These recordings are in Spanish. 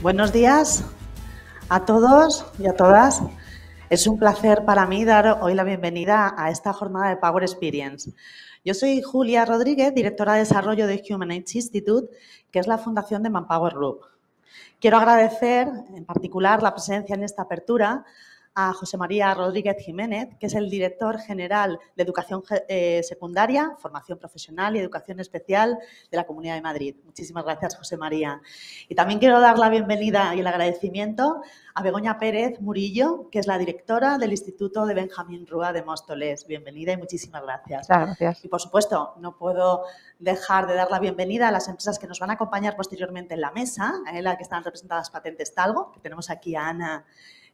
Buenos días a todos y a todas. Es un placer para mí dar hoy la bienvenida a esta jornada de Power Experience. Yo soy Julia Rodríguez, directora de desarrollo de Human Age Institute, que es la fundación de Manpower Group. Quiero agradecer en particular la presencia en esta apertura a José María Rodríguez Jiménez, que es el director general de Educación eh, Secundaria, Formación Profesional y Educación Especial de la Comunidad de Madrid. Muchísimas gracias, José María. Y también quiero dar la bienvenida y el agradecimiento a Begoña Pérez Murillo, que es la directora del Instituto de Benjamín Rúa de Móstoles. Bienvenida y muchísimas gracias. Gracias. Y por supuesto, no puedo dejar de dar la bienvenida a las empresas que nos van a acompañar posteriormente en la mesa, en eh, la que están representadas Patentes Talgo, que tenemos aquí a Ana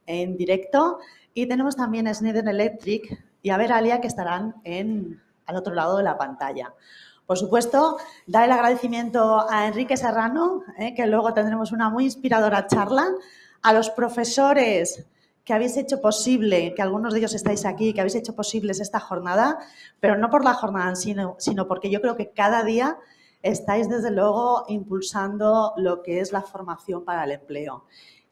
en directo. Y tenemos también a Schneider Electric y a Veralia que estarán en, al otro lado de la pantalla. Por supuesto, dar el agradecimiento a Enrique Serrano, eh, que luego tendremos una muy inspiradora charla, a los profesores que habéis hecho posible, que algunos de ellos estáis aquí, que habéis hecho posibles esta jornada, pero no por la jornada, sino, sino porque yo creo que cada día estáis desde luego impulsando lo que es la formación para el empleo.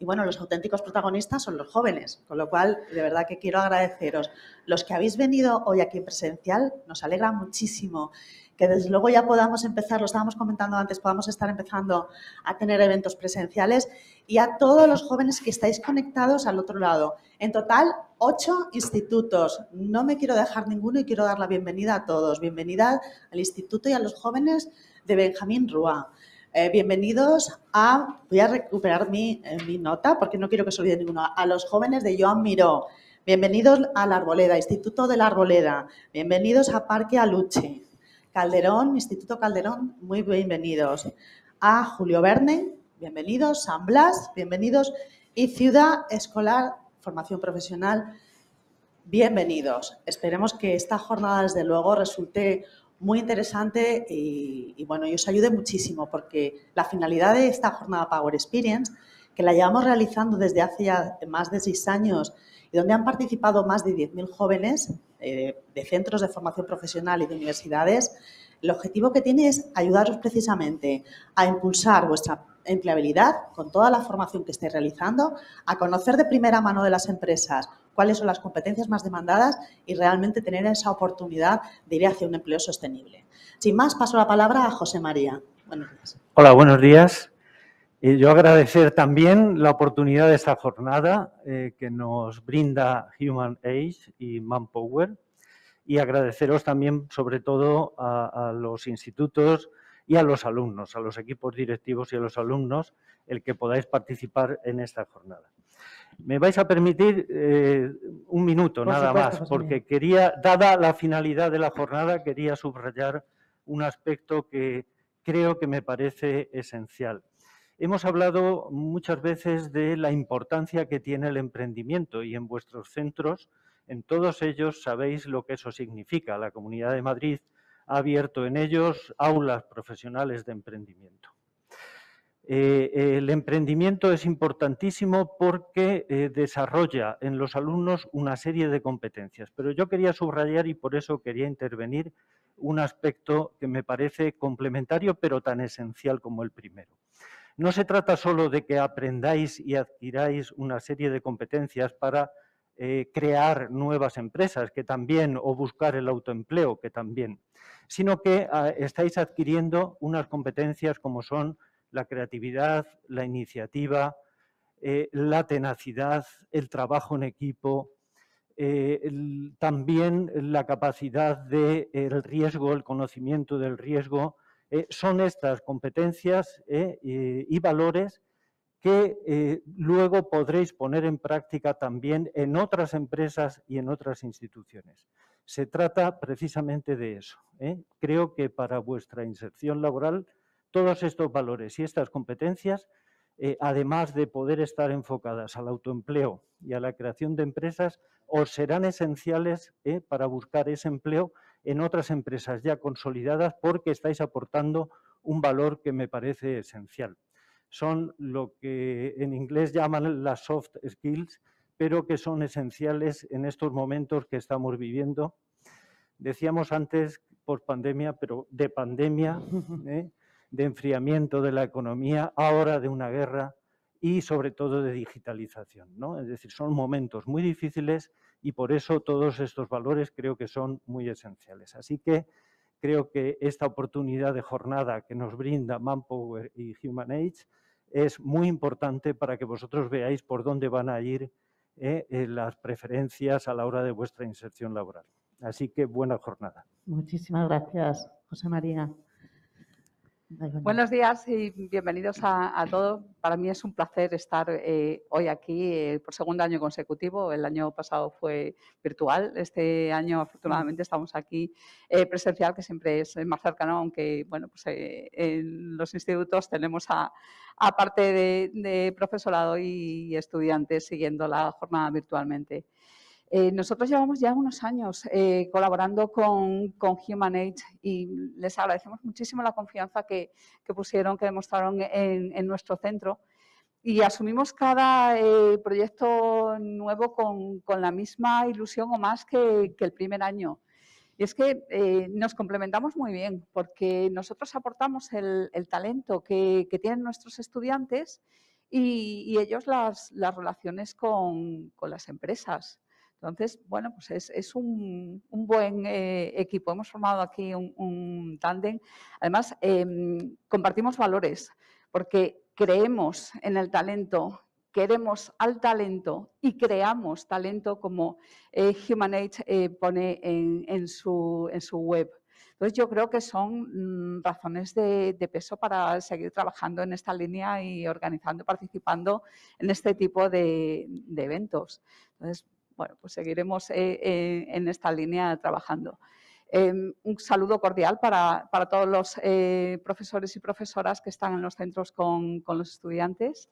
Y bueno, los auténticos protagonistas son los jóvenes, con lo cual de verdad que quiero agradeceros. Los que habéis venido hoy aquí en presencial, nos alegra muchísimo que desde luego ya podamos empezar, lo estábamos comentando antes, podamos estar empezando a tener eventos presenciales y a todos los jóvenes que estáis conectados al otro lado. En total, ocho institutos. No me quiero dejar ninguno y quiero dar la bienvenida a todos. Bienvenida al instituto y a los jóvenes de Benjamín Ruá. Eh, bienvenidos a. Voy a recuperar eh, mi, nota porque no quiero que se olvide ninguno. A los jóvenes de Joan Miró. Bienvenidos a La Arboleda, Instituto de la Arboleda. Bienvenidos a Parque Aluche. Calderón, Instituto Calderón, muy bienvenidos. A Julio Verne, bienvenidos. San Blas, bienvenidos. Y Ciudad Escolar, Formación Profesional, bienvenidos. Esperemos que esta jornada, desde luego, resulte muy interesante y, bueno, y os ayude muchísimo porque la finalidad de esta jornada Power Experience, que la llevamos realizando desde hace ya más de seis años y donde han participado más de 10.000 jóvenes eh, de centros de formación profesional y de universidades, el objetivo que tiene es ayudaros precisamente a impulsar vuestra empleabilidad con toda la formación que estéis realizando, a conocer de primera mano de las empresas cuáles son las competencias más demandadas y realmente tener esa oportunidad de ir hacia un empleo sostenible. Sin más, paso la palabra a José María. Buenos días. Hola, buenos días. Y yo agradecer también la oportunidad de esta jornada eh, que nos brinda Human Age y Manpower y agradeceros también sobre todo a, los institutos y a los alumnos, a los equipos directivos y a los alumnos el que podáis participar en esta jornada. Me vais a permitir eh, un minuto, nada más, porque quería, dada la finalidad de la jornada, quería subrayar un aspecto que creo que me parece esencial. Hemos hablado muchas veces de la importancia que tiene el emprendimiento y en vuestros centros, en todos ellos sabéis lo que eso significa. La Comunidad de Madrid ha abierto en ellos aulas profesionales de emprendimiento. Eh, el emprendimiento es importantísimo porque eh, desarrolla en los alumnos una serie de competencias, pero yo quería subrayar y por eso quería intervenir un aspecto que me parece complementario pero tan esencial como el primero. No se trata solo de que aprendáis y adquiráis una serie de competencias para eh, crear nuevas empresas, que también, o buscar el autoempleo, que también, sino que ah, estáis adquiriendo unas competencias como son la creatividad, la iniciativa, eh, la tenacidad, el trabajo en equipo, eh, también la capacidad del riesgo, el conocimiento del riesgo. Eh, son estas competencias y valores que luego podréis poner en práctica también en otras empresas y en otras instituciones. Se trata precisamente de eso. Creo que para vuestra inserción laboral todos estos valores y estas competencias, eh, además de poder estar enfocadas al autoempleo y a la creación de empresas, os serán esenciales eh, para buscar ese empleo en otras empresas ya consolidadas porque estáis aportando un valor que me parece esencial. Son lo que en inglés llaman las soft skills, pero que son esenciales en estos momentos que estamos viviendo. Decíamos antes, por pandemia, pero de pandemia, de enfriamiento de la economía, ahora de una guerra y sobre todo de digitalización. ¿no? Es decir, son momentos muy difíciles y por eso todos estos valores creo que son muy esenciales. Así que creo que esta oportunidad de jornada que nos brinda Manpower y Human Age es muy importante para que vosotros veáis por dónde van a ir eh, eh, las preferencias a la hora de vuestra inserción laboral. Así que buena jornada. Muchísimas gracias, José María. Buenos días y bienvenidos a, todos. Para mí es un placer estar eh, hoy aquí eh, por segundo año consecutivo. El año pasado fue virtual. Este año, afortunadamente, estamos aquí eh, presencial, que siempre es más cercano, aunque bueno, pues, en los institutos tenemos a, parte de, de profesorado y estudiantes siguiendo la jornada virtualmente. Eh, nosotros llevamos ya unos años eh, colaborando con, Human HumanAid y les agradecemos muchísimo la confianza que, pusieron, que demostraron en, nuestro centro. Y asumimos cada eh, proyecto nuevo con, la misma ilusión o más que, el primer año. Y es que nos complementamos muy bien porque nosotros aportamos el, talento que, tienen nuestros estudiantes y, ellos las, relaciones con, las empresas. Entonces, bueno, pues es, un, buen eh, equipo. Hemos formado aquí un, un tándem. Además, em, compartimos valores, porque creemos en el talento, queremos al talento y creamos talento como Human eh, HumanAge eh, pone en, su, web. Entonces yo creo que son mm, razones de, peso para seguir trabajando en esta línea y organizando, participando en este tipo de, eventos. Entonces, bueno, pues seguiremos eh, eh, en esta línea trabajando. Em, un saludo cordial para, todos los eh, profesores y profesoras que están en los centros con, los estudiantes.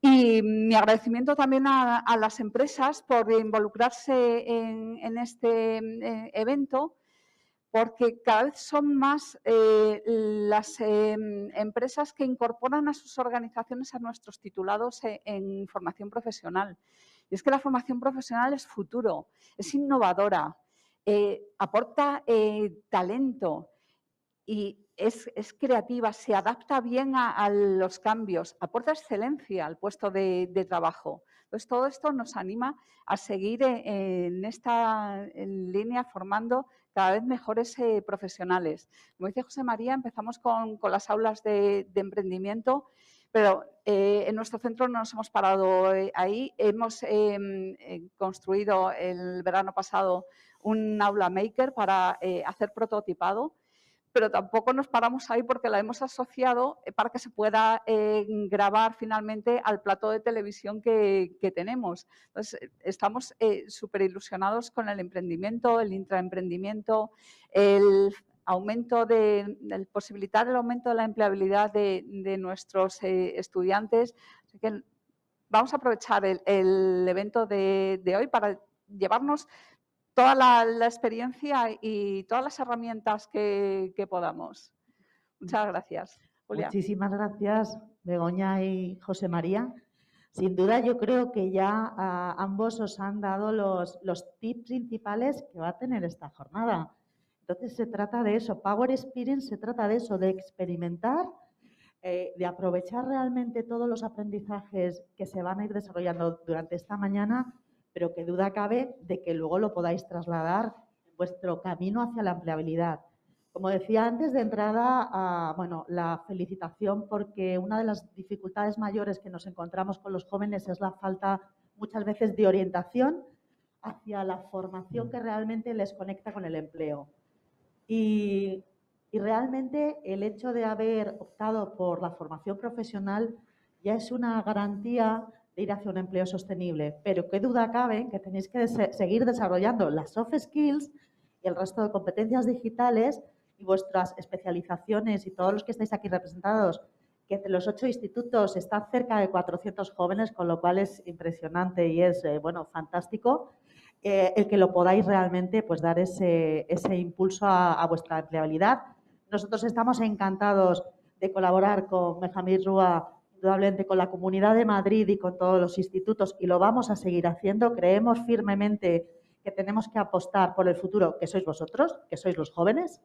Y mi agradecimiento también a, las empresas por involucrarse en, este em, evento, porque cada vez son más las em, empresas que incorporan a sus organizaciones a nuestros titulados en formación profesional. Y es que la formación profesional es futuro, es innovadora, eh, aporta eh, talento y es, creativa, se adapta bien a, los cambios, aporta excelencia al puesto de, trabajo. Entonces, todo esto nos anima a seguir eh, en esta línea formando cada vez mejores profesionales. Como dice José María, empezamos con, las aulas de, de emprendimiento pero eh, en nuestro centro no nos hemos parado eh, ahí. Hemos em, eh, construido el verano pasado un aula maker para hacer prototipado, pero tampoco nos paramos ahí porque la hemos asociado para que se pueda grabar finalmente al plato de televisión que, que tenemos. Entonces, estamos súper ilusionados con el emprendimiento, el intraemprendimiento, el aumento de, posibilitar el aumento de la empleabilidad de, nuestros eh, estudiantes. Así que vamos a aprovechar el, evento de, hoy para llevarnos toda la, experiencia y todas las herramientas que, podamos. Muchas gracias. Muchísimas gracias, Begoña y José María. Sin duda, yo creo que ya ah, ambos os han dado los tips principales que va a tener esta jornada entonces se trata de eso, Power Experience se trata de eso, de experimentar, eh, de aprovechar realmente todos los aprendizajes que se van a ir desarrollando durante esta mañana, pero que duda cabe de que luego lo podáis trasladar en vuestro camino hacia la empleabilidad. Como decía antes, de entrada, bueno, la felicitación porque una de las dificultades mayores que nos encontramos con los jóvenes es la falta muchas veces de orientación hacia la formación que realmente les conecta con el empleo. Y, realmente el hecho de haber optado por la formación profesional ya es una garantía de ir hacia un empleo sostenible. Pero qué duda cabe que tenéis que seguir desarrollando las soft skills y el resto de competencias digitales y vuestras especializaciones y todos los que estáis aquí representados, que entre los ocho institutos están cerca de 400 jóvenes, con lo cual es impresionante y es, eh, bueno, fantástico. Eh, el que lo podáis realmente pues, dar ese, impulso a, vuestra empleabilidad. Nosotros estamos encantados de colaborar con Mejamir Rúa, indudablemente con la Comunidad de Madrid y con todos los institutos, y lo vamos a seguir haciendo. Creemos firmemente que tenemos que apostar por el futuro, que sois vosotros, que sois los jóvenes.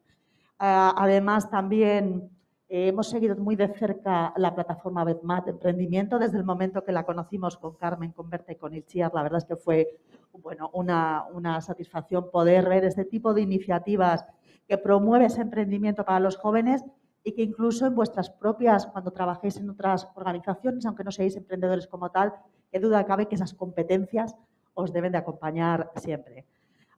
Ah, además, también eh, hemos seguido muy de cerca la plataforma BetMat Emprendimiento desde el momento que la conocimos con Carmen con Berta y con Ilchiar. La verdad es que fue bueno, una, satisfacción poder ver este tipo de iniciativas que promueve ese emprendimiento para los jóvenes y que incluso en vuestras propias, cuando trabajéis en otras organizaciones, aunque no seáis emprendedores como tal, qué duda cabe que esas competencias os deben de acompañar siempre.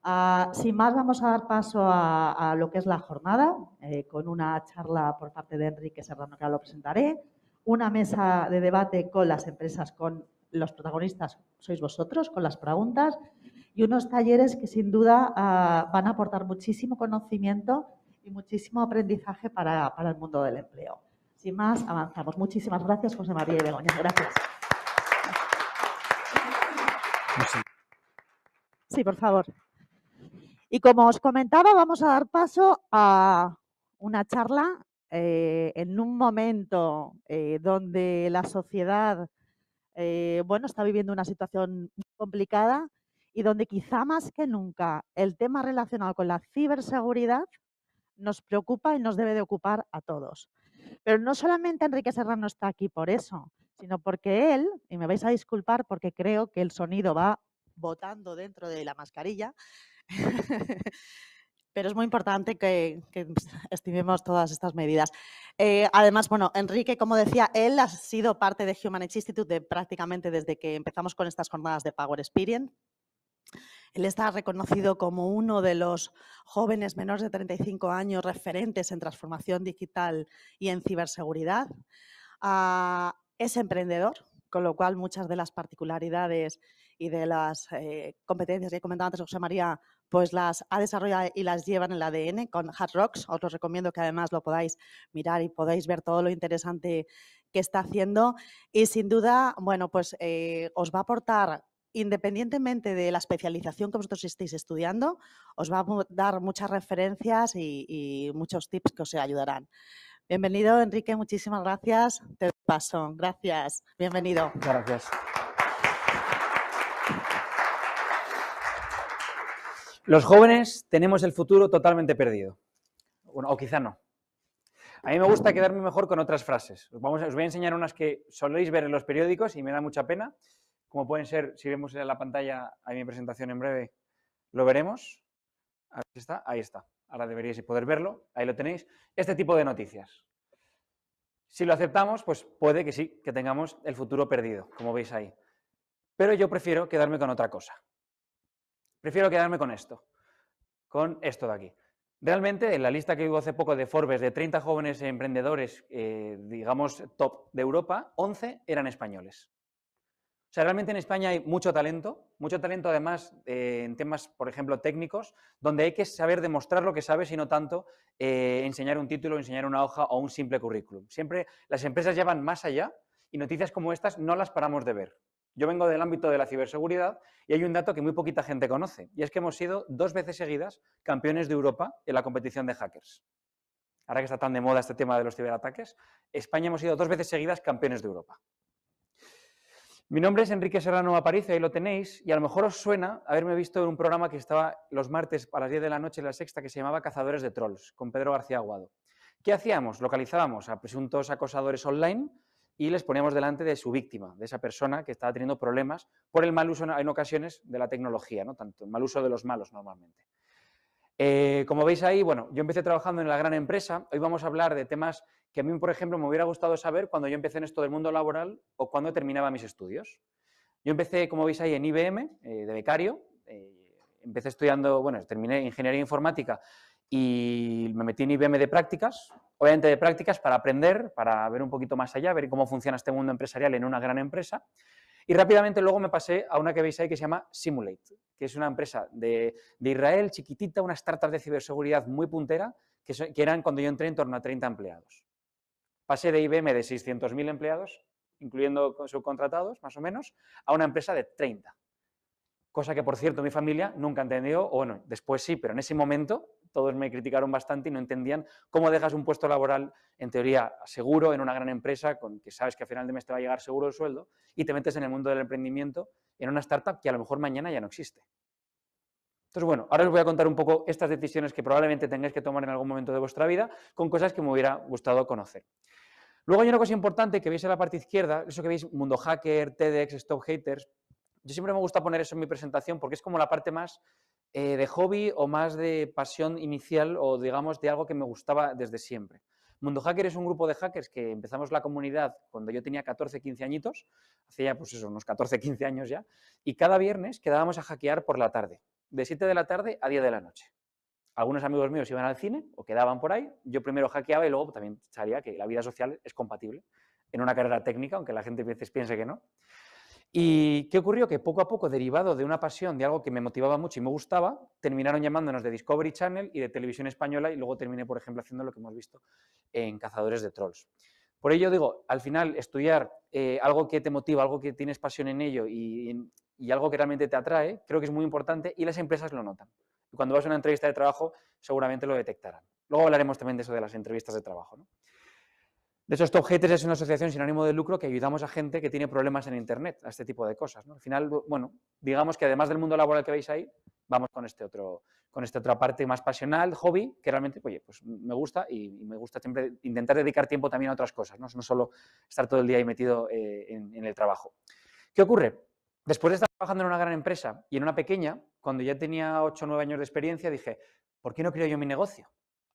Ah, sin más, vamos a dar paso a, lo que es la jornada, eh, con una charla por parte de Enrique Serrano, que ahora lo presentaré, una mesa de debate con las empresas, con los protagonistas, sois vosotros, con las preguntas, y unos talleres que sin duda ah, van a aportar muchísimo conocimiento y muchísimo aprendizaje para, para el mundo del empleo. Sin más, avanzamos. Muchísimas gracias, José María y Begoña. Gracias. Sí, por favor. Y como os comentaba, vamos a dar paso a una charla eh, en un momento eh, donde la sociedad eh, bueno, está viviendo una situación complicada y donde quizá más que nunca el tema relacionado con la ciberseguridad nos preocupa y nos debe de ocupar a todos. Pero no solamente Enrique Serrano está aquí por eso, sino porque él, y me vais a disculpar porque creo que el sonido va botando dentro de la mascarilla, pero es muy importante que, estimemos todas estas medidas. Eh, además, bueno, Enrique, como decía, él ha sido parte de Human Institute prácticamente desde que empezamos con estas jornadas de Power Experience. Él está reconocido como uno de los jóvenes menores de 35 años referentes en transformación digital y en ciberseguridad. Ah, es emprendedor, con lo cual muchas de las particularidades y de las eh, competencias que comentaba antes José María pues las ha desarrollado y las lleva en el ADN con Hard Rocks. Os recomiendo que además lo podáis mirar y podáis ver todo lo interesante que está haciendo. Y sin duda, bueno, pues eh, os va a aportar independientemente de la especialización que vosotros estéis estudiando, os va a dar muchas referencias y, muchos tips que os ayudarán. Bienvenido, Enrique, muchísimas gracias. Te paso. Gracias. Bienvenido. gracias. Los jóvenes tenemos el futuro totalmente perdido. o quizá no. A mí me gusta quedarme mejor con otras frases. Os, vamos, voy a enseñar unas que soléis ver en los periódicos y me da mucha pena, como pueden ser, si vemos en la pantalla, hay mi presentación en breve, lo veremos. Ahí está, ahí está. Ahora deberíais poder verlo, ahí lo tenéis. Este tipo de noticias. Si lo aceptamos, pues puede que sí, que tengamos el futuro perdido, como veis ahí. Pero yo prefiero quedarme con otra cosa. Prefiero quedarme con esto, con esto de aquí. Realmente, en la lista que hubo hace poco de Forbes de 30 jóvenes emprendedores, eh, digamos, top de Europa, 11 eran españoles. O sea, realmente en España hay mucho talento, mucho talento además eh, en temas, por ejemplo, técnicos, donde hay que saber demostrar lo que sabes y no tanto eh, enseñar un título, enseñar una hoja o un simple currículum. Siempre las empresas llevan más allá y noticias como estas no las paramos de ver. Yo vengo del ámbito de la ciberseguridad y hay un dato que muy poquita gente conoce, y es que hemos sido dos veces seguidas campeones de Europa en la competición de hackers. Ahora que está tan de moda este tema de los ciberataques, España hemos sido dos veces seguidas campeones de Europa. Mi nombre es Enrique Serrano Aparicio, ahí lo tenéis, y a lo mejor os suena haberme visto en un programa que estaba los martes a las 10 de la noche en la sexta que se llamaba Cazadores de Trolls, con Pedro García Aguado. ¿Qué hacíamos? Localizábamos a presuntos acosadores online y les poníamos delante de su víctima, de esa persona que estaba teniendo problemas por el mal uso en ocasiones de la tecnología, ¿no? tanto el mal uso de los malos normalmente. Eh, como veis ahí, bueno, yo empecé trabajando en la gran empresa, hoy vamos a hablar de temas que a mí, por ejemplo, me hubiera gustado saber cuando yo empecé en esto del mundo laboral o cuando terminaba mis estudios. Yo empecé, como veis ahí, en IBM, eh, de becario, eh, empecé estudiando, bueno, terminé ingeniería informática y me metí en IBM de prácticas, obviamente de prácticas para aprender, para ver un poquito más allá, ver cómo funciona este mundo empresarial en una gran empresa. Y rápidamente luego me pasé a una que veis ahí que se llama Simulate, que es una empresa de, Israel chiquitita, una startup de ciberseguridad muy puntera, que, que, eran cuando yo entré en torno a 30 empleados. Pasé de IBM de 600.000 empleados, incluyendo subcontratados más o menos, a una empresa de 30. Cosa que, por cierto, mi familia nunca entendió, o bueno, después sí, pero en ese momento todos me criticaron bastante y no entendían cómo dejas un puesto laboral, en teoría, seguro en una gran empresa, con que sabes que a final de mes te va a llegar seguro el sueldo, y te metes en el mundo del emprendimiento en una startup que a lo mejor mañana ya no existe. Entonces, bueno, ahora os voy a contar un poco estas decisiones que probablemente tengáis que tomar en algún momento de vuestra vida con cosas que me hubiera gustado conocer. Luego hay una cosa importante que veis en la parte izquierda, eso que veis, mundo hacker, TEDx, stop haters, yo siempre me gusta poner eso en mi presentación porque es como la parte más eh, de hobby o más de pasión inicial o digamos de algo que me gustaba desde siempre. Mundo Hacker es un grupo de hackers que empezamos la comunidad cuando yo tenía 14, 15 añitos, hacía pues eso, unos 14, 15 años ya, y cada viernes quedábamos a hackear por la tarde, de 7 de la tarde a 10 de la noche. Algunos amigos míos iban al cine o quedaban por ahí, yo primero hackeaba y luego también sabía que la vida social es compatible en una carrera técnica, aunque la gente a veces piense que no. ¿Y qué ocurrió? Que poco a poco, derivado de una pasión, de algo que me motivaba mucho y me gustaba, terminaron llamándonos de Discovery Channel y de Televisión Española y luego terminé, por ejemplo, haciendo lo que hemos visto en Cazadores de Trolls. Por ello digo, al final, estudiar eh, algo que te motiva, algo que tienes pasión en ello y, algo que realmente te atrae, creo que es muy importante y las empresas lo notan. cuando vas a una entrevista de trabajo, seguramente lo detectarán. Luego hablaremos también de eso de las entrevistas de trabajo. ¿no? De hecho, Stop es una asociación sin ánimo de lucro que ayudamos a gente que tiene problemas en Internet, a este tipo de cosas. Al final, bueno, digamos que además del mundo laboral que veis ahí, vamos con, este otro, con esta otra parte más pasional, hobby, que realmente, oye, pues me gusta y, me gusta siempre intentar dedicar tiempo también a otras cosas, no, solo estar todo el día ahí metido eh, en, en el trabajo. ¿Qué ocurre? Después de estar trabajando en una gran empresa y en una pequeña, cuando ya tenía 8 o 9 años de experiencia, dije, ¿por qué no creo yo mi negocio?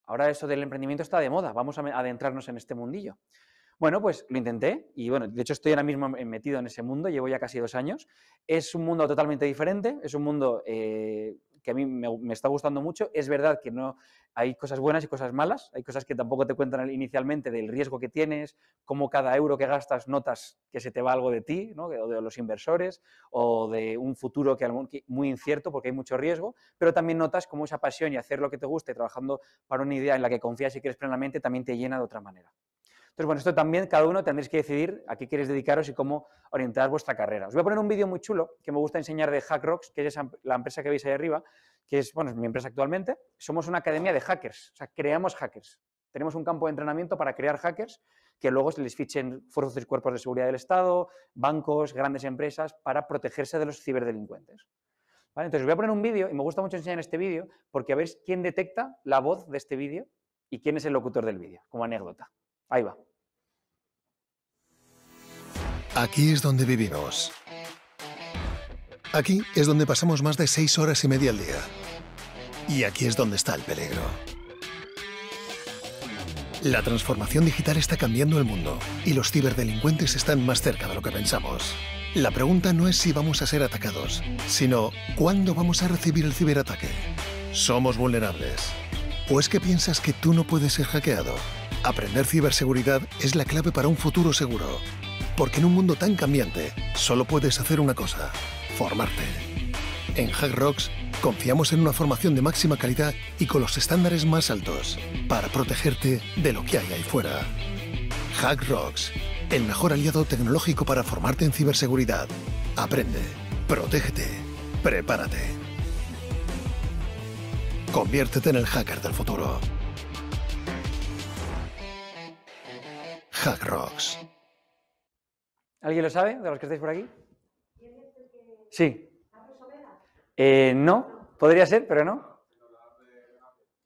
Ahora eso del emprendimiento está de moda, vamos a adentrarnos en este mundillo. Bueno, pues lo intenté y bueno, de hecho estoy ahora mismo metido en ese mundo, llevo ya casi dos años. Es un mundo totalmente diferente, es un mundo eh, que a mí me, está gustando mucho. Es verdad que no hay cosas buenas y cosas malas, hay cosas que tampoco te cuentan inicialmente del riesgo que tienes, cómo cada euro que gastas notas que se te va algo de ti, ¿no? o de los inversores, o de un futuro que muy incierto porque hay mucho riesgo, pero también notas cómo esa pasión y hacer lo que te guste, trabajando para una idea en la que confías y crees plenamente, también te llena de otra manera. Entonces, bueno, esto también cada uno tendréis que decidir a qué queréis dedicaros y cómo orientar vuestra carrera. Os voy a poner un vídeo muy chulo que me gusta enseñar de Hackrocks, que es la empresa que veis ahí arriba, que es, bueno, es mi empresa actualmente. Somos una academia de hackers, o sea, creamos hackers. Tenemos un campo de entrenamiento para crear hackers que luego se les fichen fuerzas y cuerpos de seguridad del Estado, bancos, grandes empresas, para protegerse de los ciberdelincuentes. ¿Vale? Entonces, os voy a poner un vídeo, y me gusta mucho enseñar este vídeo, porque a ver quién detecta la voz de este vídeo y quién es el locutor del vídeo, como anécdota. Ahí va. Aquí es donde vivimos. Aquí es donde pasamos más de seis horas y media al día. Y aquí es donde está el peligro. La transformación digital está cambiando el mundo y los ciberdelincuentes están más cerca de lo que pensamos. La pregunta no es si vamos a ser atacados, sino cuándo vamos a recibir el ciberataque. Somos vulnerables. ¿O es pues, que piensas que tú no puedes ser hackeado? Aprender ciberseguridad es la clave para un futuro seguro. Porque en un mundo tan cambiante, solo puedes hacer una cosa, formarte. En Hack Rocks confiamos en una formación de máxima calidad y con los estándares más altos para protegerte de lo que hay ahí fuera. Hack Rocks, el mejor aliado tecnológico para formarte en ciberseguridad. Aprende, protégete, prepárate. Conviértete en el hacker del futuro. Hack Rocks. ¿Alguien lo sabe de los que estáis por aquí? Sí. Eh, no, podría ser, pero no.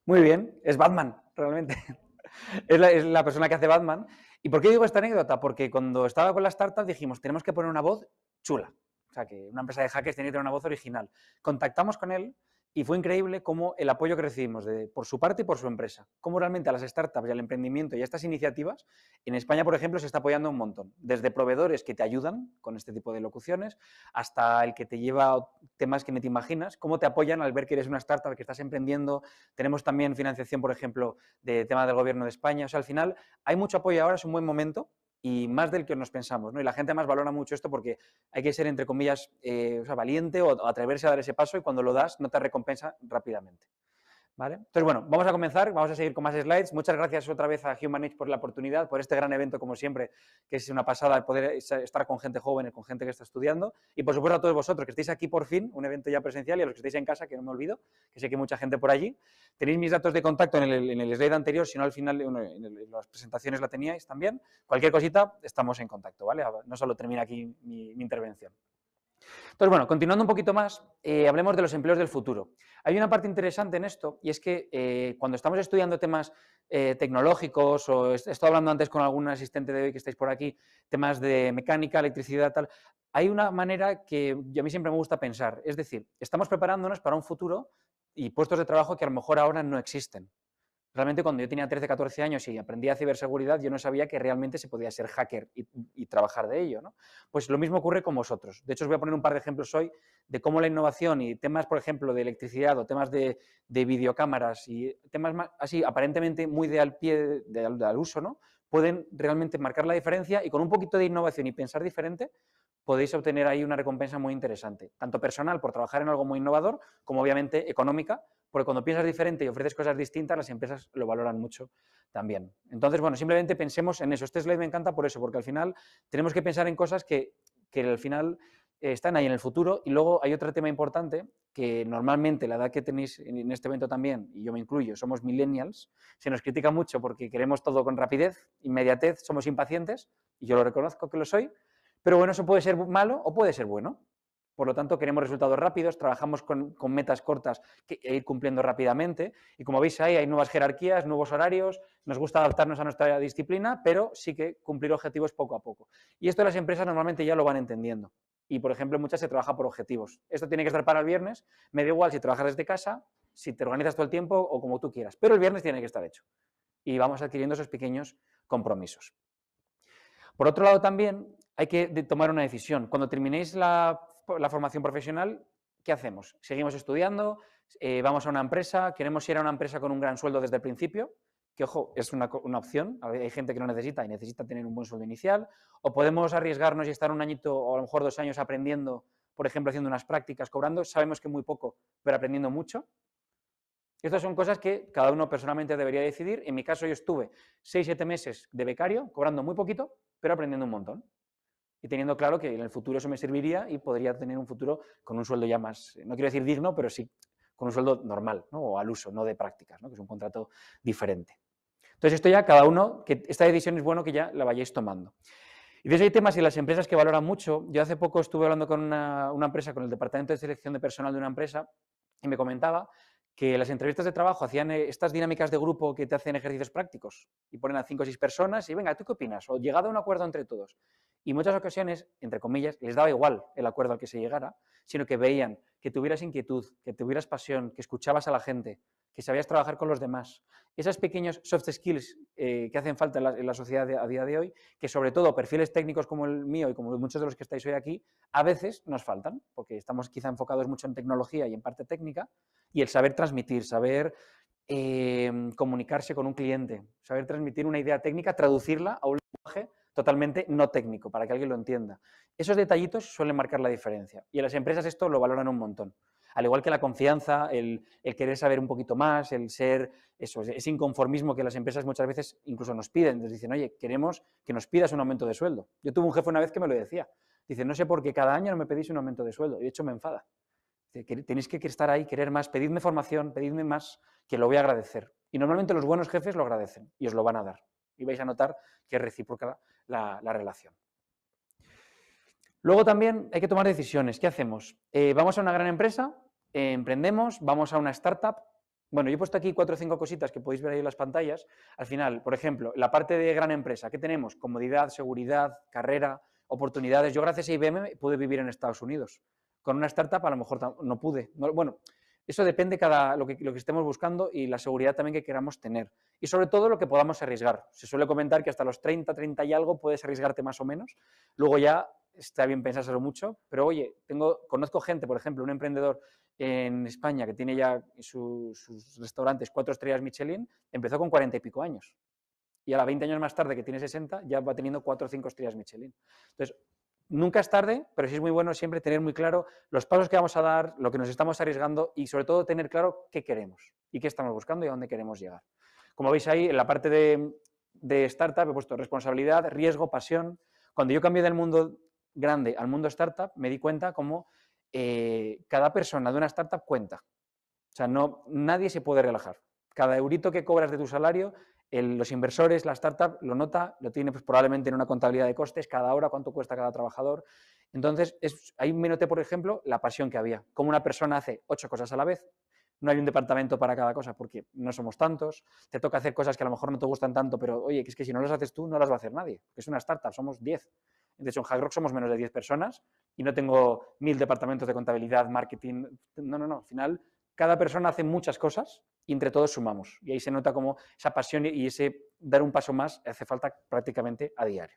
Muy bien, es Batman, realmente. es, la, es la persona que hace Batman. ¿Y por qué digo esta anécdota? Porque cuando estaba con las startup dijimos, tenemos que poner una voz chula. O sea, que una empresa de hackers tiene que tener una voz original. Contactamos con él y fue increíble cómo el apoyo que recibimos por su parte y por su empresa. Cómo realmente a las startups y al emprendimiento y a estas iniciativas, en España, por ejemplo, se está apoyando un montón. Desde proveedores que te ayudan con este tipo de locuciones, hasta el que te lleva temas que no te imaginas. Cómo te apoyan al ver que eres una startup, que estás emprendiendo. Tenemos también financiación, por ejemplo, de tema del gobierno de España. O sea, al final hay mucho apoyo ahora, es un buen momento y más del que nos pensamos. Y la gente más valora mucho esto porque hay que ser, entre comillas, eh, valiente o atreverse a dar ese paso y cuando lo das no te recompensa rápidamente. Entonces, bueno, vamos a comenzar, vamos a seguir con más slides. Muchas gracias otra vez a HumanAge por la oportunidad, por este gran evento, como siempre, que es una pasada poder estar con gente joven, con gente que está estudiando. Y, por supuesto, a todos vosotros que estáis aquí por fin, un evento ya presencial, y a los que estáis en casa, que no me olvido, que sé que hay mucha gente por allí. Tenéis mis datos de contacto en el, slide anterior, si no al final en, las presentaciones la teníais también. Cualquier cosita, estamos en contacto, ¿vale? No solo termina aquí mi intervención. Entonces, bueno, continuando un poquito más, eh, hablemos de los empleos del futuro. Hay una parte interesante en esto y es que eh, cuando estamos estudiando temas eh, tecnológicos o he estado hablando antes con algún asistente de hoy que estáis por aquí, temas de mecánica, electricidad, tal, hay una manera que a mí siempre me gusta pensar. Es decir, estamos preparándonos para un futuro y puestos de trabajo que a lo mejor ahora no existen. Realmente cuando yo tenía 13, 14 años y aprendía ciberseguridad, yo no sabía que realmente se podía ser hacker y, trabajar de ello. Pues lo mismo ocurre con vosotros. De hecho, os voy a poner un par de ejemplos hoy de cómo la innovación y temas, por ejemplo, de electricidad o temas de, videocámaras y temas así aparentemente muy de al pie, del al uso, ¿no? pueden realmente marcar la diferencia y con un poquito de innovación y pensar diferente, podéis obtener ahí una recompensa muy interesante, tanto personal por trabajar en algo muy innovador, como obviamente económica porque cuando piensas diferente y ofreces cosas distintas, las empresas lo valoran mucho también. Entonces, bueno, simplemente pensemos en eso. Este slide me encanta por eso, porque al final tenemos que pensar en cosas que, que al final eh, están ahí en el futuro. Y luego hay otro tema importante, que normalmente la edad que tenéis en este evento también, y yo me incluyo, somos millennials, se nos critica mucho porque queremos todo con rapidez, inmediatez, somos impacientes, y yo lo reconozco que lo soy, pero bueno, eso puede ser malo o puede ser bueno. Por lo tanto, queremos resultados rápidos, trabajamos con, metas cortas que, e ir cumpliendo rápidamente. Y como veis ahí, hay nuevas jerarquías, nuevos horarios, nos gusta adaptarnos a nuestra disciplina, pero sí que cumplir objetivos poco a poco. Y esto las empresas normalmente ya lo van entendiendo. Y, por ejemplo, muchas se trabaja por objetivos. Esto tiene que estar para el viernes. Me da igual si trabajas desde casa, si te organizas todo el tiempo o como tú quieras. Pero el viernes tiene que estar hecho. Y vamos adquiriendo esos pequeños compromisos. Por otro lado, también hay que tomar una decisión. Cuando terminéis la la formación profesional, ¿qué hacemos? ¿Seguimos estudiando? Eh, ¿Vamos a una empresa? ¿Queremos ir a una empresa con un gran sueldo desde el principio? Que, ojo, es una, una opción. Hay gente que no necesita y necesita tener un buen sueldo inicial. O podemos arriesgarnos y estar un añito o a lo mejor dos años aprendiendo, por ejemplo, haciendo unas prácticas, cobrando. Sabemos que muy poco, pero aprendiendo mucho. Estas son cosas que cada uno personalmente debería decidir. En mi caso, yo estuve 6-7 meses de becario, cobrando muy poquito, pero aprendiendo un montón y teniendo claro que en el futuro eso me serviría y podría tener un futuro con un sueldo ya más, no quiero decir digno, pero sí con un sueldo normal o al uso, no de prácticas, que es un contrato diferente. Entonces, esto ya cada uno, que esta decisión es bueno que ya la vayáis tomando. Y de hay temas y las empresas que valoran mucho. Yo hace poco estuve hablando con una, una empresa, con el departamento de selección de personal de una empresa, y me comentaba que las entrevistas de trabajo hacían eh, estas dinámicas de grupo que te hacen ejercicios prácticos y ponen a cinco o seis personas y venga, ¿tú qué opinas? O llegado a un acuerdo entre todos. Y muchas ocasiones, entre comillas, les daba igual el acuerdo al que se llegara, sino que veían que tuvieras inquietud, que tuvieras pasión, que escuchabas a la gente, que sabías trabajar con los demás. Esas pequeñas soft skills eh, que hacen falta en la, sociedad a día de hoy, que sobre todo perfiles técnicos como el mío y como muchos de los que estáis hoy aquí, a veces nos faltan, porque estamos quizá enfocados mucho en tecnología y en parte técnica, y el saber transmitir, saber eh, comunicarse con un cliente, saber transmitir una idea técnica, traducirla a un lenguaje totalmente no técnico, para que alguien lo entienda. Esos detallitos suelen marcar la diferencia, y en las empresas esto lo valoran un montón. Al igual que la confianza, el, querer saber un poquito más, el ser, eso, ese inconformismo que las empresas muchas veces incluso nos piden. Nos dicen, oye, queremos que nos pidas un aumento de sueldo. Yo tuve un jefe una vez que me lo decía. Dice, no sé por qué cada año no me pedís un aumento de sueldo. Y de hecho me enfada. tenéis que estar ahí, querer más, pedidme formación, pedidme más, que lo voy a agradecer. Y normalmente los buenos jefes lo agradecen y os lo van a dar. Y vais a notar que es recíproca la relación. Luego también hay que tomar decisiones. ¿Qué hacemos? Eh, ¿Vamos a una gran empresa? Eh, ¿Emprendemos? ¿Vamos a una startup? Bueno, yo he puesto aquí cuatro o cinco cositas que podéis ver ahí en las pantallas. Al final, por ejemplo, la parte de gran empresa, ¿qué tenemos? Comodidad, seguridad, carrera, oportunidades. Yo gracias a IBM pude vivir en Estados Unidos. Con una startup a lo mejor no pude. bueno, eso depende cada lo que, lo que estemos buscando y la seguridad también que queramos tener. Y sobre todo lo que podamos arriesgar. Se suele comentar que hasta los 30, 30 y algo puedes arriesgarte más o menos. Luego ya está bien pensárselo mucho, pero oye, tengo, conozco gente, por ejemplo, un emprendedor en España que tiene ya sus restaurantes cuatro estrellas Michelin, empezó con cuarenta y pico años. Y a la 20 años más tarde, que tiene 60, ya va teniendo cuatro o cinco estrellas Michelin. Entonces, nunca es tarde, pero sí es muy bueno siempre tener muy claro los pasos que vamos a dar, lo que nos estamos arriesgando y sobre todo tener claro qué queremos y qué estamos buscando y a dónde queremos llegar. Como veis ahí, en la parte de, de startup he puesto responsabilidad, riesgo, pasión. Cuando yo cambié del mundo grande al mundo startup, me di cuenta como eh, cada persona de una startup cuenta. O sea, no, nadie se puede relajar. Cada eurito que cobras de tu salario, los inversores, la startup, lo nota, lo tiene pues, probablemente en una contabilidad de costes, cada hora, cuánto cuesta cada trabajador. Entonces, es, ahí me noté, por ejemplo, la pasión que había. Como una persona hace ocho cosas a la vez, no hay un departamento para cada cosa porque no somos tantos, te toca hacer cosas que a lo mejor no te gustan tanto, pero oye, que es que si no las haces tú, no las va a hacer nadie, es una startup, somos 10. De hecho, en Hackrock somos menos de 10 personas y no tengo mil departamentos de contabilidad, marketing. No, no, no. Al final, cada persona hace muchas cosas y entre todos sumamos. Y ahí se nota como esa pasión y ese dar un paso más hace falta prácticamente a diario.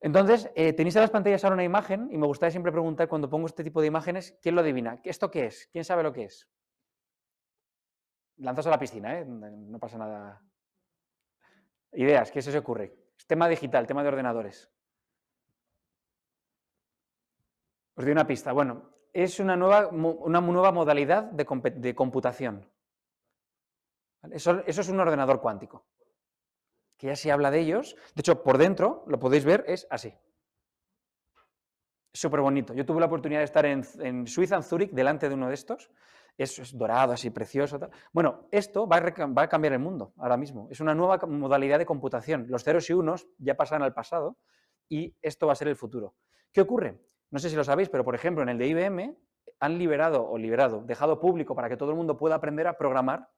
Entonces, eh, tenéis en las pantallas ahora una imagen y me gustaría siempre preguntar cuando pongo este tipo de imágenes, ¿quién lo adivina? ¿Esto qué es? ¿Quién sabe lo que es? Lanzas a la piscina, ¿eh? no pasa nada. Ideas, ¿qué se ocurre? tema digital, tema de ordenadores. Os doy una pista. Bueno, es una nueva, una nueva modalidad de, computación. Eso, es un ordenador cuántico. Que ya se habla de ellos. De hecho, por dentro, lo podéis ver, es así. Súper bonito. Yo tuve la oportunidad de estar en, en Suiza, en Zúrich, delante de uno de estos es, es dorado, así precioso. Bueno, esto va a, cambiar el mundo ahora mismo. Es una nueva modalidad de computación. Los ceros y unos ya pasan al pasado y esto va a ser el futuro. ¿Qué ocurre? No sé si lo sabéis, pero por ejemplo, en el de IBM han liberado o liberado, dejado público para que todo el mundo pueda aprender a programar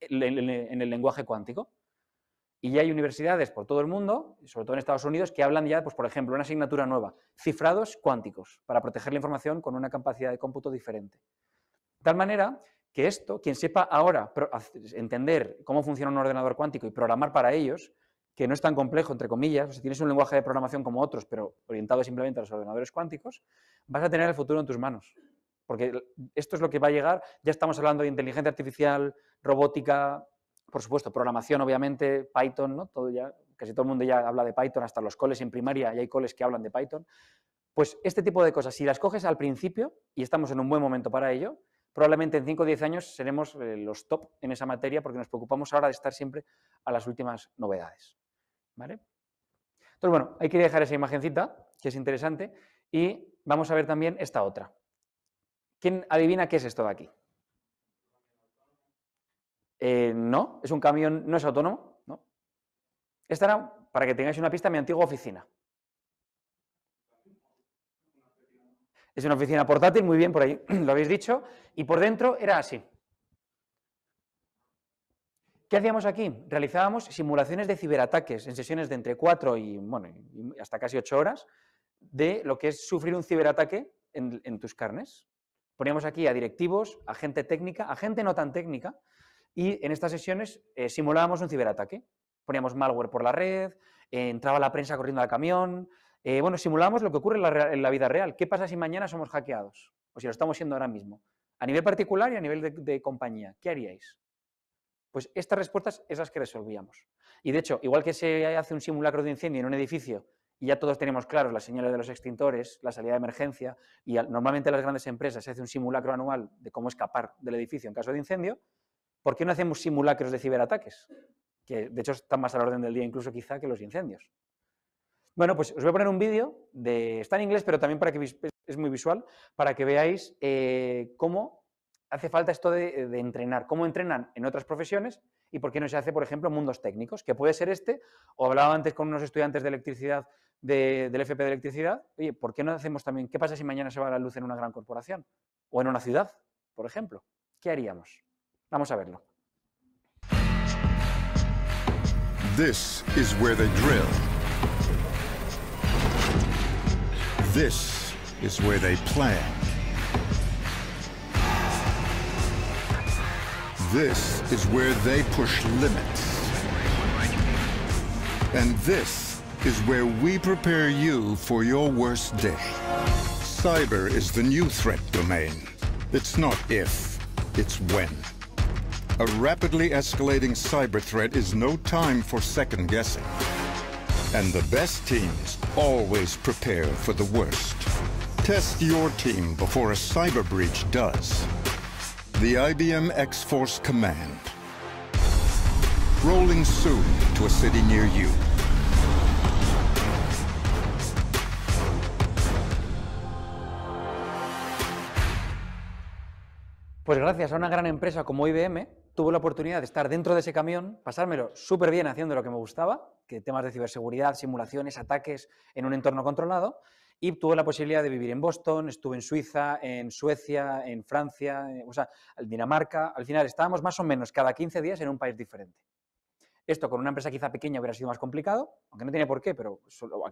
en, en el lenguaje cuántico. Y ya hay universidades por todo el mundo, sobre todo en Estados Unidos, que hablan ya, pues, por ejemplo, una asignatura nueva, cifrados cuánticos, para proteger la información con una capacidad de cómputo diferente. Tal manera que esto, quien sepa ahora entender cómo funciona un ordenador cuántico y programar para ellos, que no es tan complejo, entre comillas, o si tienes un lenguaje de programación como otros, pero orientado simplemente a los ordenadores cuánticos, vas a tener el futuro en tus manos. Porque esto es lo que va a llegar. Ya estamos hablando de inteligencia artificial, robótica, por supuesto, programación, obviamente, Python, ¿no? Todo ya, casi todo el mundo ya habla de Python, hasta los coles en primaria, y hay coles que hablan de Python. Pues este tipo de cosas, si las coges al principio, y estamos en un buen momento para ello, probablemente en 5 o 10 años seremos eh, los top en esa materia porque nos preocupamos ahora de estar siempre a las últimas novedades. Entonces, bueno, ahí quería dejar esa imagencita, que es interesante, y vamos a ver también esta otra. ¿Quién adivina qué es esto de aquí? Eh, no, es un camión, no es autónomo. ¿no? Esta era, para que tengáis una pista, mi antigua oficina. Es una oficina portátil, muy bien por ahí, lo habéis dicho, y por dentro era así. ¿Qué hacíamos aquí? Realizábamos simulaciones de ciberataques en sesiones de entre 4 y, hasta casi 8 horas de lo que es sufrir un ciberataque en, tus carnes. Poníamos aquí a directivos, a gente técnica, a gente no tan técnica, y en estas sesiones eh, simulábamos un ciberataque. Poníamos malware por la red, eh, entraba la prensa corriendo al camión, eh, bueno, simulamos lo que ocurre en la, vida real. ¿Qué pasa si mañana somos hackeados? O si lo estamos siendo ahora mismo. A nivel particular y a nivel de, compañía, ¿qué haríais? Pues estas respuestas es las que resolvíamos. Y de hecho, igual que se hace un simulacro de incendio en un edificio y ya todos tenemos claros las señales de los extintores, la salida de emergencia, y normalmente las grandes empresas se hace un simulacro anual de cómo escapar del edificio en caso de incendio, ¿por qué no hacemos simulacros de ciberataques? Que de hecho están más al orden del día incluso quizá que los incendios. Bueno, pues os voy a poner un vídeo, de, está en inglés, pero también para que es muy visual, para que veáis eh, cómo hace falta esto de, entrenar, cómo entrenan en otras profesiones y por qué no se hace, por ejemplo, en mundos técnicos, que puede ser este, o hablaba antes con unos estudiantes de electricidad del FP de electricidad, oye, ¿por qué no hacemos también, qué pasa si mañana se va la luz en una gran corporación o en una ciudad, por ejemplo? ¿Qué haríamos? Vamos a verlo. This is where they drill. This is where they plan. This is where they push limits. And this is where we prepare you for your worst day. Cyber is the new threat domain. It's not if, it's when. A rapidly escalating cyber threat is no time for second guessing. And the best teams always prepare for the worst. Test your team before a cyber breach does. The IBM X-Force Command. Rolling soon to a city near you. Pues gracias a una gran empresa como IBM, tuve la oportunidad de estar dentro de ese camión, pasármelo súper bien haciendo lo que me gustaba, que temas de ciberseguridad, simulaciones, ataques en un entorno controlado, y tuve la posibilidad de vivir en Boston, estuve en Suiza, en Suecia, en Francia, eh, o sea, en Dinamarca. Al final estábamos más o menos cada 15 días en un país diferente. Esto con una empresa quizá pequeña hubiera sido más complicado, aunque no tiene por qué, pero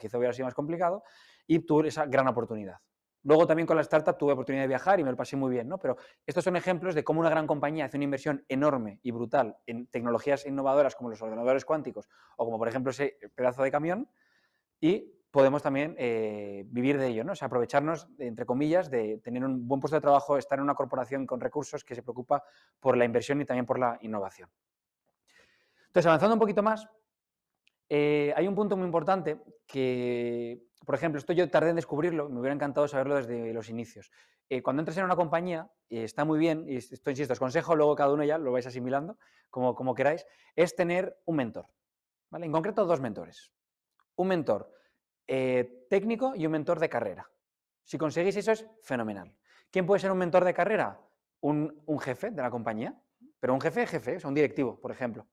quizá hubiera sido más complicado, y tuve esa gran oportunidad. Luego también con la startup tuve oportunidad de viajar y me lo pasé muy bien, ¿no? Pero estos son ejemplos de cómo una gran compañía hace una inversión enorme y brutal en tecnologías innovadoras como los ordenadores cuánticos o como por ejemplo ese pedazo de camión y podemos también eh, vivir de ello, ¿no? O aprovecharnos, entre comillas, de tener un buen puesto de trabajo, estar en una corporación con recursos que se preocupa por la inversión y también por la innovación. Entonces, avanzando un poquito más, eh, hay un punto muy importante que por ejemplo, esto yo tardé en descubrirlo, me hubiera encantado saberlo desde los inicios. Eh, cuando entras en una compañía, está muy bien, y esto insisto, os consejo, luego cada uno ya lo vais asimilando, como, como queráis, es tener un mentor. ¿vale? En concreto, dos mentores. Un mentor eh, técnico y un mentor de carrera. Si conseguís eso es fenomenal. ¿Quién puede ser un mentor de carrera? Un, jefe de la compañía, pero un jefe jefe, o sea, un directivo, por ejemplo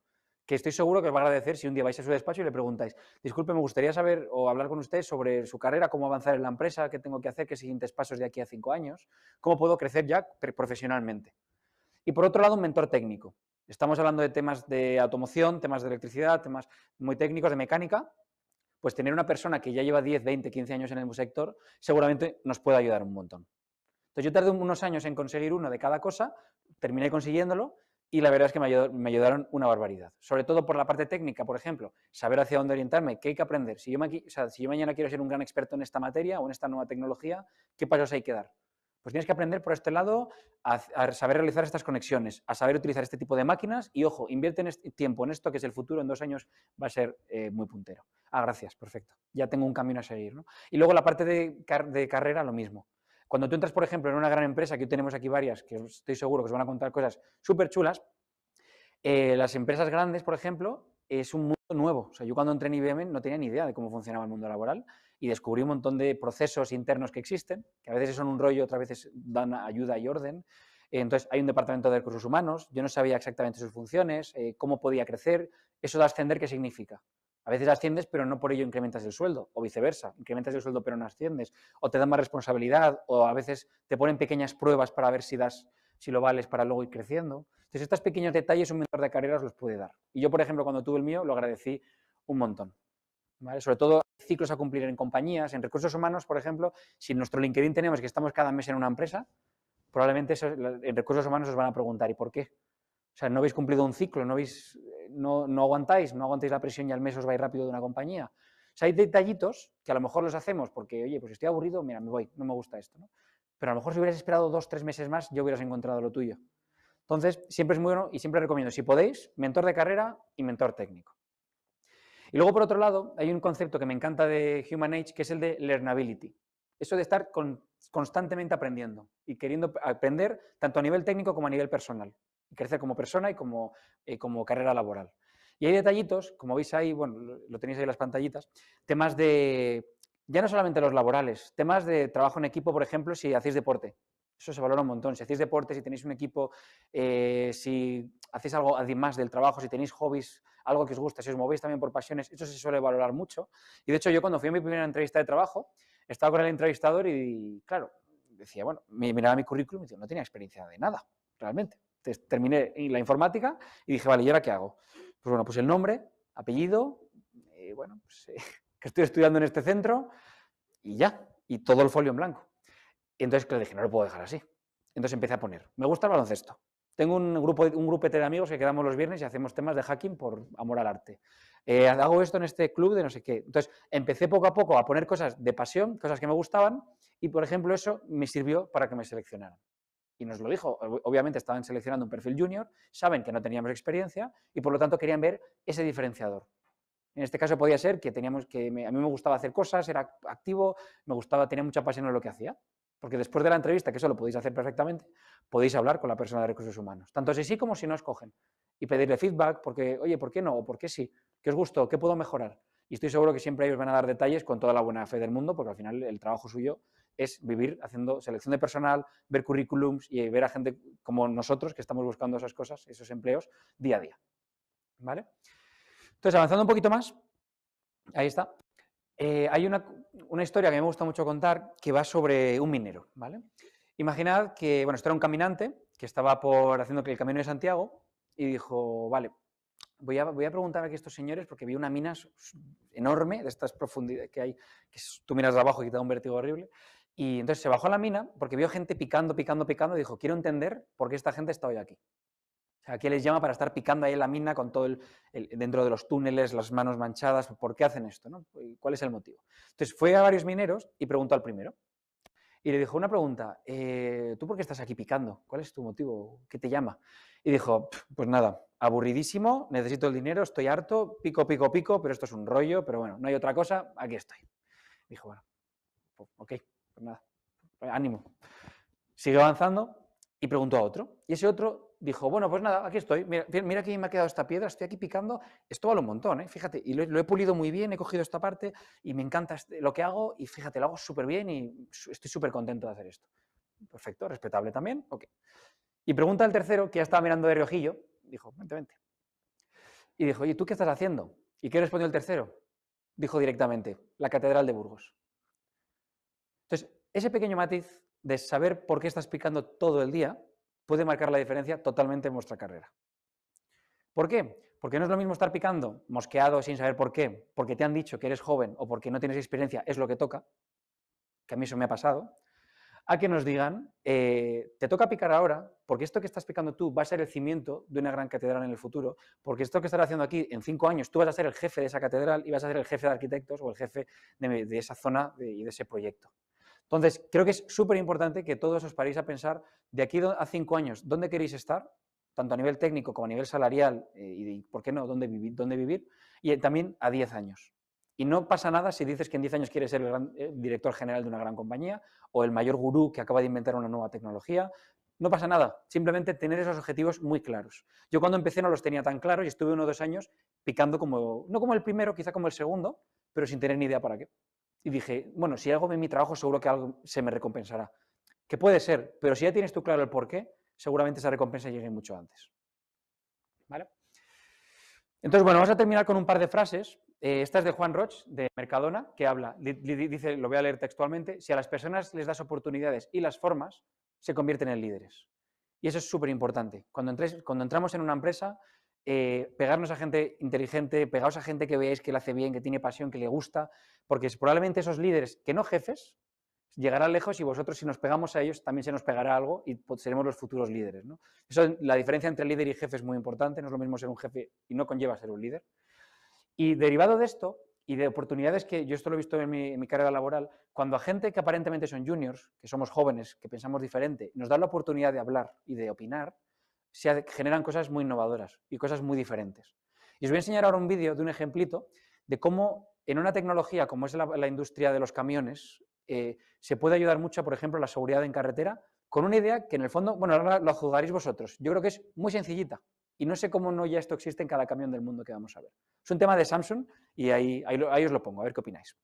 que estoy seguro que os va a agradecer si un día vais a su despacho y le preguntáis, disculpe, me gustaría saber o hablar con usted sobre su carrera, cómo avanzar en la empresa, qué tengo que hacer, qué siguientes pasos de aquí a cinco años, cómo puedo crecer ya profesionalmente. Y por otro lado, un mentor técnico. Estamos hablando de temas de automoción, temas de electricidad, temas muy técnicos de mecánica. Pues tener una persona que ya lleva 10, 20, 15 años en el sector seguramente nos puede ayudar un montón. Entonces yo tardé unos años en conseguir uno de cada cosa, terminé consiguiéndolo y la verdad es que me, ayudaron una barbaridad. Sobre todo por la parte técnica, por ejemplo, saber hacia dónde orientarme, qué hay que aprender. Si yo, mañana quiero ser un gran experto en esta materia o en esta nueva tecnología, ¿qué pasos hay que dar? Pues tienes que aprender por este lado a, saber realizar estas conexiones, a saber utilizar este tipo de máquinas y, ojo, invierte este tiempo en esto que es el futuro, en dos años va a ser eh, muy puntero. Ah, gracias, perfecto. Ya tengo un camino a seguir. Y luego la parte de, de carrera, lo mismo cuando tú entras, por ejemplo, en una gran empresa, que tenemos aquí varias, que estoy seguro que os van a contar cosas súper chulas, eh, las empresas grandes, por ejemplo, es un mundo nuevo. O sea, yo cuando entré en IBM no tenía ni idea de cómo funcionaba el mundo laboral y descubrí un montón de procesos internos que existen, que a veces son un rollo, otras veces dan ayuda y orden. Entonces, hay un departamento de recursos humanos, yo no sabía exactamente sus funciones, eh, cómo podía crecer, eso de ascender, ¿qué significa? A veces asciendes, pero no por ello incrementas el sueldo, o viceversa, incrementas el sueldo pero no asciendes, o te dan más responsabilidad, o a veces te ponen pequeñas pruebas para ver si das, si lo vales para luego ir creciendo. Entonces, estos pequeños detalles un mentor de carreras los puede dar. Y yo, por ejemplo, cuando tuve el mío, lo agradecí un montón. ¿Vale? Sobre todo ciclos a cumplir en compañías, en recursos humanos, por ejemplo, si en nuestro LinkedIn tenemos que estamos cada mes en una empresa, probablemente en recursos humanos os van a preguntar, ¿y por qué? O sea, no habéis cumplido un ciclo, no habéis no, aguantáis, no aguantáis la presión y al mes os vais rápido de una compañía. O sea, hay detallitos que a lo mejor los hacemos porque, oye, pues estoy aburrido, mira, me voy, no me gusta esto, Pero a lo mejor si hubieras esperado dos, tres meses más, yo hubieras encontrado lo tuyo. Entonces, siempre es muy bueno y siempre recomiendo, si podéis, mentor de carrera y mentor técnico. Y luego, por otro lado, hay un concepto que me encanta de Human Age, que es el de learnability. Eso de estar constantemente aprendiendo y queriendo aprender tanto a nivel técnico como a nivel personal crecer como persona y como, eh, como carrera laboral. Y hay detallitos, como veis ahí, bueno, lo tenéis ahí en las pantallitas, temas de, ya no solamente los laborales, temas de trabajo en equipo, por ejemplo, si hacéis deporte. Eso se valora un montón. Si hacéis deporte, si tenéis un equipo, eh, si hacéis algo además del trabajo, si tenéis hobbies, algo que os gusta, si os movéis también por pasiones, eso se suele valorar mucho. Y de hecho, yo cuando fui a mi primera entrevista de trabajo, estaba con el entrevistador y, claro, decía, bueno, miraba mi currículum y decía, no tenía experiencia de nada, realmente terminé la informática y dije, vale, ¿y ahora qué hago? Pues bueno, pues el nombre, apellido, bueno, pues, eh, que estoy estudiando en este centro y ya, y todo el folio en blanco. entonces le dije, no lo puedo dejar así. Entonces empecé a poner, me gusta el baloncesto. Tengo un grupo un grupete de amigos que quedamos los viernes y hacemos temas de hacking por amor al arte. Eh, hago esto en este club de no sé qué. Entonces empecé poco a poco a poner cosas de pasión, cosas que me gustaban, y por ejemplo eso me sirvió para que me seleccionaran y nos lo dijo, obviamente estaban seleccionando un perfil junior, saben que no teníamos experiencia y por lo tanto querían ver ese diferenciador. En este caso podía ser que teníamos que a mí me gustaba hacer cosas, era activo, me gustaba, tenía mucha pasión en lo que hacía. Porque después de la entrevista, que eso lo podéis hacer perfectamente, podéis hablar con la persona de recursos humanos, tanto si sí como si no escogen, y pedirle feedback porque, oye, ¿por qué no? ¿O por qué sí? ¿Qué os gustó? ¿Qué puedo mejorar? Y estoy seguro que siempre ellos van a dar detalles con toda la buena fe del mundo, porque al final el trabajo suyo es vivir haciendo selección de personal, ver currículums y ver a gente como nosotros que estamos buscando esas cosas, esos empleos día a día. ¿Vale? Entonces, avanzando un poquito más, ahí está. Eh, hay una, historia que me gusta mucho contar que va sobre un minero. ¿vale? Imaginad que, bueno, esto era un caminante que estaba por haciendo el camino de Santiago y dijo, vale, voy a, voy a preguntar a estos señores porque vi una mina enorme de estas profundidades que hay, que tú miras de abajo y te da un vértigo horrible. Y entonces se bajó a la mina porque vio gente picando, picando, picando y dijo, quiero entender por qué esta gente está hoy aquí. O sea, ¿qué les llama para estar picando ahí en la mina con todo el, dentro de los túneles, las manos manchadas? ¿Por qué hacen esto? ¿no? ¿Cuál es el motivo? Entonces fue a varios mineros y preguntó al primero. Y le dijo una pregunta, eh, ¿tú por qué estás aquí picando? ¿Cuál es tu motivo? ¿Qué te llama? Y dijo, pues nada, aburridísimo, necesito el dinero, estoy harto, pico, pico, pico, pero esto es un rollo, pero bueno, no hay otra cosa, aquí estoy. Dijo, bueno, pues, ok, pues nada, pues ánimo. Siguió avanzando y preguntó a otro. Y ese otro dijo, bueno, pues nada, aquí estoy, mira, mira que me ha quedado esta piedra, estoy aquí picando, esto vale un montón, ¿eh? fíjate, y lo, he pulido muy bien, he cogido esta parte y me encanta este, lo que hago y fíjate, lo hago súper bien y estoy súper contento de hacer esto. Perfecto, respetable también, ok. Y pregunta al tercero, que ya estaba mirando de Riojillo, dijo, vente, vente. Y dijo, oye, ¿tú qué estás haciendo? ¿Y qué respondió el tercero? Dijo directamente, la Catedral de Burgos ese pequeño matiz de saber por qué estás picando todo el día puede marcar la diferencia totalmente en vuestra carrera. ¿Por qué? Porque no es lo mismo estar picando mosqueado sin saber por qué, porque te han dicho que eres joven o porque no tienes experiencia, es lo que toca, que a mí eso me ha pasado, a que nos digan, eh, te toca picar ahora, porque esto que estás picando tú va a ser el cimiento de una gran catedral en el futuro, porque esto que estás haciendo aquí en cinco años, tú vas a ser el jefe de esa catedral y vas a ser el jefe de arquitectos o el jefe de, esa zona y de ese proyecto. Entonces, creo que es súper importante que todos os paréis a pensar de aquí a cinco años, ¿dónde queréis estar? Tanto a nivel técnico como a nivel salarial eh, y, ¿por qué no?, ¿dónde vivir? Dónde vivir? Y eh, también a diez años. Y no pasa nada si dices que en diez años quieres ser el, eh, director general de una gran compañía o el mayor gurú que acaba de inventar una nueva tecnología. No pasa nada, simplemente tener esos objetivos muy claros. Yo cuando empecé no los tenía tan claros y estuve uno o dos años picando como, no como el primero, quizá como el segundo, pero sin tener ni idea para qué y dije, bueno, si hago bien mi trabajo, seguro que algo se me recompensará. Que puede ser, pero si ya tienes tú claro el porqué, seguramente esa recompensa llegue mucho antes. Entonces, bueno, vamos a terminar con un par de frases. Eh, esta es de Juan Roch, de Mercadona, que habla, dice, lo voy a leer textualmente, si a las personas les das oportunidades y las formas, se convierten en líderes. Y eso es súper importante. Cuando, cuando entramos en una empresa, eh, pegarnos a gente inteligente, pegaos a gente que veáis que lo hace bien, que tiene pasión, que le gusta, porque probablemente esos líderes, que no jefes, llegarán lejos y vosotros si nos pegamos a ellos también se nos pegará algo y pues, seremos los futuros líderes. la diferencia entre líder y jefe es muy importante, no es lo mismo ser un jefe y no conlleva ser un líder. Y derivado de esto, y de oportunidades que yo esto lo he visto en mi, en mi, carrera laboral, cuando a gente que aparentemente son juniors, que somos jóvenes, que pensamos diferente, nos da la oportunidad de hablar y de opinar, se generan cosas muy innovadoras y cosas muy diferentes. Y os voy a enseñar ahora un vídeo de un ejemplito de cómo en una tecnología como es la, industria de los camiones, eh, se puede ayudar mucho, por ejemplo, a la seguridad en carretera, con una idea que en el fondo, bueno, ahora lo juzgaréis vosotros. Yo creo que es muy sencillita y no sé cómo no ya esto existe en cada camión del mundo que vamos a ver. Es un tema de Samsung y ahí, ahí os lo pongo, a ver qué opináis.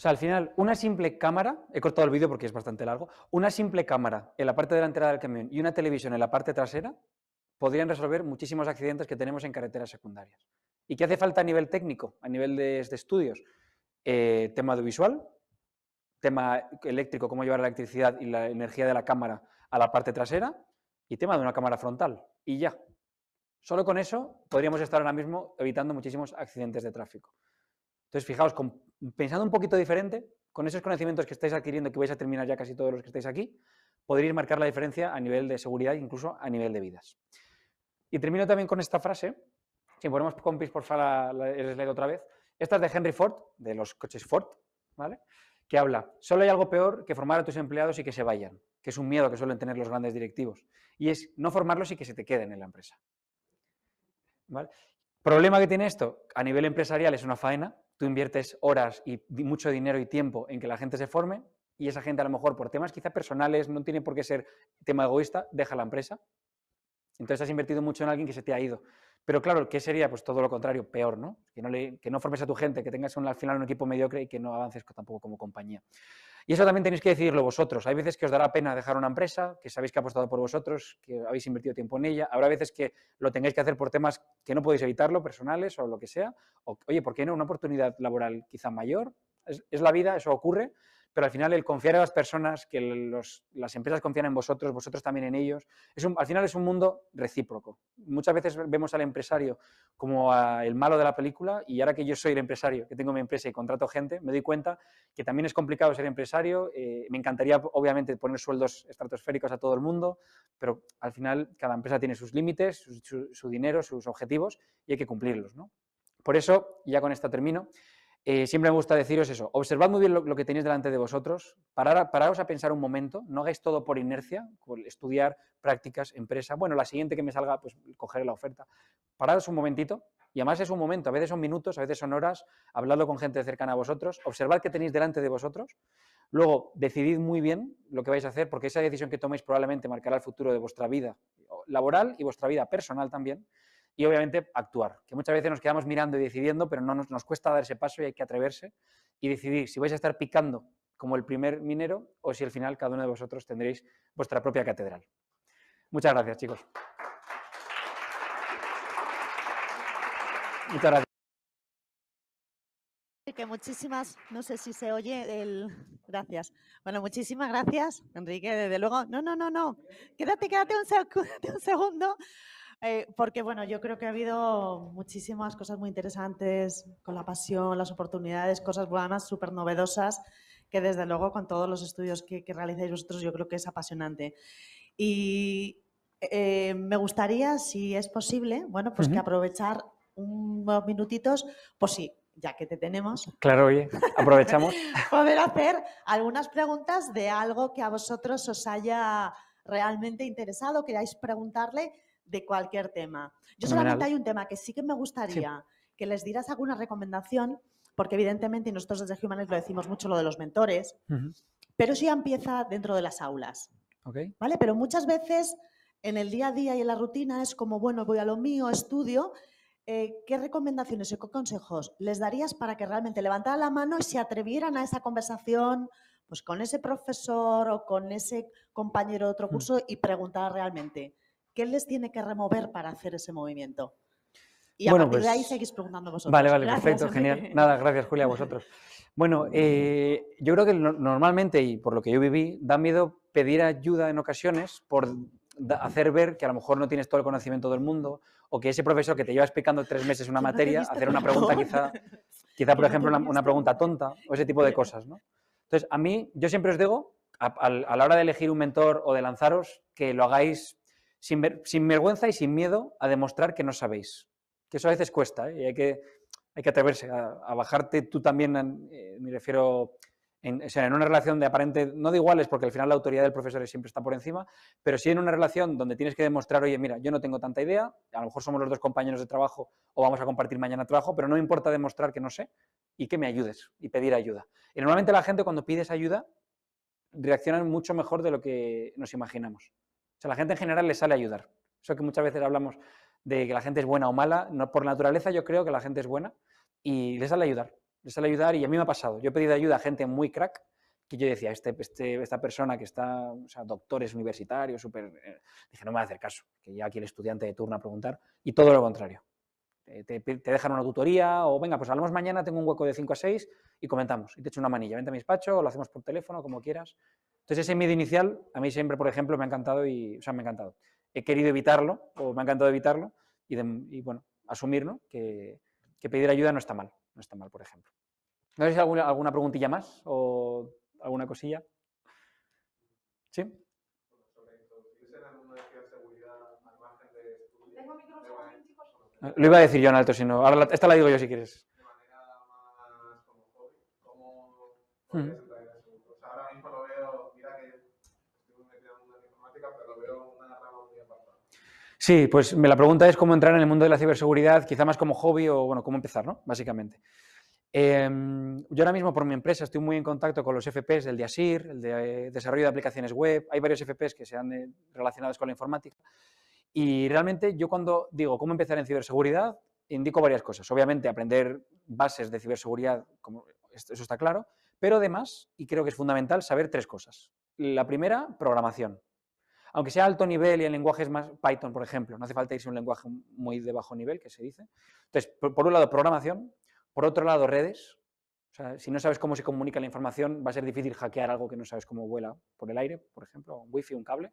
O sea, al final, una simple cámara, he cortado el vídeo porque es bastante largo, una simple cámara en la parte delantera del camión y una televisión en la parte trasera podrían resolver muchísimos accidentes que tenemos en carreteras secundarias. ¿Y qué hace falta a nivel técnico, a nivel de, estudios? Eh, tema audiovisual, tema eléctrico, cómo llevar la electricidad y la energía de la cámara a la parte trasera, y tema de una cámara frontal, y ya. Solo con eso podríamos estar ahora mismo evitando muchísimos accidentes de tráfico. Entonces, fijaos, con pensando un poquito diferente, con esos conocimientos que estáis adquiriendo, que vais a terminar ya casi todos los que estáis aquí, podréis marcar la diferencia a nivel de seguridad, e incluso a nivel de vidas. Y termino también con esta frase. Si ponemos compis, por favor, el slide otra vez. Esta es de Henry Ford, de los coches Ford, ¿vale? Que habla, solo hay algo peor que formar a tus empleados y que se vayan, que es un miedo que suelen tener los grandes directivos. Y es no formarlos y que se te queden en la empresa. Problema que tiene esto, a nivel empresarial es una faena, tú inviertes horas y mucho dinero y tiempo en que la gente se forme y esa gente a lo mejor por temas quizá personales, no tiene por qué ser tema egoísta, deja la empresa entonces has invertido mucho en alguien que se te ha ido. Pero claro, ¿qué sería? Pues todo lo contrario, peor, ¿no? Que no, le, que no formes a tu gente, que tengas un, al final un equipo mediocre y que no avances tampoco como compañía. Y eso también tenéis que decidirlo vosotros. Hay veces que os dará pena dejar una empresa, que sabéis que ha apostado por vosotros, que habéis invertido tiempo en ella. Habrá veces que lo tengáis que hacer por temas que no podéis evitarlo, personales o lo que sea. oye, ¿por qué no? Una oportunidad laboral quizá mayor. es la vida, eso ocurre pero al final el confiar a las personas, que las empresas confían en vosotros, vosotros también en ellos, es un, al final es un mundo recíproco. Muchas veces vemos al empresario como el malo de la película y ahora que yo soy el empresario, que tengo mi empresa y contrato gente, me doy cuenta que también es complicado ser empresario, eh, me encantaría obviamente poner sueldos estratosféricos a todo el mundo, pero al final cada empresa tiene sus límites, su, dinero, sus objetivos y hay que cumplirlos. Por eso, ya con esto termino, eh, siempre me gusta deciros eso, observad muy bien lo, que tenéis delante de vosotros, parar, pararos a pensar un momento, no hagáis todo por inercia, estudiar prácticas, empresa, bueno, la siguiente que me salga, pues coger la oferta, pararos un momentito, y además es un momento, a veces son minutos, a veces son horas, habladlo con gente cercana a vosotros, observad qué tenéis delante de vosotros, luego decidid muy bien lo que vais a hacer, porque esa decisión que toméis probablemente marcará el futuro de vuestra vida laboral y vuestra vida personal también, y obviamente actuar, que muchas veces nos quedamos mirando y decidiendo, pero no nos, nos cuesta dar ese paso y hay que atreverse y decidir si vais a estar picando como el primer minero o si al final cada uno de vosotros tendréis vuestra propia catedral. Muchas gracias, chicos. Muchas gracias. Que muchísimas, no sé si se oye el. Gracias. Bueno, muchísimas gracias, Enrique, desde luego. No, no, no, no. Quédate, quédate un, un segundo. Eh, porque bueno, yo creo que ha habido muchísimas cosas muy interesantes con la pasión, las oportunidades, cosas buenas, súper novedosas, que desde luego con todos los estudios que, realizáis vosotros yo creo que es apasionante. Y eh, me gustaría, si es posible, bueno, pues que aprovechar unos minutitos, pues sí, ya que te tenemos. Claro, oye, aprovechamos. poder hacer algunas preguntas de algo que a vosotros os haya realmente interesado, queráis preguntarle de cualquier tema. Yo solamente hay un tema que sí que me gustaría que les dieras alguna recomendación, porque evidentemente nosotros desde Humanes lo decimos mucho lo de los mentores, pero si ya empieza dentro de las aulas. ¿Vale? Pero muchas veces en el día a día y en la rutina es como, bueno, voy a lo mío, estudio. Eh, ¿Qué recomendaciones o qué consejos les darías para que realmente levantaran la mano y se atrevieran a esa conversación pues, con ese profesor o con ese compañero de otro mm. curso y preguntar realmente? ¿Qué les tiene que remover para hacer ese movimiento? Y a bueno, pues, seguís preguntando vosotros. Vale, vale, perfecto, ¿eh? genial. Nada, gracias Julia a vosotros. Bueno, eh, yo creo que normalmente, y por lo que yo viví, da miedo pedir ayuda en ocasiones por hacer ver que a lo mejor no tienes todo el conocimiento del mundo o que ese profesor que te lleva explicando tres meses una materia, hacer una pregunta quizá, quizá por ejemplo, una, pregunta tonta o ese tipo de cosas. ¿no? Entonces, a mí, yo siempre os digo, a la hora de elegir un mentor o de lanzaros, que lo hagáis sin, vergüenza y sin miedo a demostrar que no sabéis. Que eso a veces cuesta ¿eh? y hay que, atreverse a, bajarte tú también, eh, me refiero, en, una relación de aparente, no de iguales, porque al final la autoridad del profesor siempre está por encima, pero si en una relación donde tienes que demostrar, oye, mira, yo no tengo tanta idea, a lo mejor somos los dos compañeros de trabajo o vamos a compartir mañana trabajo, pero no me importa demostrar que no sé y que me ayudes y pedir ayuda. Y normalmente la gente cuando pides ayuda reaccionan mucho mejor de lo que nos imaginamos. O sea, la gente en general le sale a ayudar. Eso que muchas veces hablamos de que la gente es buena o mala, no, por naturaleza yo creo que la gente es buena y les sale a ayudar. Les sale a ayudar y a mí me ha pasado. Yo he pedido ayuda a gente muy crack que yo decía, este, este, esta persona que está, o sea, doctores universitarios, súper... Eh", dije, no me va a hacer caso, que ya aquí el estudiante de turno a preguntar, y todo lo contrario. Eh, te, dejan una tutoría o venga, pues hablamos mañana, tengo un hueco de 5 a 6 y comentamos. Y te echo una manilla, vente a mi despacho o lo hacemos por teléfono, como quieras. Entonces ese miedo inicial a mí siempre, por ejemplo, me ha encantado y, o sea, me ha encantado. He querido evitarlo o me ha encantado evitarlo y, bueno, asumir que, que, pedir ayuda no está mal, no está mal, por ejemplo. No sé alguna, alguna preguntilla más o alguna cosilla. ¿Sí? Lo iba a decir yo en alto, si no. Ahora esta la digo yo si quieres. De manera más como hobby, Ahora mismo lo veo, mira que estoy informática, pero lo veo una rama muy apartada. Sí, pues me la pregunta es cómo entrar en el mundo de la ciberseguridad, quizá más como hobby o, bueno, cómo empezar, ¿no? Básicamente. Em, yo ahora mismo por mi empresa estoy muy en contacto con los FPs del de ASIR, el de eh, desarrollo de aplicaciones web. Hay varios FPs que se han relacionado eh, relacionados con la informática. Y realmente yo cuando digo cómo empezar en ciberseguridad, indico varias cosas. Obviamente aprender bases de ciberseguridad, como eso está claro, pero además, y creo que es fundamental, saber tres cosas. La primera, programación. Aunque sea alto nivel y el lenguaje es más Python, por ejemplo, no hace falta irse a un lenguaje muy de bajo nivel, que se dice. Entonces, por un lado, programación, por otro lado, redes, si no sabes cómo se comunica la información, va a ser difícil hackear algo que no sabes cómo vuela por el aire, por ejemplo, un wifi, un cable.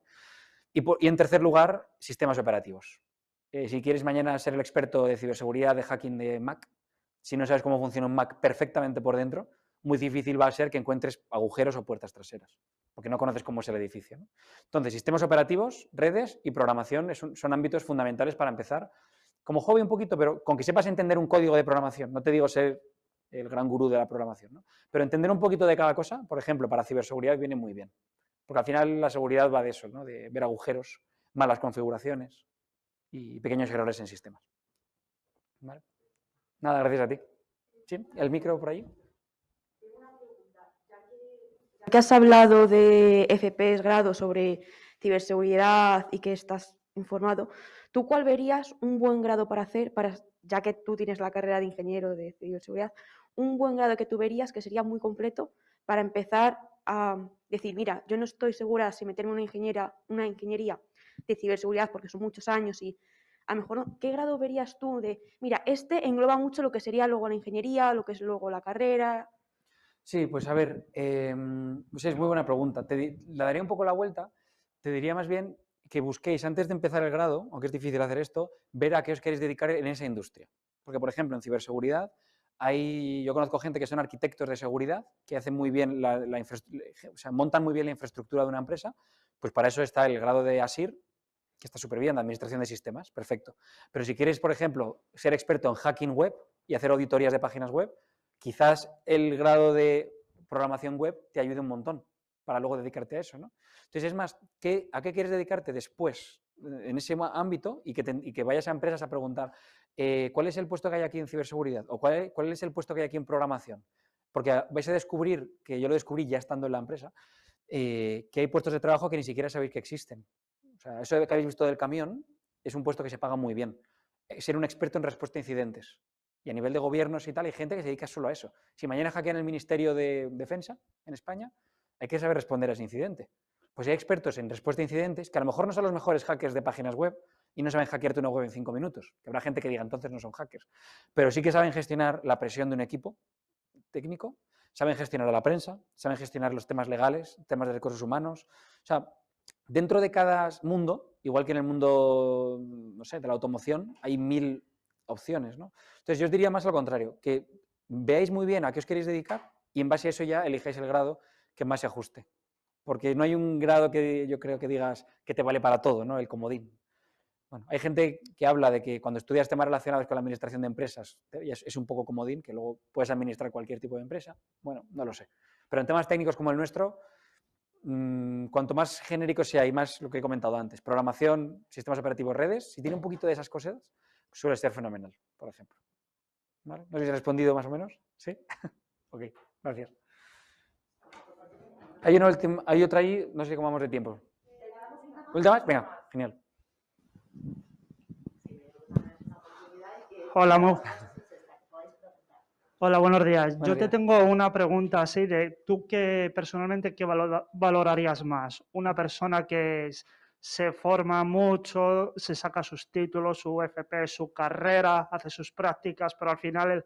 Y, en tercer lugar, sistemas operativos. Eh, si quieres mañana ser el experto de ciberseguridad, de hacking de Mac, si no sabes cómo funciona un Mac perfectamente por dentro, muy difícil va a ser que encuentres agujeros o puertas traseras, porque no conoces cómo es el edificio. Entonces, sistemas operativos, redes y programación son ámbitos fundamentales para empezar. Como hobby un poquito, pero con que sepas entender un código de programación, no te digo ser el gran gurú de la programación, ¿no? pero entender un poquito de cada cosa, por ejemplo, para ciberseguridad viene muy bien. Porque al final la seguridad va de eso, ¿no? de ver agujeros, malas configuraciones y pequeños errores en sistemas. Nada, gracias a ti. ¿Sí? ¿El micro por ahí? que has hablado de FPS grado sobre ciberseguridad y que estás informado, ¿tú cuál verías un buen grado para hacer, para, ya que tú tienes la carrera de ingeniero de ciberseguridad, un buen grado que tú verías que sería muy completo para empezar a decir, mira, yo no estoy segura si meterme una ingeniera, una ingeniería de ciberseguridad porque son muchos años y a lo mejor ¿Qué grado verías tú de, mira, este engloba mucho lo que sería luego la ingeniería, lo que es luego la carrera? Sí, pues a ver, em, pues es muy buena pregunta. Te, la daría un poco la vuelta. Te diría más bien que busquéis, antes de empezar el grado, aunque es difícil hacer esto, ver a qué os queréis dedicar en esa industria. Porque, por ejemplo, en ciberseguridad, yo conozco gente que son arquitectos de seguridad, que hacen muy bien la, o sea, montan muy bien la infraestructura de una empresa, pues para eso está el grado de ASIR, que está súper bien, de administración de sistemas, perfecto. Pero si quieres, por ejemplo, ser experto en hacking web y hacer auditorías de páginas web, quizás el grado de programación web te ayude un montón para luego dedicarte a eso, Entonces, es más, ¿qué, ¿a qué quieres dedicarte después en ese ámbito y que vayas a empresas a preguntar, eh, ¿cuál es el puesto que hay aquí en ciberseguridad? ¿O cuál, es el puesto que hay aquí en programación? Porque vais a descubrir, que yo lo descubrí ya estando en la empresa, eh, que hay puestos de trabajo que ni siquiera sabéis que existen. O sea, eso que habéis visto del camión es un puesto que se paga muy bien. Eh, ser un experto en respuesta a incidentes. Y a nivel de gobiernos y tal, hay gente que se dedica solo a eso. Si mañana hackean el Ministerio de Defensa en España, hay que saber responder a ese incidente. Pues hay expertos en respuesta a incidentes que a lo mejor no son los mejores hackers de páginas web, y no saben hackearte una web en cinco minutos. Que habrá gente que diga, entonces no son hackers. Pero sí que saben gestionar la presión de un equipo técnico, saben gestionar a la prensa, saben gestionar los temas legales, temas de recursos humanos. O sea, dentro de cada mundo, igual que en el mundo, no sé, de la automoción, hay mil opciones, ¿no? Entonces yo os diría más al contrario, que veáis muy bien a qué os queréis dedicar y en base a eso ya elijáis el grado que más se ajuste. Porque no hay un grado que yo creo que digas que te vale para todo, ¿no? El comodín. Bueno, hay gente que habla de que cuando estudias temas relacionados con la administración de empresas es, un poco comodín, que luego puedes administrar cualquier tipo de empresa. Bueno, no lo sé. Pero en temas técnicos como el nuestro, mm, cuanto más genérico sea y más lo que he comentado antes, programación, sistemas operativos, redes, si tiene un poquito de esas cosas, suele ser fenomenal, por ejemplo. No sé respondido más o menos. ¿Sí? ok, gracias. Hay, hay otra ahí, no sé cómo vamos de tiempo. ¿Última más? Venga, genial. Hola, Hola, buenos días. Yo te tengo una pregunta así de tú que personalmente qué valorarías más, una persona que se forma mucho, se saca sus títulos, su FP, su carrera, hace sus prácticas, pero al final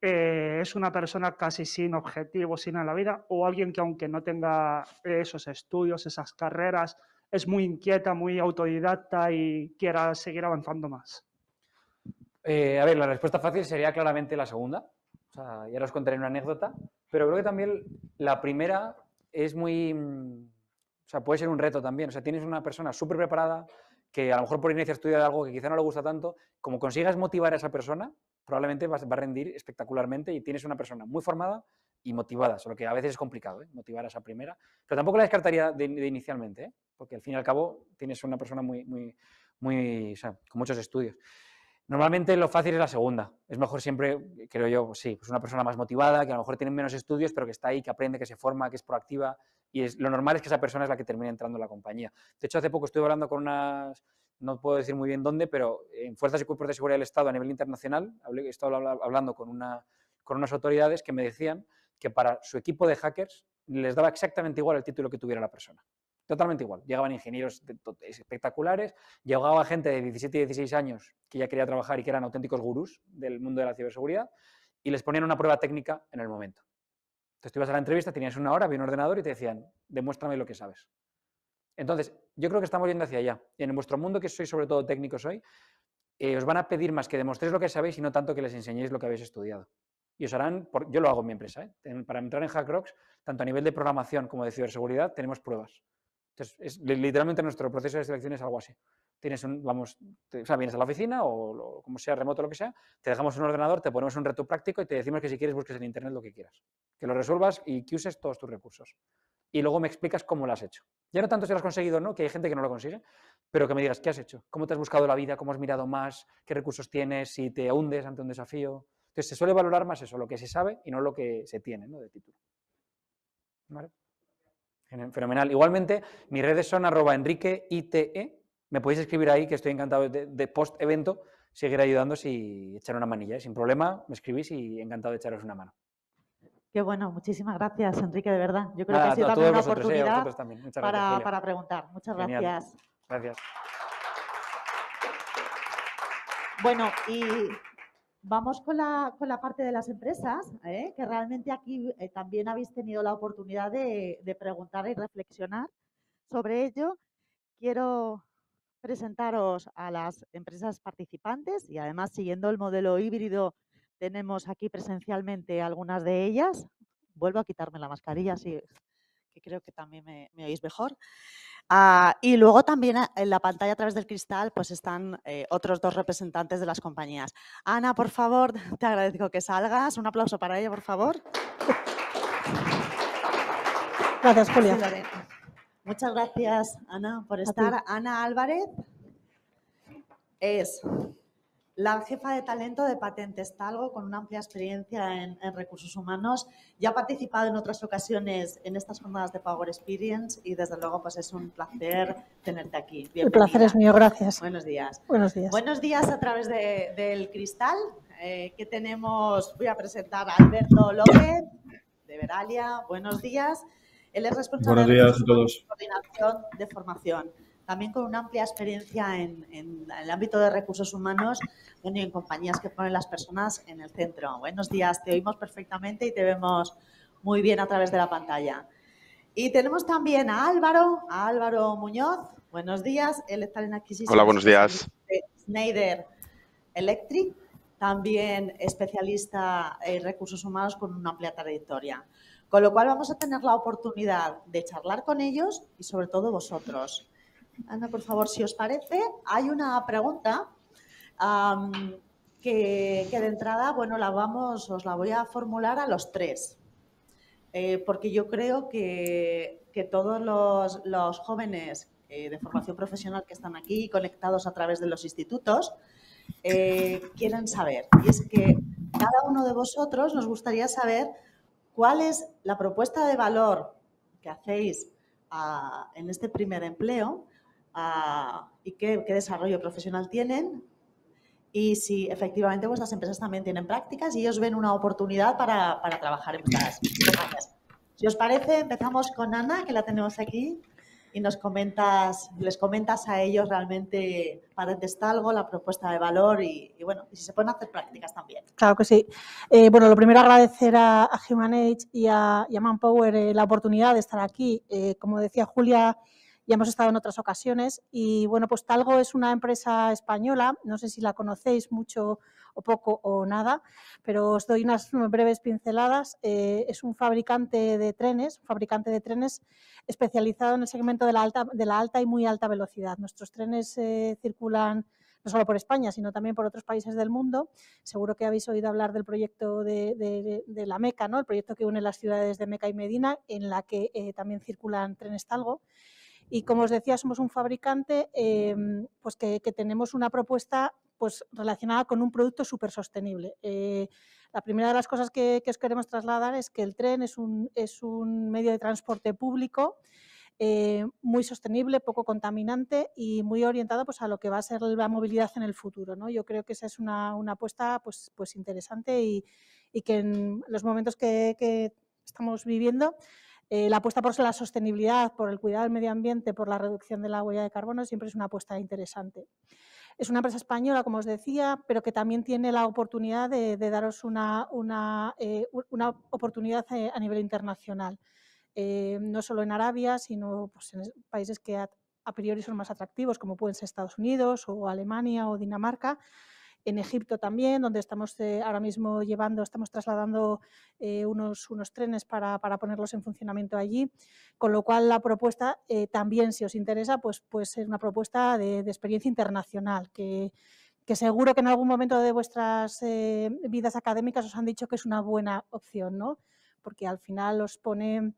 eh, es una persona casi sin objetivos, sin en la vida, o alguien que aunque no tenga eh, esos estudios, esas carreras, es muy inquieta, muy autodidacta y quiera seguir avanzando más. Eh, a ver, la respuesta fácil sería claramente la segunda. ya os contaré una anécdota. Pero creo que también la primera es muy. Mm, o sea, puede ser un reto también. O sea, tienes una persona súper preparada que a lo mejor por inicio estudia algo que quizá no le gusta tanto. Como consigas motivar a esa persona, probablemente va a rendir espectacularmente y tienes una persona muy formada y motivada. Solo que a veces es complicado ¿eh? motivar a esa primera. Pero tampoco la descartaría de, inicialmente, ¿eh? porque al fin y al cabo tienes una persona muy, muy, muy o sea, con muchos estudios. Normalmente lo fácil es la segunda. Es mejor siempre, creo yo, sí, pues una persona más motivada, que a lo mejor tiene menos estudios, pero que está ahí, que aprende, que se forma, que es proactiva. Y es, lo normal es que esa persona es la que termine entrando en la compañía. De hecho, hace poco estuve hablando con unas, no puedo decir muy bien dónde, pero en Fuerzas y Cuerpos de Seguridad del Estado a nivel internacional, he estado hablando con unas autoridades que me decían que para su equipo de hackers les daba exactamente igual el título que tuviera la persona. Totalmente igual. Llegaban ingenieros espectaculares, llegaba gente de 17 y 16 años que ya quería trabajar y que eran auténticos gurús del mundo de la ciberseguridad y les ponían una prueba técnica en el momento. Entonces ibas a la entrevista, tenías una hora, había un ordenador y te decían, demuéstrame lo que sabes. Entonces, yo creo que estamos yendo hacia allá. En vuestro mundo, que soy sobre todo técnicos hoy, eh, os van a pedir más que demostréis lo que sabéis y no tanto que les enseñéis lo que habéis estudiado. Y os harán, yo lo hago en mi empresa, ¿eh? para entrar en HackRocks, tanto a nivel de programación como de ciberseguridad, tenemos pruebas entonces, es, literalmente nuestro proceso de selección es algo así. Tienes un, vamos, o sea, vienes a la oficina o, como sea, remoto, lo que sea, te dejamos un ordenador, te ponemos un reto práctico y te decimos que si quieres busques en internet lo que quieras. Que lo resuelvas y que uses todos tus recursos. Y luego me explicas cómo lo has hecho. Ya no tanto si lo has conseguido o no, que hay gente que no lo consigue, pero que me digas qué has hecho, cómo te has buscado la vida, cómo has mirado más, qué recursos tienes, si te hundes ante un desafío. Entonces se suele valorar más eso, lo que se sabe y no lo que se tiene ¿no? de título. ¿Vale? Fenomenal. Igualmente, mis redes son arroba enriqueite. Me podéis escribir ahí, que estoy encantado de, post-evento seguir ayudando y echar una manilla. ¿eh? Sin problema, me escribís y encantado de echaros una mano. Qué bueno, muchísimas gracias, Enrique, de verdad. Yo creo que ha sido una oportunidad para, preguntar. Muchas gracias. Gracias. Bueno, y Vamos con la, parte de las empresas, ¿eh? que realmente aquí eh, también habéis tenido la oportunidad de, de, preguntar y reflexionar sobre ello. Quiero presentaros a las empresas participantes y además siguiendo el modelo híbrido tenemos aquí presencialmente algunas de ellas. Vuelvo a quitarme la mascarilla, si que creo que también me, oís mejor. Ah, y luego también ah, en la pantalla a través del cristal pues están eh, otros dos representantes de las compañías. Ana, por favor, te agradezco que salgas. Un aplauso para ella, por favor. Gracias, Julia. Muchas gracias, Ana, por estar. Ana Álvarez es la jefa de talento de Patentes Talgo, con una amplia experiencia en, recursos humanos, ya ha participado en otras ocasiones en estas jornadas de Power Experience y desde luego pues es un placer tenerte aquí. El placer es mío, gracias. Buenos días. Buenos días. Buenos días a través del cristal eh, que tenemos. Voy a presentar a Alberto López de Veralia. Buenos días. Él es responsable de la coordinación de formación también con una amplia experiencia en, el ámbito de recursos humanos bueno, y en compañías que ponen las personas en el centro. Buenos días, te oímos perfectamente y te vemos muy bien a través de la pantalla. Y tenemos también a Álvaro, Álvaro Muñoz. Buenos días, él está en adquisición. Hola, buenos días. Schneider Electric, también especialista en recursos humanos con una amplia trayectoria. Con lo cual vamos a tener la oportunidad de charlar con ellos y sobre todo vosotros. Ana, por favor, si os parece, hay una pregunta que, de entrada, bueno, la vamos, os la voy a formular a los tres, eh, porque yo creo que, todos los, jóvenes eh, de formación profesional que están aquí conectados a través de los institutos eh, quieren saber. Y es que cada uno de vosotros nos gustaría saber cuál es la propuesta de valor que hacéis ah, en este primer empleo y qué, desarrollo profesional tienen y si efectivamente vuestras empresas también tienen prácticas y ellos ven una oportunidad para, para trabajar en estas Si os parece, empezamos con Ana, que la tenemos aquí, y nos comentas, les comentas a ellos realmente para algo, la propuesta de valor y, bueno, si se pueden hacer prácticas también. Claro que sí. Eh, bueno, lo primero agradecer a, Human y a, Yaman Power Manpower eh, la oportunidad de estar aquí. Eh, como decía Julia, ya hemos estado en otras ocasiones. Y bueno, pues Talgo es una empresa española, no sé si la conocéis mucho o poco o nada, pero os doy unas breves pinceladas. Eh, es un fabricante de trenes, fabricante de trenes especializado en el segmento de la alta, de la alta y muy alta velocidad. Nuestros trenes eh, circulan no solo por España, sino también por otros países del mundo. Seguro que habéis oído hablar del proyecto de, la Meca, ¿no? el proyecto que une las ciudades de Meca y Medina, en la que eh, también circulan trenes Talgo. Y como os decía, somos un fabricante em, pues que, tenemos una propuesta pues relacionada con un producto súper sostenible. Eh, la primera de las cosas que, os queremos trasladar es que el tren es un, es un medio de transporte público eh, muy sostenible, poco contaminante y muy orientado pues, a lo que va a ser la movilidad en el futuro. ¿no? Yo creo que esa es una, una apuesta pues, pues interesante y, y, que en los momentos que, que estamos viviendo eh, la apuesta por la sostenibilidad, por el cuidado del medio ambiente, por la reducción de la huella de carbono siempre es una apuesta interesante. Es una empresa española, como os decía, pero que también tiene la oportunidad de, daros una, eh, oportunidad eh, a nivel internacional. no solo en Arabia, sino pues, en países que a, a priori son más atractivos, como pueden ser Estados Unidos o Alemania o Dinamarca, en Egipto también, donde estamos eh, ahora mismo llevando, estamos trasladando eh, unos, unos trenes para, para, ponerlos en funcionamiento allí, con lo cual la propuesta eh, también, si os interesa, pues, pues es una propuesta de, experiencia internacional que, que seguro que en algún momento de vuestras vidas académicas os han dicho que es una buena opción, ¿no? Porque al final os pone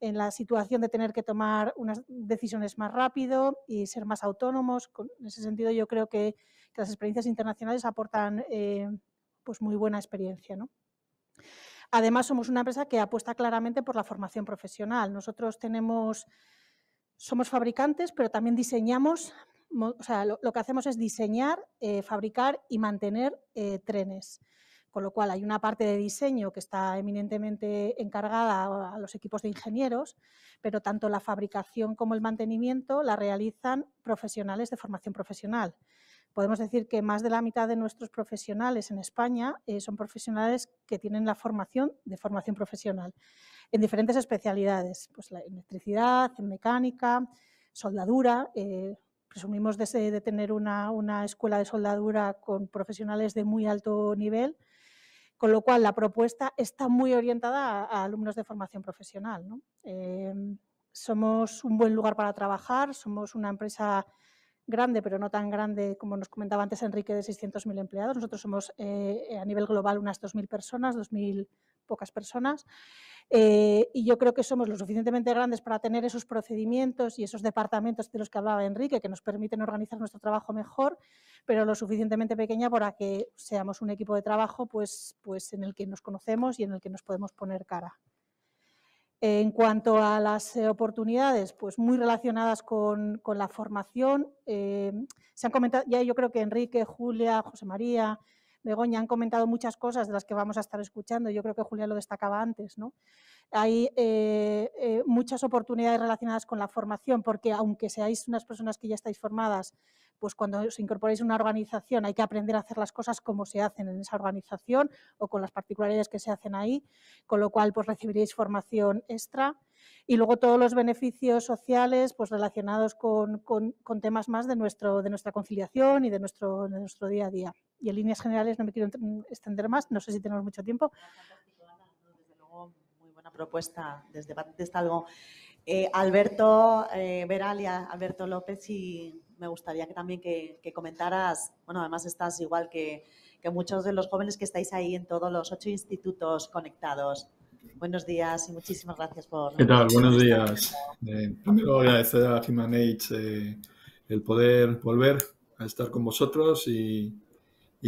en la situación de tener que tomar unas decisiones más rápido y ser más autónomos. En ese sentido, yo creo que las experiencias internacionales aportan eh, pues muy buena experiencia. ¿no? Además, somos una empresa que apuesta claramente por la formación profesional. Nosotros tenemos, somos fabricantes, pero también diseñamos, o sea, lo, que hacemos es diseñar, eh, fabricar y mantener eh, trenes. Con lo cual, hay una parte de diseño que está eminentemente encargada a los equipos de ingenieros, pero tanto la fabricación como el mantenimiento la realizan profesionales de formación profesional podemos decir que más de la mitad de nuestros profesionales en España eh, son profesionales que tienen la formación de formación profesional en diferentes especialidades, pues la electricidad, en mecánica, soldadura. Eh, presumimos de, tener una, escuela de soldadura con profesionales de muy alto nivel, con lo cual la propuesta está muy orientada a, alumnos de formación profesional. Eh, somos un buen lugar para trabajar, somos una empresa grande, pero no tan grande como nos comentaba antes Enrique, de 600.000 empleados. Nosotros somos eh, a nivel global unas 2.000 personas, 2.000 pocas personas. Eh, y yo creo que somos lo suficientemente grandes para tener esos procedimientos y esos departamentos de los que hablaba Enrique, que nos permiten organizar nuestro trabajo mejor, pero lo suficientemente pequeña para que seamos un equipo de trabajo pues, pues en el que nos conocemos y en el que nos podemos poner cara. En cuanto a las eh, oportunidades, pues muy relacionadas con, la formación. Eh, se han comentado, ya yo creo que Enrique, Julia, José María, Begoña han comentado muchas cosas de las que vamos a estar escuchando. Yo creo que Julia lo destacaba antes, Hay eh, muchas oportunidades relacionadas con la formación, porque aunque seáis unas personas que ya estáis formadas, pues cuando os incorporáis a una organización hay que aprender a hacer las cosas como se hacen en esa organización o con las particularidades que se hacen ahí, con lo cual pues recibiréis formación extra. Y luego todos los beneficios sociales pues relacionados con, temas más de, nuestro, de nuestra conciliación y de nuestro, nuestro día a día. Y en líneas generales no me quiero extender más, no sé si tenemos mucho tiempo. Desde luego, muy buena propuesta desde está algo. Eh, Alberto eh, Alberto López, y me gustaría que también que, comentaras, bueno, además estás igual que, muchos de los jóvenes que estáis ahí en todos los ocho institutos conectados. Buenos días y muchísimas gracias por... ¿Qué Buenos días. Eh, primero agradecer a eh, el poder volver a estar con vosotros y,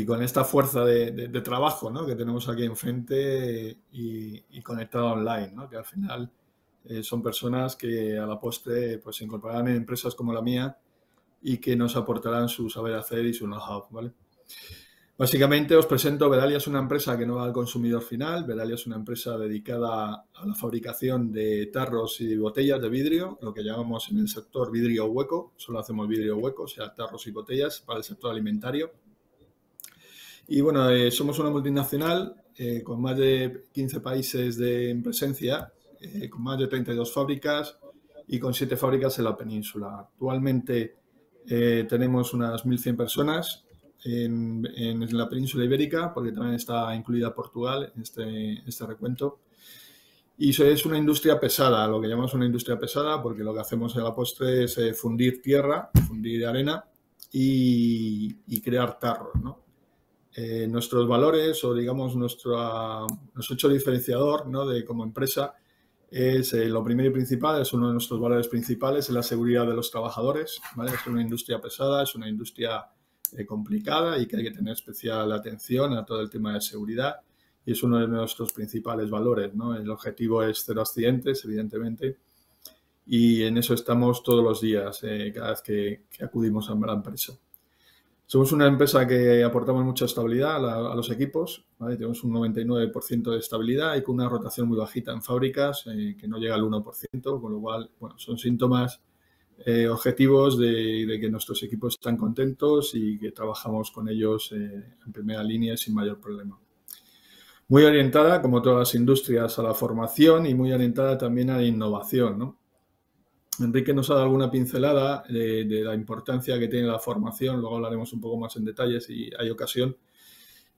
con esta fuerza de, trabajo ¿no? que tenemos aquí enfrente y, y conectado online, ¿no? que al final eh, son personas que a la postre pues, se incorporarán en empresas como la mía y que nos aportarán su saber hacer y su know-how. ¿vale? Básicamente os presento, Veralia es una empresa que no va al consumidor final, Veralia es una empresa dedicada a la fabricación de tarros y botellas de vidrio, lo que llamamos en el sector vidrio hueco, solo hacemos vidrio hueco, o sea, tarros y botellas para el sector alimentario. Y bueno, eh, somos una multinacional eh, con más de 15 países de, en presencia eh, con más de 32 fábricas y con 7 fábricas en la península. Actualmente eh, tenemos unas 1.100 personas en, en, la península ibérica, porque también está incluida Portugal en este, este recuento. Y es una industria pesada, lo que llamamos una industria pesada, porque lo que hacemos en la postre es eh, fundir tierra, fundir arena y, y crear tarro. nuestros valores o digamos nuestro nuestro hecho diferenciador ¿no? de como empresa es eh, lo primero y principal, es uno de nuestros valores principales, es la seguridad de los trabajadores. ¿vale? Es una industria pesada, es una industria eh, complicada y que hay que tener especial atención a todo el tema de seguridad y es uno de nuestros principales valores. ¿no? El objetivo es cero accidentes, evidentemente, y en eso estamos todos los días, eh, cada vez que, acudimos a una empresa. Somos una empresa que aportamos mucha estabilidad a, los equipos, tenemos un 99% de estabilidad y con una rotación muy bajita en fábricas eh, que no llega al 1%, con lo cual bueno, son síntomas eh, objetivos de, que nuestros equipos están contentos y que trabajamos con ellos eh, en primera línea sin mayor problema. Muy orientada, como todas las industrias, a la formación y muy orientada también a la innovación. ¿no? Enrique nos ha dado alguna pincelada eh, de, la importancia que tiene la formación, luego hablaremos un poco más en detalle si hay ocasión.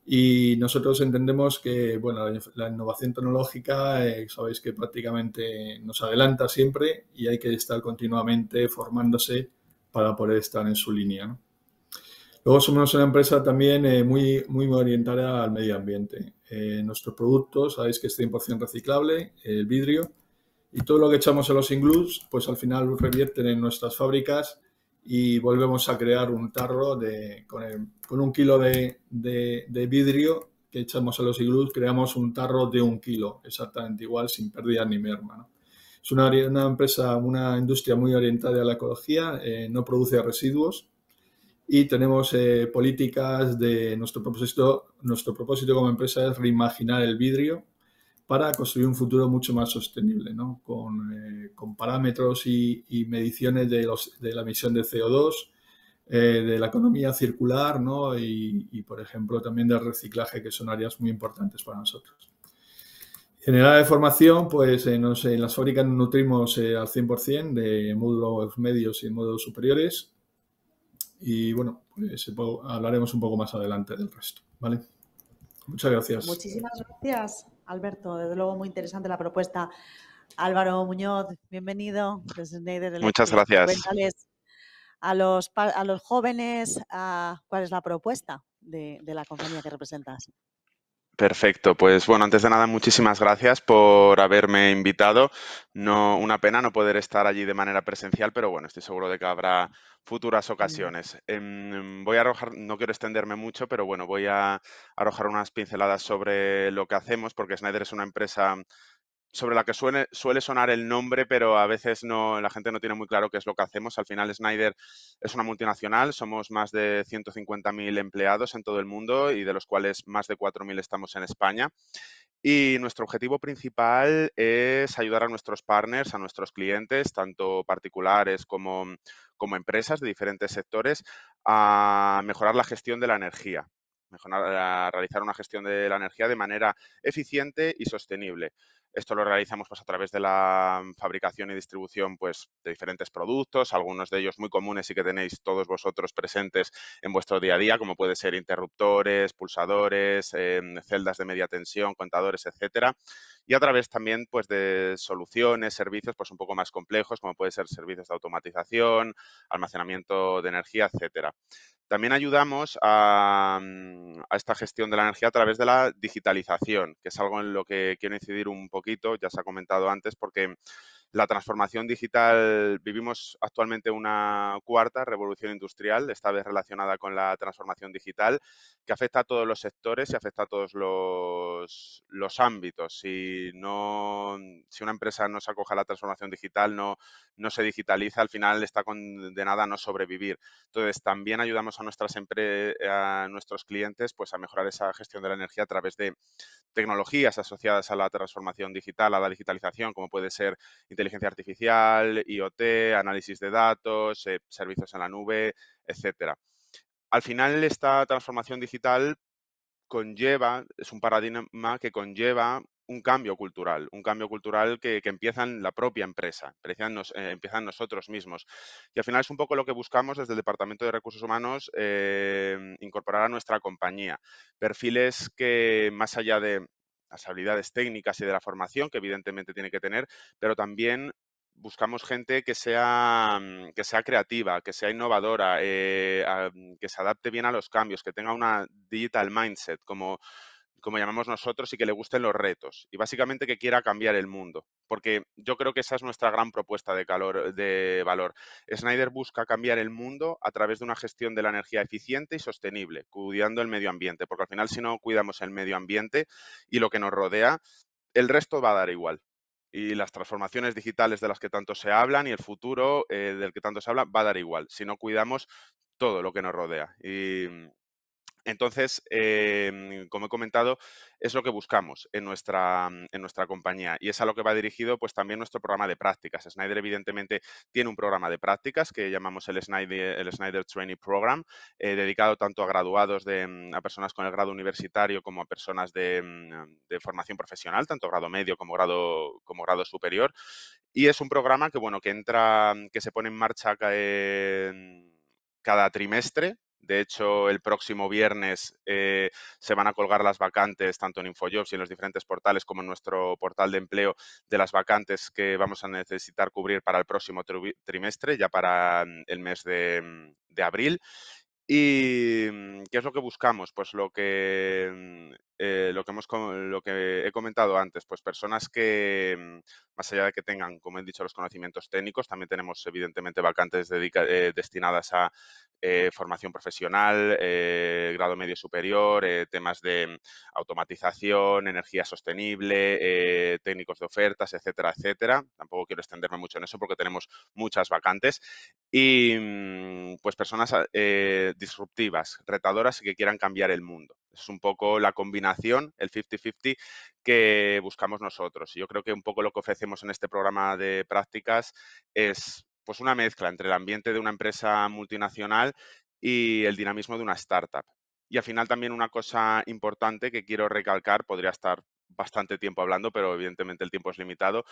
Y nosotros entendemos que bueno, la, innovación tecnológica, eh, sabéis que prácticamente nos adelanta siempre y hay que estar continuamente formándose para poder estar en su línea. Luego somos una empresa también eh, muy, muy orientada al medio ambiente. Nuestro nuestros productos, sabéis que es 100% reciclable, el vidrio, y todo lo que echamos a los inglús, pues al final revierten en nuestras fábricas y volvemos a crear un tarro de, con, un kilo de, de, vidrio que echamos a los inglus creamos un tarro de un kilo, exactamente igual, sin pérdida ni merma. Es una, una, empresa, una industria muy orientada a la ecología, eh, no produce residuos y tenemos eh, políticas de nuestro propósito, nuestro propósito como empresa es reimaginar el vidrio para construir un futuro mucho más sostenible, ¿no? con, eh, parámetros y, mediciones de, los, de, la emisión de CO2, eh, de la economía circular ¿no? y, por ejemplo, también del reciclaje, que son áreas muy importantes para nosotros. En el área de formación, pues eh, en las fábricas nos nutrimos al 100% de módulos medios y módulos superiores. Y bueno, pues, hablaremos un poco más adelante del resto. ¿vale? Muchas gracias. Muchísimas gracias. Alberto, desde luego muy interesante la propuesta. Álvaro Muñoz, bienvenido Muchas gracias. a los, a los jóvenes cuál es la propuesta de, la compañía que representas. Perfecto, pues bueno, antes de nada, muchísimas gracias por haberme invitado. No, una pena no poder estar allí de manera presencial, pero bueno, estoy seguro de que habrá futuras ocasiones. Em, voy a arrojar, no quiero extenderme mucho, pero bueno, voy a arrojar unas pinceladas sobre lo que hacemos, porque Snyder es una empresa sobre la que suele, suele sonar el nombre, pero a veces no, la gente no tiene muy claro qué es lo que hacemos. Al final, Snyder es una multinacional, somos más de 150.000 empleados en todo el mundo y de los cuales más de 4.000 estamos en España. Y nuestro objetivo principal es ayudar a nuestros partners, a nuestros clientes, tanto particulares como como empresas de diferentes sectores a mejorar la gestión de la energía, mejorar, a realizar una gestión de la energía de manera eficiente y sostenible. Esto lo realizamos pues, a través de la fabricación y distribución pues, de diferentes productos, algunos de ellos muy comunes y que tenéis todos vosotros presentes en vuestro día a día, como puede ser interruptores, pulsadores, em, celdas de media tensión, contadores, etcétera y a través también pues, de soluciones, servicios pues, un poco más complejos, como puede ser servicios de automatización, almacenamiento de energía, etcétera. También ayudamos a, mm, a esta gestión de la energía a través de la digitalización, que es algo en lo que quiero incidir un poco ya se ha comentado antes, porque la transformación digital, vivimos actualmente una cuarta revolución industrial, esta vez relacionada con la transformación digital, que afecta a todos los sectores y afecta a todos los, los ámbitos. Si, no, mm, si una empresa no se acoge a la transformación digital, no, no se digitaliza, al final está condenada a no sobrevivir. Entonces, también ayudamos a, nuestras a nuestros clientes pues, a mejorar esa gestión de la energía a través de tecnologías asociadas a la transformación digital, a la digitalización, como puede ser inteligencia artificial, IoT, análisis de datos, eh, servicios en la nube, etcétera. Al final, esta transformación digital conlleva, es un paradigma que conlleva un cambio cultural, un cambio cultural que, empieza en la propia empresa, empiezan, eh, nosotros mismos. Y al final es un poco lo que buscamos desde el Departamento de Recursos Humanos eh, incorporar a nuestra compañía. Perfiles que más allá de las habilidades técnicas y de la formación que evidentemente tiene que tener, pero también buscamos gente que sea, mm, que sea creativa, que sea innovadora, eh, mm, que se adapte bien a los cambios, que tenga una digital mindset, como como llamamos nosotros, y que le gusten los retos. Y básicamente que quiera cambiar el mundo. Porque yo creo que esa es nuestra gran propuesta de, calor, de valor. Snyder busca cambiar el mundo a través de una gestión de la energía eficiente y sostenible, cuidando el medio ambiente. Porque al final, si no cuidamos el medio ambiente y lo que nos rodea, el resto va a dar igual. Y las transformaciones digitales de las que tanto se hablan y el futuro eh, del que tanto se habla va a dar igual si no cuidamos todo lo que nos rodea. Entonces, em, como he comentado, es lo que buscamos mm, en nuestra, compañía y es a lo que va dirigido pues también nuestro programa de prácticas. Snyder evidentemente tiene un programa de prácticas que llamamos el Snyder, el Training Program, eh, dedicado tanto a graduados, de, mm, a personas con el grado universitario como a personas mm, de, formación profesional, tanto grado medio como grado, como grado superior. Y es un programa que, bueno, que entra, que se pone en marcha eh, cada trimestre de hecho, el próximo viernes eh, se van a colgar las vacantes, tanto en InfoJobs y en los diferentes portales como en nuestro portal de empleo, de las vacantes que vamos a necesitar cubrir para el próximo trimestre, ya para mm, el mes de mm, abril. ¿Y mm, qué es lo que buscamos? Pues lo que eh, lo, que he comentado antes, pues personas que, mm, más allá de que tengan, como he dicho, los conocimientos técnicos, también tenemos evidentemente vacantes eh, destinadas a eh, formación profesional, grado medio superior, temas de mm, automatización, energía sostenible, técnicos de ofertas, etcétera, etcétera. Tampoco quiero extenderme mucho en eso porque tenemos muchas vacantes. Y mm, pues personas disruptivas, retadoras que quieran cambiar el mundo. Es un poco la combinación, el 50-50 que buscamos nosotros. Yo creo que un poco lo que ofrecemos en este programa de prácticas es pues una mezcla entre el ambiente de una empresa multinacional y el dinamismo de una startup. Y al final también una cosa importante que quiero recalcar, podría estar bastante tiempo hablando, pero evidentemente el tiempo es limitado,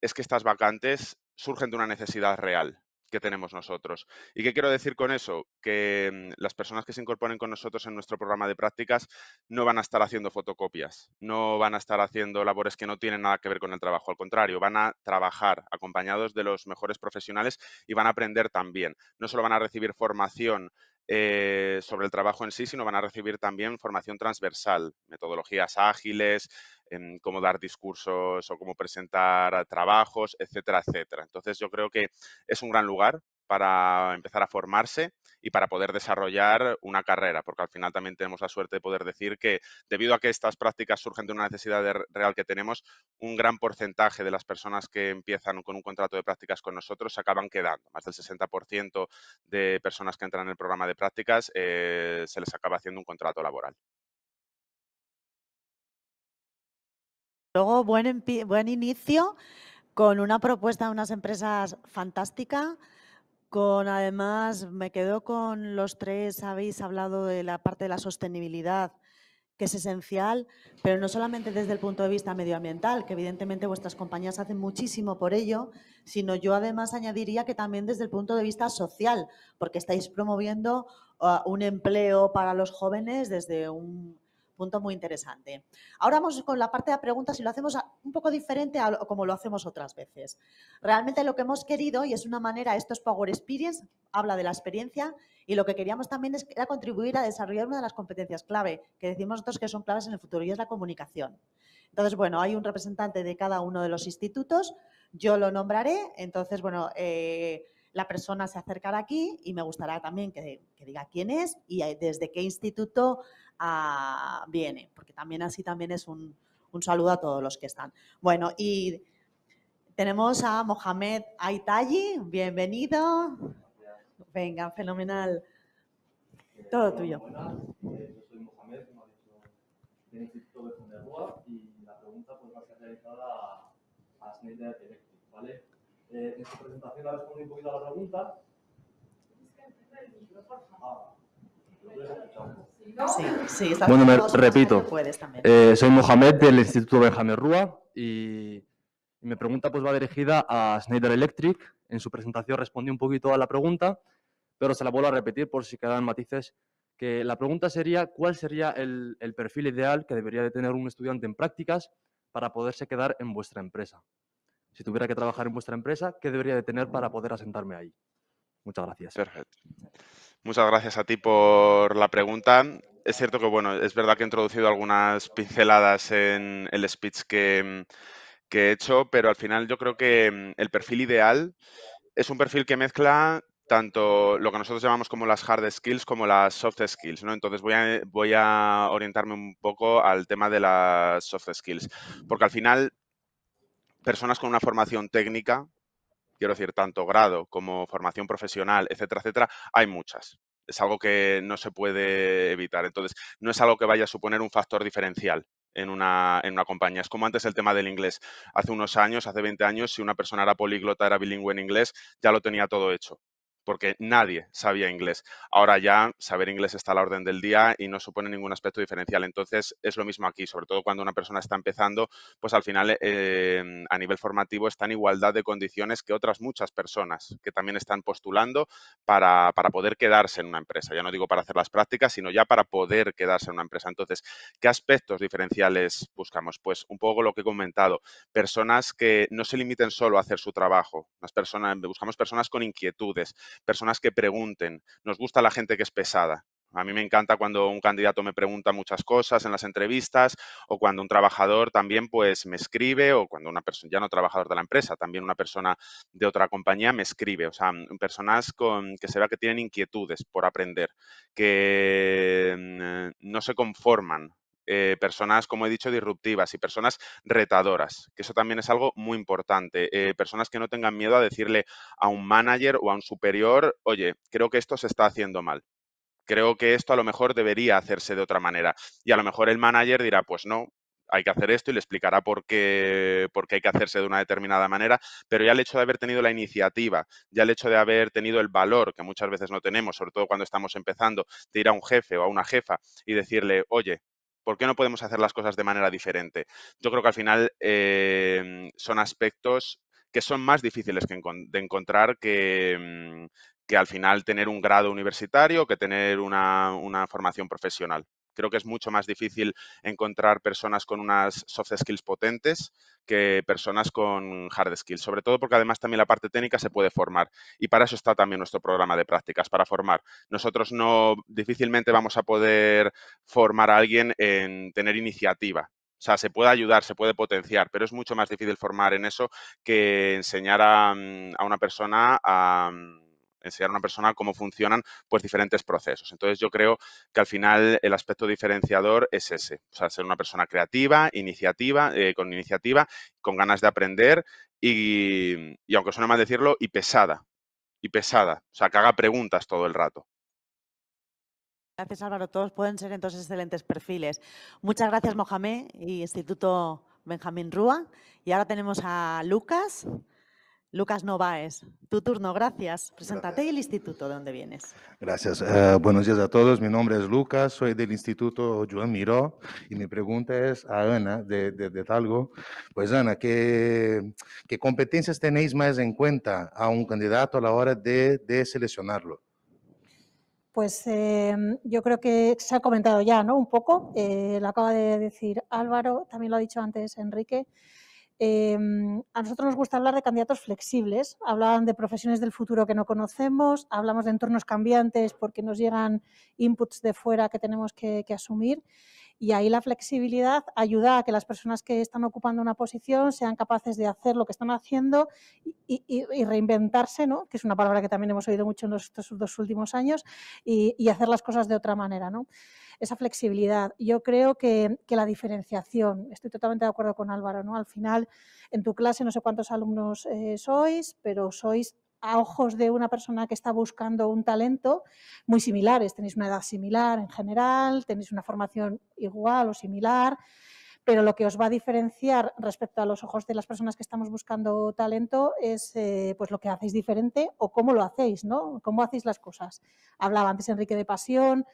es que estas vacantes surgen de una necesidad real que tenemos nosotros. ¿Y qué quiero decir con eso? Que mm, las personas que se incorporen con nosotros en nuestro programa de prácticas no van a estar haciendo fotocopias, no van a estar haciendo labores que no tienen nada que ver con el trabajo, al contrario, van a trabajar acompañados de los mejores profesionales y van a aprender también. No solo van a recibir formación eh, sobre el trabajo en sí, sino van a recibir también formación transversal, metodologías ágiles, en cómo dar discursos o cómo presentar ah, trabajos, etcétera, etcétera. Entonces yo creo que es un gran lugar para empezar a formarse y para poder desarrollar una carrera, porque al final también tenemos la suerte de poder decir que debido a que estas prácticas surgen de una necesidad real que tenemos, un gran porcentaje de las personas que empiezan con un contrato de prácticas con nosotros se acaban quedando. Más del 60% de personas que entran en el programa de prácticas eh, se les acaba haciendo un contrato laboral. Luego, buen, buen inicio con una propuesta de unas empresas fantásticas, con además, me quedo con los tres, habéis hablado de la parte de la sostenibilidad, que es esencial, pero no solamente desde el punto de vista medioambiental, que evidentemente vuestras compañías hacen muchísimo por ello, sino yo además añadiría que también desde el punto de vista social, porque estáis promoviendo ah, un empleo para los jóvenes desde un Punto muy interesante. Ahora vamos con la parte de preguntas y lo hacemos un poco diferente a como lo hacemos otras veces. Realmente lo que hemos querido, y es una manera, esto es Power Experience, habla de la experiencia, y lo que queríamos también es, era contribuir a desarrollar una de las competencias clave, que decimos nosotros que son claves en el futuro, y es la comunicación. Entonces, bueno, hay un representante de cada uno de los institutos, yo lo nombraré, entonces, bueno, eh, la persona se acercará aquí y me gustará también que, diga quién es y eh, desde qué instituto ah, viene, porque también así también es un, saludo a todos los que están. Bueno, y tenemos a Mohamed Aitayi, bienvenido. Venga, fenomenal. Todo tuyo. Eh, yo soy Mohamed, Instituto de y la pregunta pues, va a ser realizada a, ¿vale? Eh, en su presentación ha respondido un poquito a la pregunta. Sí, sí, bueno, repito. Eh, soy Mohamed del Instituto Benjamín Rúa y mi pregunta pues va dirigida a Schneider Electric. En su presentación respondí un poquito a la pregunta, pero se la vuelvo a repetir por si quedan matices. Que la pregunta sería, ¿cuál sería el, el perfil ideal que debería de tener un estudiante en prácticas para poderse quedar en vuestra empresa? si tuviera que trabajar en vuestra empresa, ¿qué debería de tener para poder asentarme ahí? Muchas gracias. Perfecto. Muchas gracias a ti por la pregunta. Es cierto que, bueno, es verdad que he introducido algunas pinceladas en el speech que, he hecho, pero al final yo creo que mm, el perfil ideal es un perfil que mezcla tanto lo que nosotros llamamos como las hard skills como las soft skills, ¿no? Entonces voy a orientarme un poco al tema de las soft skills, porque al final personas con una formación técnica, quiero decir, tanto grado como formación profesional, etcétera, etcétera, hay muchas. Es algo que no se puede evitar. Entonces, no es algo que vaya a suponer un factor diferencial en una, en una compañía. Es como antes el tema del inglés. Hace unos años, hace 20 años, si una persona era políglota, era bilingüe en inglés, ya lo tenía todo hecho porque nadie sabía inglés. Ahora ya saber inglés está a la orden del día y no supone ningún aspecto diferencial. Entonces es lo mismo aquí, sobre todo cuando una persona está empezando, pues al final eh, a nivel formativo está en igualdad de condiciones que otras muchas personas que también están postulando para, para poder quedarse en una empresa. Ya no digo para hacer las prácticas, sino ya para poder quedarse en una empresa. Entonces, ¿qué aspectos diferenciales buscamos? Pues un poco lo que he comentado, personas que no se limiten solo a hacer su trabajo, las personas, buscamos personas con inquietudes, personas que pregunten. Nos gusta la gente que es pesada. A mí me encanta cuando un candidato me pregunta muchas cosas en las entrevistas o cuando un trabajador también pues me escribe o cuando una persona, ya no trabajador de la empresa, también una persona de otra compañía me escribe. O sea, mm, personas con, que se vea que tienen inquietudes por aprender, que mm, eh, no se conforman eh, personas, como he dicho, disruptivas y personas retadoras, que eso también es algo muy importante. Eh, personas que no tengan miedo a decirle a un manager o a un superior, oye, creo que esto se está haciendo mal. Creo que esto a lo mejor debería hacerse de otra manera. Y a lo mejor el manager dirá, pues no, hay que hacer esto y le explicará por qué, por qué, hay que hacerse de una determinada manera, pero ya el hecho de haber tenido la iniciativa, ya el hecho de haber tenido el valor, que muchas veces no tenemos, sobre todo cuando estamos empezando, de ir a un jefe o a una jefa y decirle, oye, ¿Por qué no podemos hacer las cosas de manera diferente? Yo creo que al final em, son aspectos que son más difíciles de encontrar mm, que, al final tener un grado universitario, que tener una formación profesional creo que es mucho más difícil encontrar personas con unas soft skills potentes que personas con hard skills, sobre todo porque además también la parte técnica se puede formar y para eso está también nuestro programa de prácticas, para formar. Nosotros no difícilmente vamos a poder formar a alguien en tener iniciativa, o sea, se puede ayudar, se puede potenciar, pero es mucho más difícil formar en eso que enseñar a, mm, a una persona a, mm, enseñar a una persona cómo funcionan pues diferentes procesos. Entonces yo creo que al final el aspecto diferenciador es ese, o sea, ser una persona creativa, iniciativa, eh, con iniciativa, con ganas de aprender y, y aunque suene mal decirlo, y pesada, y pesada, o sea, que haga preguntas todo el rato. Gracias Álvaro, todos pueden ser entonces excelentes perfiles. Muchas gracias Mohamed y Instituto Benjamín Rúa. Y ahora tenemos a Lucas. Lucas Novaes, tu turno, gracias. Preséntate y el instituto de donde vienes. Gracias. Eh, buenos días a todos. Mi nombre es Lucas, soy del Instituto Joan Miró y mi pregunta es a Ana de, Talgo. Pues Ana, ¿qué, competencias tenéis más en cuenta a un candidato a la hora de, seleccionarlo? Pues eh, yo creo que se ha comentado ya, ¿no? Un poco, eh, lo acaba de decir Álvaro, también lo ha dicho antes Enrique. Em, a nosotros nos gusta hablar de candidatos flexibles, hablan de profesiones del futuro que no conocemos, hablamos de entornos cambiantes porque nos llegan inputs de fuera que tenemos que asumir y ahí la flexibilidad ayuda a que las personas que están ocupando una posición sean capaces de hacer lo que están haciendo y, reinventarse, ¿no? que es una palabra que también hemos oído mucho en estos dos últimos años, y, hacer las cosas de otra manera. ¿no? Esa flexibilidad. Yo creo que, la diferenciación, estoy totalmente de acuerdo con Álvaro, ¿no? al final en tu clase no sé cuántos alumnos eh, sois, pero sois a ojos de una persona que está buscando un talento muy similares. Tenéis una edad similar en general, tenéis una formación igual o similar, pero lo que os va a diferenciar respecto a los ojos de las personas que estamos buscando talento es eh, pues lo que hacéis diferente o cómo lo hacéis, ¿no? Cómo hacéis las cosas. Hablaba antes Enrique de pasión.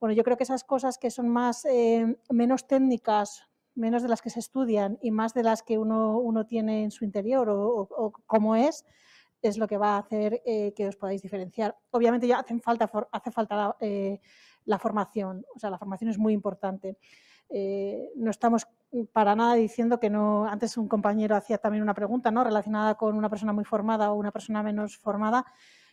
Bueno, yo creo que esas cosas que son más eh, menos técnicas, menos de las que se estudian y más de las que uno, uno tiene en su interior o cómo es, es lo que va a hacer eh, que os podáis diferenciar. Obviamente ya hacen falta, hace falta eh, la, formación, o sea, la formación es muy importante. Eh, no estamos para nada diciendo que no, antes un compañero hacía también una pregunta ¿no? relacionada con una persona muy formada o una persona menos formada.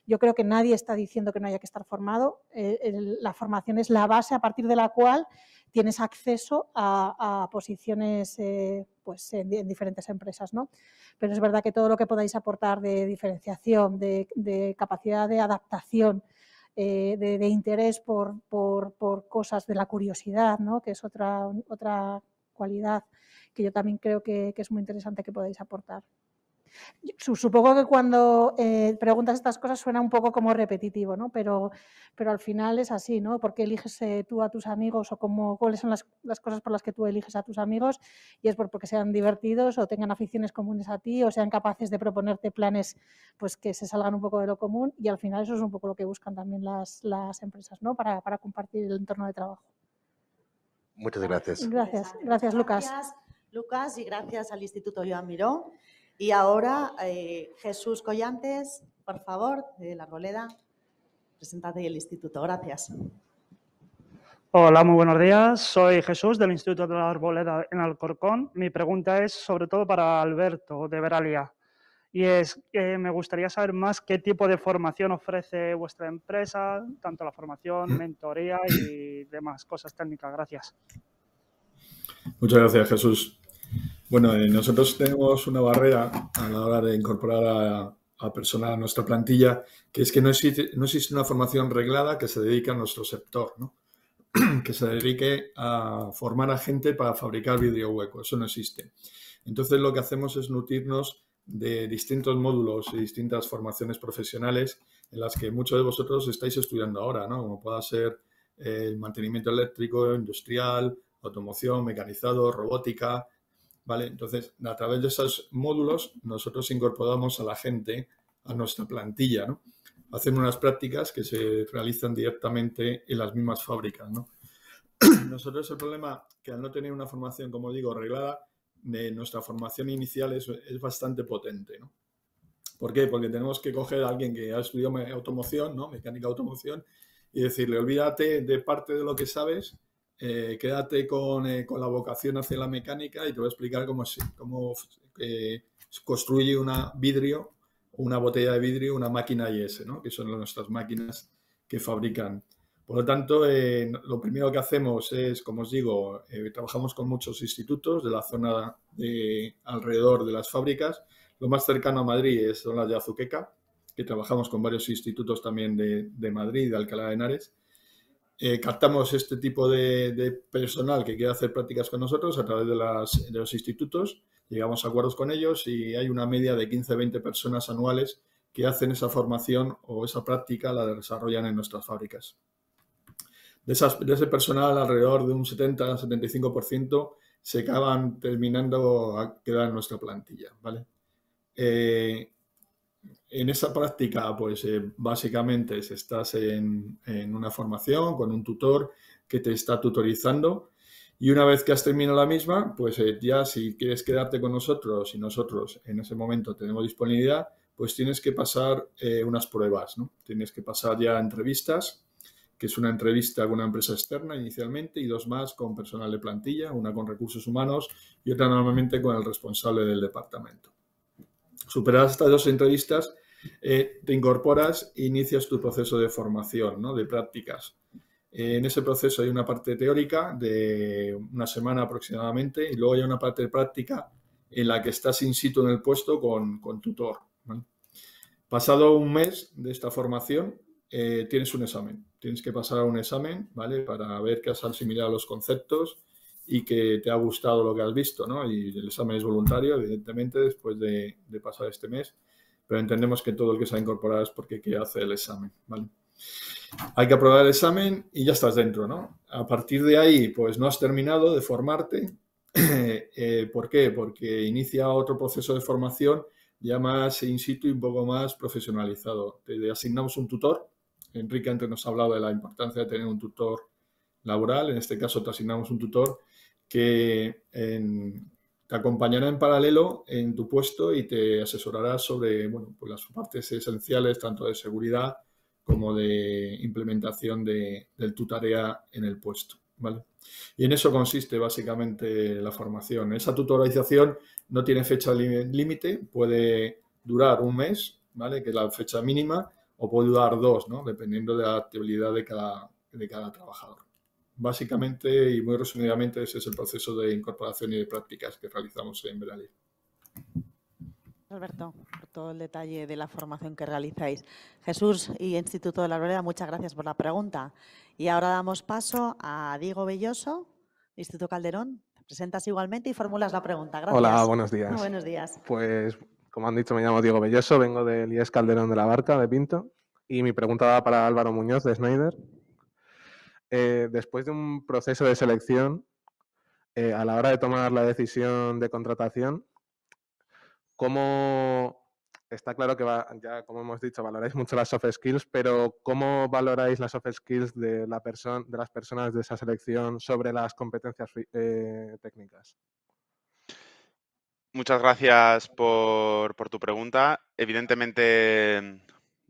Yo creo que nadie está diciendo que no haya que estar formado. la formación es la base a partir de la cual tienes acceso a, posiciones eh, pues en, diferentes empresas. ¿no? Pero es verdad que todo lo que podáis aportar de diferenciación, de, capacidad de adaptación, eh, de, interés por, por, cosas, de la curiosidad, ¿no? que es otra, otra cualidad que yo también creo que es muy interesante que podáis aportar. Supongo que cuando eh, preguntas estas cosas suena un poco como repetitivo, ¿no? Pero, pero al final es así, ¿no? Porque qué eliges eh, tú a tus amigos o cómo, cuáles son las, cosas por las que tú eliges a tus amigos? Y es porque sean divertidos o tengan aficiones comunes a ti o sean capaces de proponerte planes pues, que se salgan un poco de lo común. Y al final eso es un poco lo que buscan también las, empresas, ¿no? Para, para compartir el entorno de trabajo. Muchas gracias. Gracias, gracias Lucas. Gracias Lucas y gracias al Instituto Joan Miró. Y ahora, eh, Jesús Collantes, por favor, de La Arboleda, presentate el instituto. Gracias. Hola, muy buenos días. Soy Jesús del Instituto de la Arboleda en Alcorcón. Mi pregunta es sobre todo para Alberto de Veralia. Y es que me gustaría saber más qué tipo de formación ofrece vuestra empresa, tanto la formación, mm. mentoría y demás cosas técnicas. Gracias. Muchas gracias, Jesús. Bueno, eh, nosotros tenemos una barrera a la hora de incorporar a, personas personal a nuestra plantilla, que es que no existe, una formación reglada que se dedique a nuestro sector, ¿no? que se dedique a formar a gente para fabricar vidrio hueco. Eso no existe. Entonces lo que hacemos es nutrirnos de distintos módulos y distintas formaciones profesionales en las que muchos de vosotros estáis estudiando ahora, ¿no? Como pueda ser eh, el mantenimiento eléctrico, industrial, automoción, mecanizado, robótica, entonces, a través de esos módulos, nosotros incorporamos a la gente a nuestra plantilla, ¿no? unas prácticas que se realizan directamente en las mismas fábricas, Nosotros el problema que al no tener una formación, como digo, arreglada, de nuestra formación inicial es, bastante potente, ¿no? ¿Por qué? Porque tenemos que coger a alguien que ha estudiado automoción, ¿no? Mecánica automoción, y decirle, olvídate de parte de lo que sabes eh, quédate con, eh, con, la vocación hacia la mecánica y te voy a explicar cómo, cómo eh, construye una vidrio, una botella de vidrio, una máquina IS, ¿no? que son nuestras máquinas que fabrican. Por lo tanto, lo primero que hacemos es, como os digo, trabajamos con muchos institutos de la zona de alrededor de las fábricas. Lo más cercano a Madrid es, son las de Azuqueca, que trabajamos con varios institutos también de, de Madrid, de Alcalá de Henares eh, captamos este tipo de, personal que quiere hacer prácticas con nosotros a través de, los institutos, llegamos a acuerdos con ellos y hay una media de 15-20 personas anuales que hacen esa formación o esa práctica, la desarrollan en nuestras fábricas. De, esas, de ese personal, alrededor de un 70-75% se acaban terminando a quedar en nuestra plantilla. ¿vale? Eh, en esa práctica, pues eh, básicamente estás en, una formación con un tutor que te está tutorizando y una vez que has terminado la misma, pues eh, ya si quieres quedarte con nosotros y nosotros en ese momento tenemos disponibilidad, pues tienes que pasar eh, unas pruebas, ¿no? Tienes que pasar ya entrevistas, que es una entrevista con una empresa externa inicialmente y dos más con personal de plantilla, una con recursos humanos y otra normalmente con el responsable del departamento superadas estas dos entrevistas, eh, te incorporas e inicias tu proceso de formación, ¿no? de prácticas. Eh, en ese proceso hay una parte teórica de una semana aproximadamente y luego hay una parte práctica en la que estás in situ en el puesto con, tutor. Pasado un mes de esta formación, eh, tienes un examen. Tienes que pasar a un examen, ¿vale? Para ver que has asimilado los conceptos, y que te ha gustado lo que has visto, ¿no? Y el examen es voluntario, evidentemente, después de, pasar este mes, pero entendemos que todo el que se ha incorporado es porque quiere hacer el examen, ¿vale? Hay que aprobar el examen y ya estás dentro, ¿no? A partir de ahí, pues no has terminado de formarte. Eh, ¿Por qué? Porque inicia otro proceso de formación ya más in situ y un poco más profesionalizado. Te asignamos un tutor. Enrique antes nos ha hablado de la importancia de tener un tutor laboral. En este caso te asignamos un tutor que, te acompañará en paralelo en tu puesto y te asesorará sobre bueno, pues las partes esenciales tanto de seguridad como de implementación de, tu tarea en el puesto. ¿vale? Y en eso consiste básicamente la formación. Esa tutorización no tiene fecha límite, puede durar un mes, ¿vale? que es la fecha mínima, o puede durar dos, ¿no? dependiendo de la actividad de cada, de cada trabajador. Básicamente y muy resumidamente, ese es el proceso de incorporación y de prácticas que realizamos en Beralí. Alberto, por todo el detalle de la formación que realizáis. Jesús y Instituto de la Rueda, muchas gracias por la pregunta. Y ahora damos paso a Diego Belloso, Instituto Calderón. presentas igualmente y formulas la pregunta. Gracias. Hola, buenos días. Buenos días. Pues, como han dicho, me llamo Diego Belloso, vengo del IES Calderón de la Barca, de Pinto. Y mi pregunta va para Álvaro Muñoz, de Schneider. Eh, después de un proceso de selección, eh, a la hora de tomar la decisión de contratación, ¿cómo está claro que ya como hemos dicho, valoráis mucho las soft skills, pero ¿cómo valoráis las soft skills de, la de las personas de esa selección sobre las competencias eh, técnicas? Muchas gracias por, tu pregunta. Evidentemente,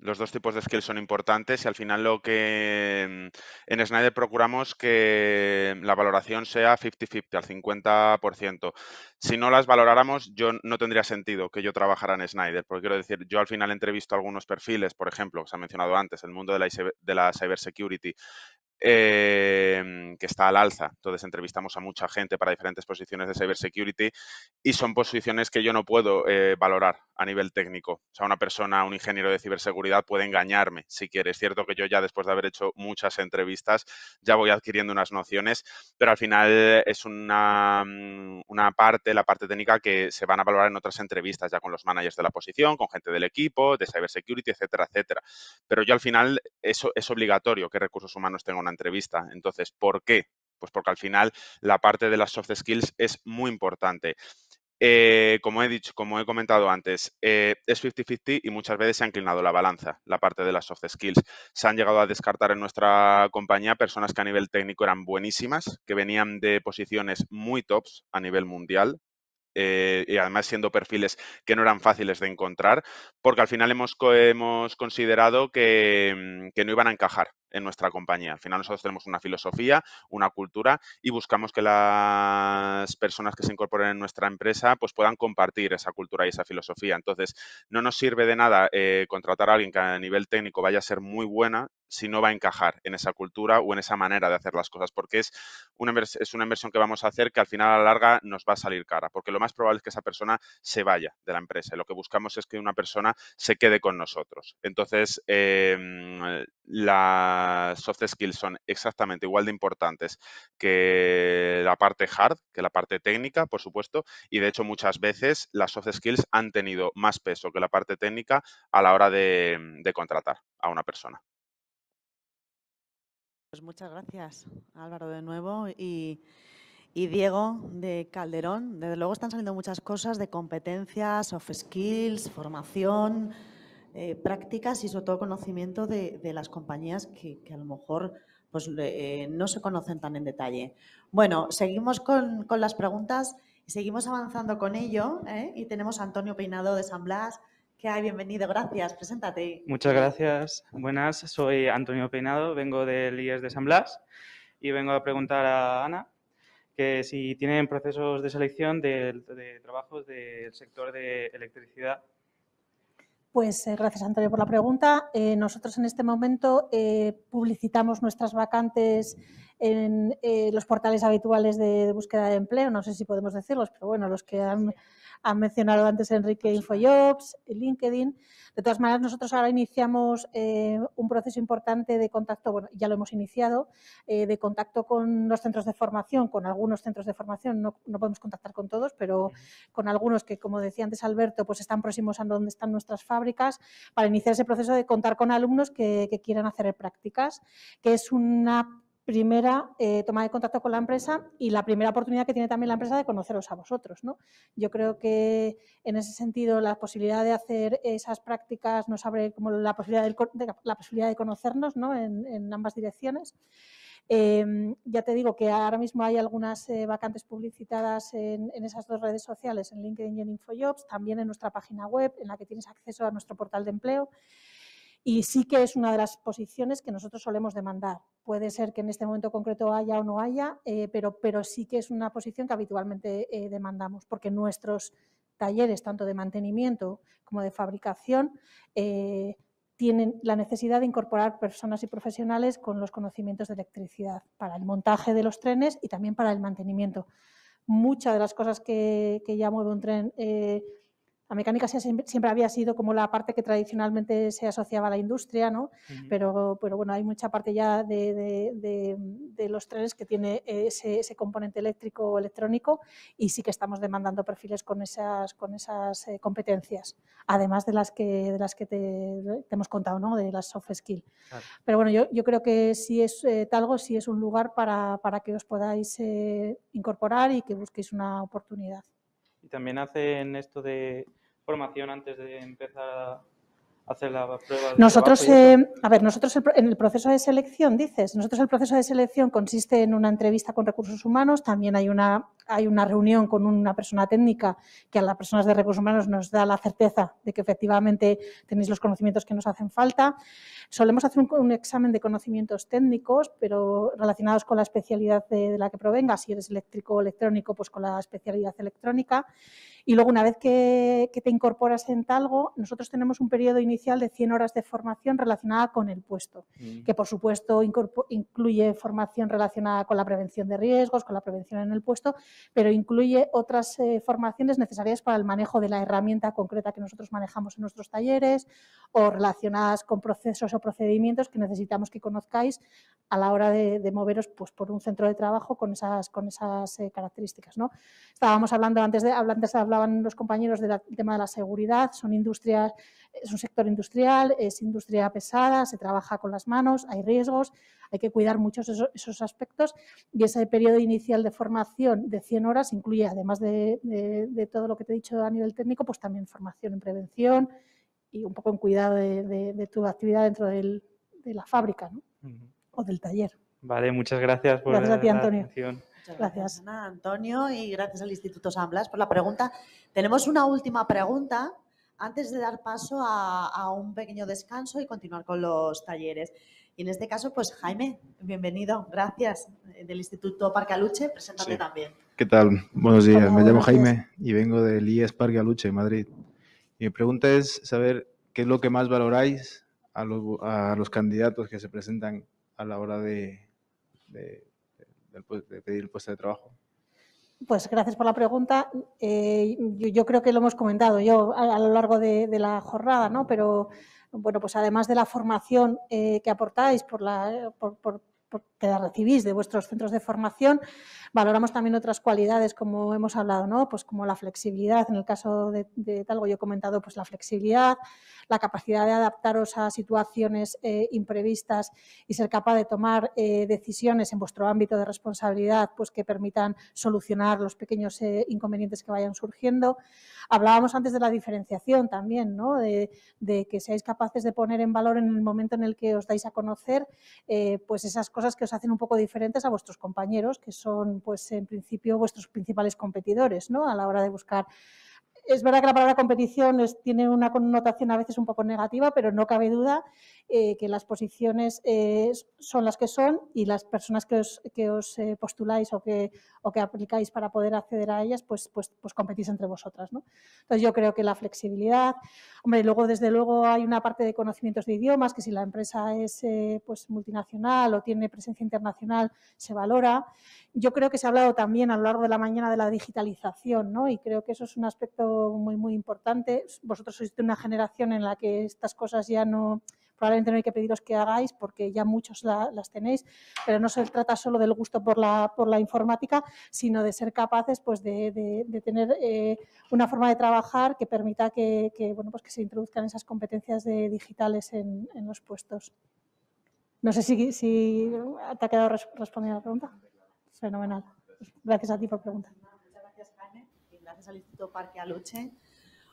los dos tipos de skills son importantes y al final lo que mm, en Snyder procuramos que la valoración sea 50-50, al 50%. Si no las valoráramos, yo no tendría sentido que yo trabajara en Snyder, porque quiero decir, yo al final entrevisto algunos perfiles, por ejemplo, que se ha mencionado antes, el mundo de la, de la cybersecurity, Em, que está al alza. Entonces entrevistamos a mucha gente para diferentes posiciones de cybersecurity y son posiciones que yo no puedo eh, valorar a nivel técnico. O sea, una persona, un ingeniero de ciberseguridad puede engañarme si quiere. Es cierto que yo ya después de haber hecho muchas entrevistas ya voy adquiriendo unas nociones, pero al final es una, mm, una parte, la parte técnica que se van a valorar en otras entrevistas ya con los managers de la posición, con gente del equipo, de cybersecurity, etcétera, etcétera. Pero yo al final eso es obligatorio que recursos humanos tengan una entrevista. Entonces, ¿por qué? Pues porque al final la parte de las soft skills es muy importante. Eh, como, he dicho, como he comentado antes, eh, es 50-50 y muchas veces se ha inclinado la balanza, la parte de las soft skills. Se han llegado a descartar en nuestra compañía personas que a nivel técnico eran buenísimas, que venían de posiciones muy tops a nivel mundial. Eh, y además siendo perfiles que no eran fáciles de encontrar, porque al final hemos, considerado mm, que no iban a encajar en nuestra compañía. Al final nosotros tenemos una filosofía, una cultura y buscamos que las personas que se incorporen en nuestra empresa pues puedan compartir esa cultura y esa filosofía. Entonces, no nos sirve de nada eh, contratar a alguien que a nivel técnico vaya a ser muy buena si no va a encajar en esa cultura o en esa manera de hacer las cosas, porque es una, es una inversión que vamos a hacer que al final a la larga nos va a salir cara, porque lo más probable es que esa persona se vaya de la empresa. Y lo que buscamos es que una persona se quede con nosotros. Entonces, em, las soft skills son exactamente igual de importantes que la parte hard, que la parte técnica, por supuesto, y de hecho muchas veces las soft skills han tenido más peso que la parte técnica a la hora de contratar a una persona. Pues muchas gracias, Álvaro, de nuevo y, Diego de Calderón. Desde luego están saliendo muchas cosas de competencias, soft skills, formación, eh, prácticas y sobre todo conocimiento de, las compañías que, a lo mejor pues, eh, no se conocen tan en detalle. Bueno, seguimos con, las preguntas y seguimos avanzando con ello. ¿eh? Y tenemos a Antonio Peinado de San Blas, Bienvenido, gracias. Preséntate. Muchas gracias. Buenas, soy Antonio Peinado, vengo del IES de San Blas y vengo a preguntar a Ana que si tienen procesos de selección de, trabajos del sector de electricidad. Pues eh, gracias Antonio por la pregunta. Eh, nosotros en este momento eh, publicitamos nuestras vacantes en los portales habituales de, búsqueda de empleo, no sé si podemos decirlos, pero bueno, los que han... Ha mencionado antes Enrique InfoJobs, LinkedIn. De todas maneras, nosotros ahora iniciamos eh, un proceso importante de contacto, bueno, ya lo hemos iniciado, eh, de contacto con los centros de formación, con algunos centros de formación, no, no podemos contactar con todos, pero con algunos que, como decía antes Alberto, pues están próximos a donde están nuestras fábricas, para iniciar ese proceso de contar con alumnos que, que quieran hacer prácticas, que es una primera eh, toma de contacto con la empresa y la primera oportunidad que tiene también la empresa de conoceros a vosotros. ¿no? Yo creo que en ese sentido la posibilidad de hacer esas prácticas nos abre como la posibilidad de, la posibilidad de conocernos ¿no? en, ambas direcciones. Em, ya te digo que ahora mismo hay algunas eh, vacantes publicitadas en, en, esas dos redes sociales, en LinkedIn y en InfoJobs, también en nuestra página web, en la que tienes acceso a nuestro portal de empleo. Y sí que es una de las posiciones que nosotros solemos demandar. Puede ser que en este momento concreto haya o no haya, eh, pero, pero sí que es una posición que habitualmente eh, demandamos, porque nuestros talleres, tanto de mantenimiento como de fabricación, eh, tienen la necesidad de incorporar personas y profesionales con los conocimientos de electricidad para el montaje de los trenes y también para el mantenimiento. Muchas de las cosas que, que ya mueve un tren la mecánica siempre había sido como la parte que tradicionalmente se asociaba a la industria, ¿no? pero, pero bueno, hay mucha parte ya de, los trenes que tiene ese, componente eléctrico o electrónico y sí que estamos demandando perfiles con esas, con esas eh, competencias, además de las que, de las que te, hemos contado, ¿no? De las soft skills. Pero bueno, yo, creo que sí es eh, Talgo, sí es un lugar para, que os podáis eh, incorporar y que busquéis una oportunidad. Y también hacen esto de formación antes de empezar a hacer la prueba? nosotros, eh, a ver, nosotros en el proceso de selección, dices, nosotros el proceso de selección consiste en una entrevista con recursos humanos, también hay una, hay una reunión con una persona técnica que a las personas de recursos humanos nos da la certeza de que efectivamente tenéis los conocimientos que nos hacen falta. Solemos hacer un, examen de conocimientos técnicos, pero relacionados con la especialidad de, de la que provenga, si eres eléctrico o electrónico, pues con la especialidad electrónica y luego, una vez que, te incorporas en Talgo, nosotros tenemos un periodo inicial de 100 horas de formación relacionada con el puesto, mm. que por supuesto incluye formación relacionada con la prevención de riesgos, con la prevención en el puesto, pero incluye otras eh, formaciones necesarias para el manejo de la herramienta concreta que nosotros manejamos en nuestros talleres o relacionadas con procesos o procedimientos que necesitamos que conozcáis a la hora de, moveros pues, por un centro de trabajo con esas, con esas eh, características. ¿no? Estábamos hablando antes de, hablar hablaban los compañeros del tema de la seguridad, son industrias, es un sector industrial, es industria pesada, se trabaja con las manos, hay riesgos, hay que cuidar muchos esos, esos aspectos y ese periodo inicial de formación de 100 horas incluye, además de, todo lo que te he dicho a nivel técnico, pues también formación en prevención y un poco en cuidado de, tu actividad dentro de la fábrica o del taller. Vale, muchas gracias por la atención. Muchas gracias, Ana, Antonio, y gracias al Instituto San Blas por la pregunta. Tenemos una última pregunta antes de dar paso a, un pequeño descanso y continuar con los talleres. Y en este caso, pues Jaime, bienvenido, gracias, eh, del Instituto Parque Aluche, preséntate también. ¿Qué tal? Buenos días, me llamo Jaime y vengo del IES Parque Aluche, Madrid. mi pregunta es saber qué es lo que más valoráis a los, candidatos que se presentan a la hora de de pedir el puesto de trabajo? Pues gracias por la pregunta. Eh, yo, creo que lo hemos comentado yo a, lo largo de, la jornada, ¿no? Pero bueno, pues además de la formación eh, que aportáis por, la, por, por, que recibís de vuestros centros de formación. Valoramos también otras cualidades, como hemos hablado, Pues como la flexibilidad, en el caso de, de Talgo yo he comentado, pues la flexibilidad, la capacidad de adaptaros a situaciones eh, imprevistas y ser capaz de tomar eh, decisiones en vuestro ámbito de responsabilidad, pues que permitan solucionar los pequeños eh, inconvenientes que vayan surgiendo. Hablábamos antes de la diferenciación también, De, que seáis capaces de poner en valor en el momento en el que os dais a conocer, pues esas cosas cosas que os hacen un poco diferentes a vuestros compañeros, que son, pues, en principio, vuestros principales competidores, ¿no? A la hora de buscar es verdad que la palabra competición tiene una connotación a veces un poco negativa, pero no cabe duda eh, que las posiciones eh, son las que son y las personas que os, que os eh, postuláis o que, o que aplicáis para poder acceder a ellas, pues, pues, pues competís entre vosotras. ¿no? Entonces, yo creo que la flexibilidad, hombre, luego desde luego hay una parte de conocimientos de idiomas, que si la empresa es pues, multinacional o tiene presencia internacional, se valora. Yo creo que se ha hablado también a lo largo de la mañana de la digitalización ¿no? y creo que eso es un aspecto muy, muy importante. Vosotros sois de una generación en la que estas cosas ya no probablemente no hay que pediros que hagáis porque ya muchos las tenéis, pero no se trata solo del gusto por la, por la informática, sino de ser capaces pues, de, tener eh, una forma de trabajar que permita que, bueno, pues que se introduzcan esas competencias digitales en, los puestos. No sé si, si te ha quedado respondida la pregunta. Fenomenal. Gracias a ti por pregunta. Muchas gracias, Jaime y gracias al Instituto Parque Aluche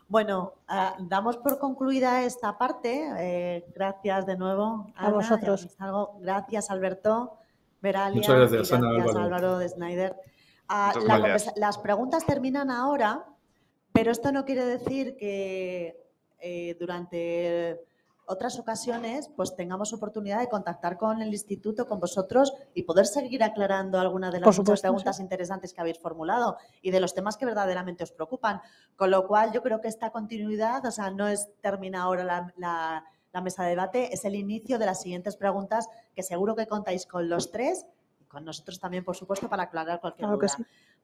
bueno, ah, damos por concluida esta parte. Eh, gracias de nuevo. a vosotros. Gracias, Alberto. Muchas gracias, gracias Álvaro. de Snyder. Ah, las preguntas terminan ahora, pero esto no quiere decir que eh, durante otras ocasiones pues tengamos oportunidad de contactar con el instituto, con vosotros y poder seguir aclarando algunas de las preguntas interesantes que habéis formulado y de los temas que verdaderamente os preocupan. Con lo cual yo creo que esta continuidad, o sea, no es termina ahora la, mesa de debate, es el inicio de las siguientes preguntas que seguro que contáis con los tres y con nosotros también, por supuesto, para aclarar cualquier duda.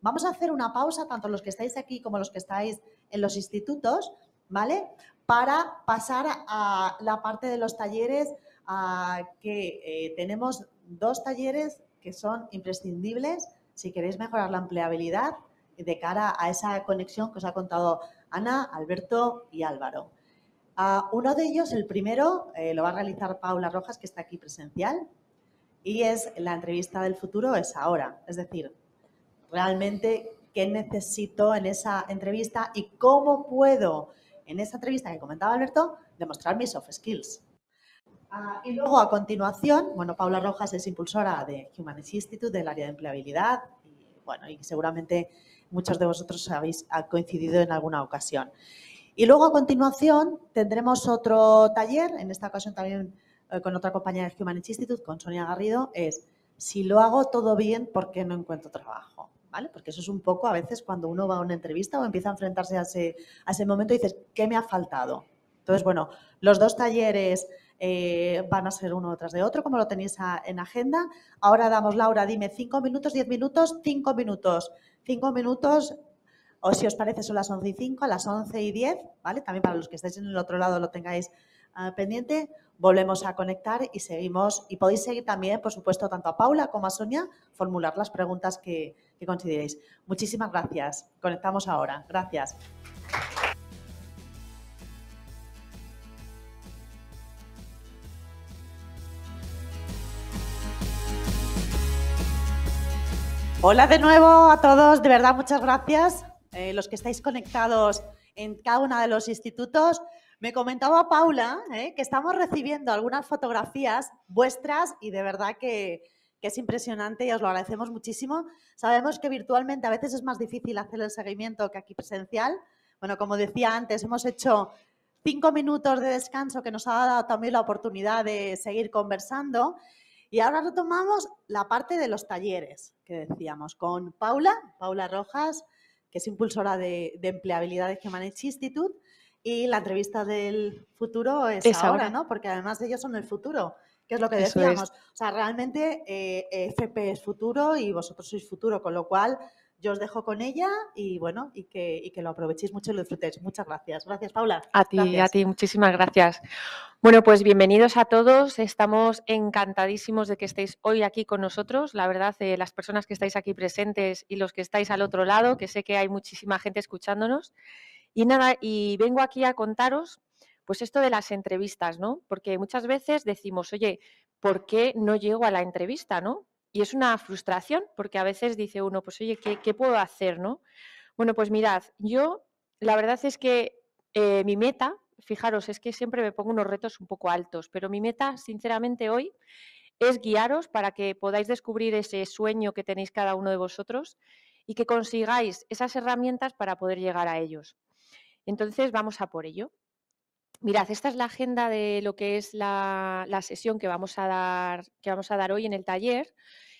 Vamos a hacer una pausa, tanto los que estáis aquí como los que estáis en los institutos, ¿vale? Para pasar a la parte de los talleres, a que eh, tenemos dos talleres que son imprescindibles si queréis mejorar la empleabilidad de cara a esa conexión que os ha contado Ana, Alberto y Álvaro. Ah, uno de ellos, el primero, eh, lo va a realizar Paula Rojas, que está aquí presencial, y es la entrevista del futuro, es ahora. Es decir, realmente, ¿qué necesito en esa entrevista y cómo puedo en esa entrevista que comentaba Alberto, demostrar mis soft skills. Ah, y luego, a continuación, bueno, Paula Rojas es impulsora de Humanities Institute del área de empleabilidad y, bueno, y seguramente muchos de vosotros habéis coincidido en alguna ocasión. Y luego, a continuación, tendremos otro taller, en esta ocasión también eh, con otra compañera de Humanities Institute, con Sonia Garrido, es si lo hago todo bien, ¿por qué no encuentro trabajo? Porque eso es un poco a veces cuando uno va a una entrevista o empieza a enfrentarse a ese, momento y dices, ¿qué me ha faltado? Entonces, bueno, los dos talleres eh, van a ser uno tras de otro, como lo tenéis en agenda. Ahora damos, Laura, dime, cinco minutos, diez minutos, cinco minutos, cinco minutos, o si os parece son las once y cinco, a las once y diez, ¿vale? También para los que estáis en el otro lado lo tengáis ah, pendiente. Volvemos a conectar y seguimos. Y podéis seguir también, por supuesto, tanto a Paula como a Sonia, formular las preguntas que, consideréis. Muchísimas gracias. Conectamos ahora. Gracias. Hola de nuevo a todos, de verdad muchas gracias. Eh, los que estáis conectados en cada uno de los institutos, me comentaba Paula eh, que estamos recibiendo algunas fotografías vuestras y de verdad que que es impresionante y os lo agradecemos muchísimo. Sabemos que virtualmente a veces es más difícil hacer el seguimiento que aquí presencial. Bueno, como decía antes, hemos hecho cinco minutos de descanso que nos ha dado también la oportunidad de seguir conversando. Y ahora retomamos la parte de los talleres que decíamos con Paula, Paula Rojas, que es impulsora de, empleabilidad de Humanity Institute. Y la entrevista del futuro es, ahora, ahora, ¿no? Porque además ellos son el futuro que es lo que decíamos. O sea, realmente eh, FP es futuro y vosotros sois futuro, con lo cual yo os dejo con ella y bueno, y que, que lo aprovechéis mucho y lo disfrutéis. Muchas gracias. Gracias, Paula. A ti, a ti, muchísimas gracias. Bueno, pues bienvenidos a todos. Estamos encantadísimos de que estéis hoy aquí con nosotros. La verdad, eh, las personas que estáis aquí presentes y los que estáis al otro lado, que sé que hay muchísima gente escuchándonos. Y nada, y vengo aquí a contaros pues esto de las entrevistas, ¿no? Porque muchas veces decimos, oye, ¿por qué no llego a la entrevista, ¿no? Y es una frustración, porque a veces dice uno, pues oye, ¿qué, puedo hacer, ¿no? Bueno, pues mirad, yo la verdad es que eh, mi meta, fijaros, es que siempre me pongo unos retos un poco altos, pero mi meta, sinceramente, hoy es guiaros para que podáis descubrir ese sueño que tenéis cada uno de vosotros y que consigáis esas herramientas para poder llegar a ellos. Entonces, vamos a por ello. Mirad, esta es la agenda de lo que es la, sesión que vamos, a dar, que vamos a dar hoy en el taller,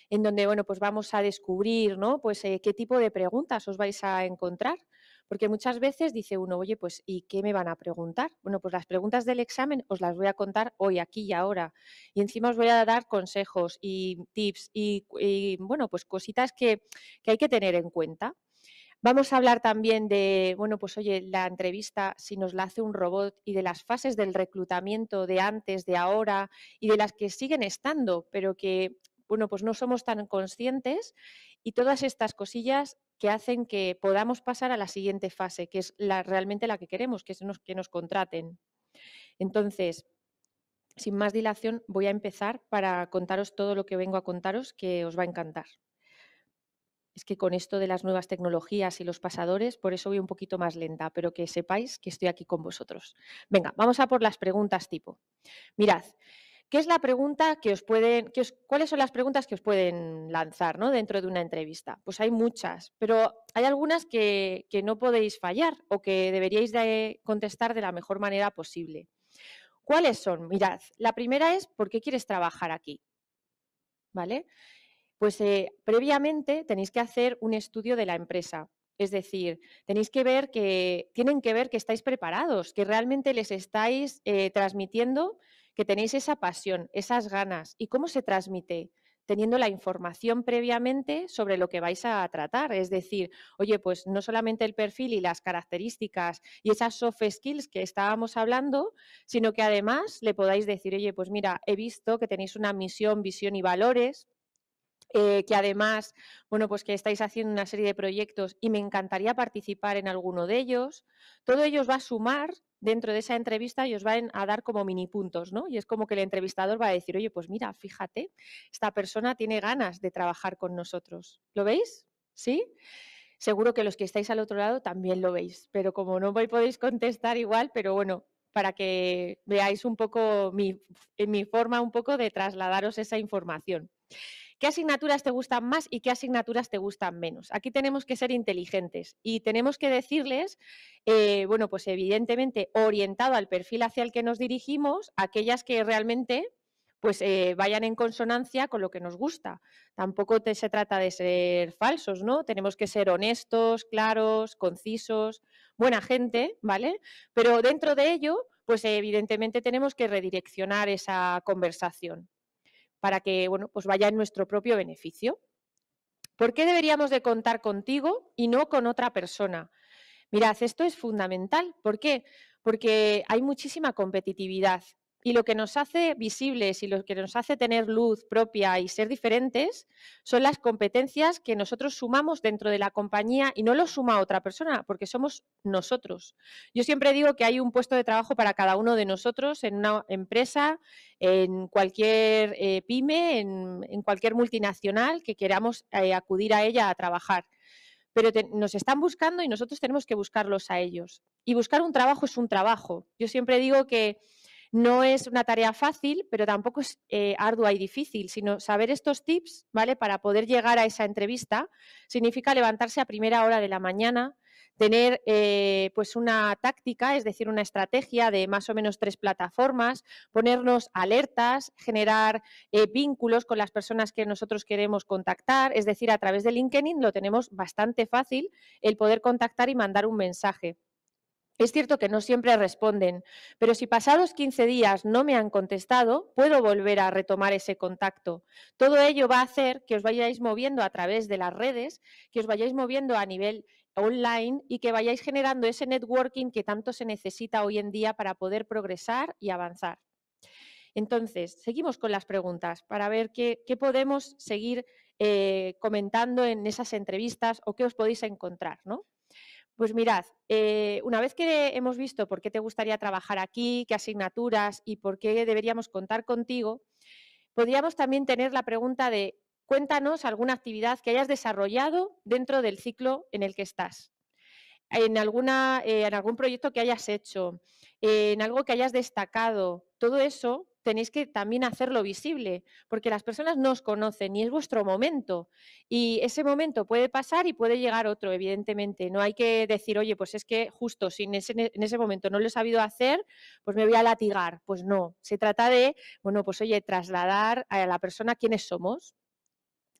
en donde bueno, pues vamos a descubrir ¿no? pues, eh, qué tipo de preguntas os vais a encontrar. Porque muchas veces dice uno, oye, pues ¿y qué me van a preguntar? Bueno, pues las preguntas del examen os las voy a contar hoy, aquí y ahora. Y encima os voy a dar consejos y tips y, bueno, pues cositas que hay que tener en cuenta. Vamos a hablar también de, bueno, pues oye, la entrevista, si nos la hace un robot, y de las fases del reclutamiento de antes, de ahora, y de las que siguen estando, pero que, bueno, pues no somos tan conscientes. Y todas estas cosillas que hacen que podamos pasar a la siguiente fase, que es la, realmente la que queremos, que es que nos contraten. Entonces, sin más dilación, voy a empezar para contaros todo lo que vengo a contaros, que os va a encantar es que con esto de las nuevas tecnologías y los pasadores, por eso voy un poquito más lenta, pero que sepáis que estoy aquí con vosotros. Venga, vamos a por las preguntas tipo. Mirad, ¿qué es la pregunta que os pueden, que cuáles son las preguntas que os pueden lanzar dentro de una entrevista? Pues hay muchas, pero hay algunas que, que no podéis fallar o que deberíais de contestar de la mejor manera posible. ¿Cuáles son? Mirad, la primera es ¿por qué quieres trabajar aquí? ¿Vale? Pues eh, previamente tenéis que hacer un estudio de la empresa. Es decir, tenéis que ver que, tienen que ver que estáis preparados, que realmente les estáis eh, transmitiendo que tenéis esa pasión, esas ganas. ¿Y cómo se transmite? teniendo la información previamente sobre lo que vais a tratar. Es decir, oye, pues no solamente el perfil y las características y esas soft skills que estábamos hablando, sino que además le podáis decir, oye, pues mira, he visto que tenéis una misión, visión y valores eh, que además, bueno, pues que estáis haciendo una serie de proyectos y me encantaría participar en alguno de ellos. Todo ello os va a sumar dentro de esa entrevista y os van a dar como mini puntos, ¿no? Y es como que el entrevistador va a decir, oye, pues mira, fíjate, esta persona tiene ganas de trabajar con nosotros. ¿Lo veis? ¿Sí? Seguro que los que estáis al otro lado también lo veis, pero como no podéis contestar igual, pero bueno, para que veáis un poco mi, mi forma un poco de trasladaros esa información. ¿Qué asignaturas te gustan más y qué asignaturas te gustan menos? Aquí tenemos que ser inteligentes y tenemos que decirles, eh, bueno, pues evidentemente orientado al perfil hacia el que nos dirigimos, aquellas que realmente pues eh, vayan en consonancia con lo que nos gusta. Tampoco te, se trata de ser falsos, ¿no? Tenemos que ser honestos, claros, concisos, buena gente, ¿vale? Pero dentro de ello, pues evidentemente tenemos que redireccionar esa conversación para que bueno, pues vaya en nuestro propio beneficio. ¿Por qué deberíamos de contar contigo y no con otra persona? Mirad, esto es fundamental. ¿Por qué? Porque hay muchísima competitividad y lo que nos hace visibles y lo que nos hace tener luz propia y ser diferentes son las competencias que nosotros sumamos dentro de la compañía y no lo suma otra persona, porque somos nosotros. Yo siempre digo que hay un puesto de trabajo para cada uno de nosotros en una empresa, en cualquier eh, pyme, en, cualquier multinacional que queramos eh, acudir a ella a trabajar pero nos están buscando y nosotros tenemos que buscarlos a ellos. Y buscar un trabajo es un trabajo. Yo siempre digo que no es una tarea fácil, pero tampoco es eh, ardua y difícil, sino saber estos tips, ¿vale? Para poder llegar a esa entrevista, significa levantarse a primera hora de la mañana, tener eh, pues una táctica, es decir, una estrategia de más o menos tres plataformas, ponernos alertas, generar eh, vínculos con las personas que nosotros queremos contactar, es decir, a través de LinkedIn lo tenemos bastante fácil el poder contactar y mandar un mensaje. Es cierto que no siempre responden, pero si pasados 15 días no me han contestado, puedo volver a retomar ese contacto. Todo ello va a hacer que os vayáis moviendo a través de las redes, que os vayáis moviendo a nivel online y que vayáis generando ese networking que tanto se necesita hoy en día para poder progresar y avanzar. Entonces, seguimos con las preguntas para ver qué, podemos seguir eh, comentando en esas entrevistas o qué os podéis encontrar, ¿no? Pues mirad, eh, una vez que hemos visto por qué te gustaría trabajar aquí, qué asignaturas y por qué deberíamos contar contigo, podríamos también tener la pregunta de cuéntanos alguna actividad que hayas desarrollado dentro del ciclo en el que estás. En, alguna, eh, en algún proyecto que hayas hecho, en algo que hayas destacado, todo eso tenéis que también hacerlo visible, porque las personas no os conocen y es vuestro momento. Y ese momento puede pasar y puede llegar otro, evidentemente. No hay que decir, oye, pues es que justo si en ese, momento no lo he sabido hacer, pues me voy a latigar. Pues no, se trata de, bueno, pues oye, trasladar a la persona quiénes somos,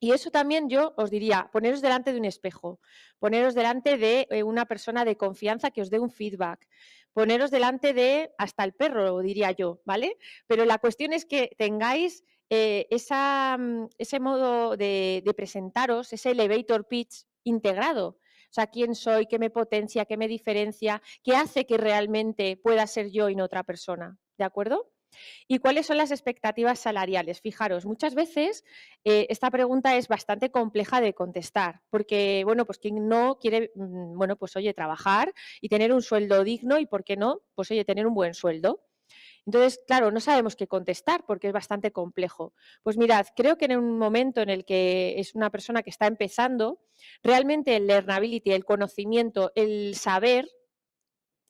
y eso también yo os diría, poneros delante de un espejo, poneros delante de eh, una persona de confianza que os dé un feedback, poneros delante de hasta el perro, diría yo, ¿vale? Pero la cuestión es que tengáis eh, mm, ese modo de, de presentaros, ese elevator pitch integrado, o sea, quién soy, qué me potencia, qué me diferencia, qué hace que realmente pueda ser yo y no otra persona. ¿De acuerdo? ¿Y cuáles son las expectativas salariales? Fijaros, muchas veces eh, esta pregunta es bastante compleja de contestar, porque, bueno, pues quien no quiere, mm, bueno, pues oye, trabajar y tener un sueldo digno y, ¿por qué no? Pues oye, tener un buen sueldo. Entonces, claro, no sabemos qué contestar porque es bastante complejo. Pues mirad, creo que en un momento en el que es una persona que está empezando, realmente el learnability, el conocimiento, el saber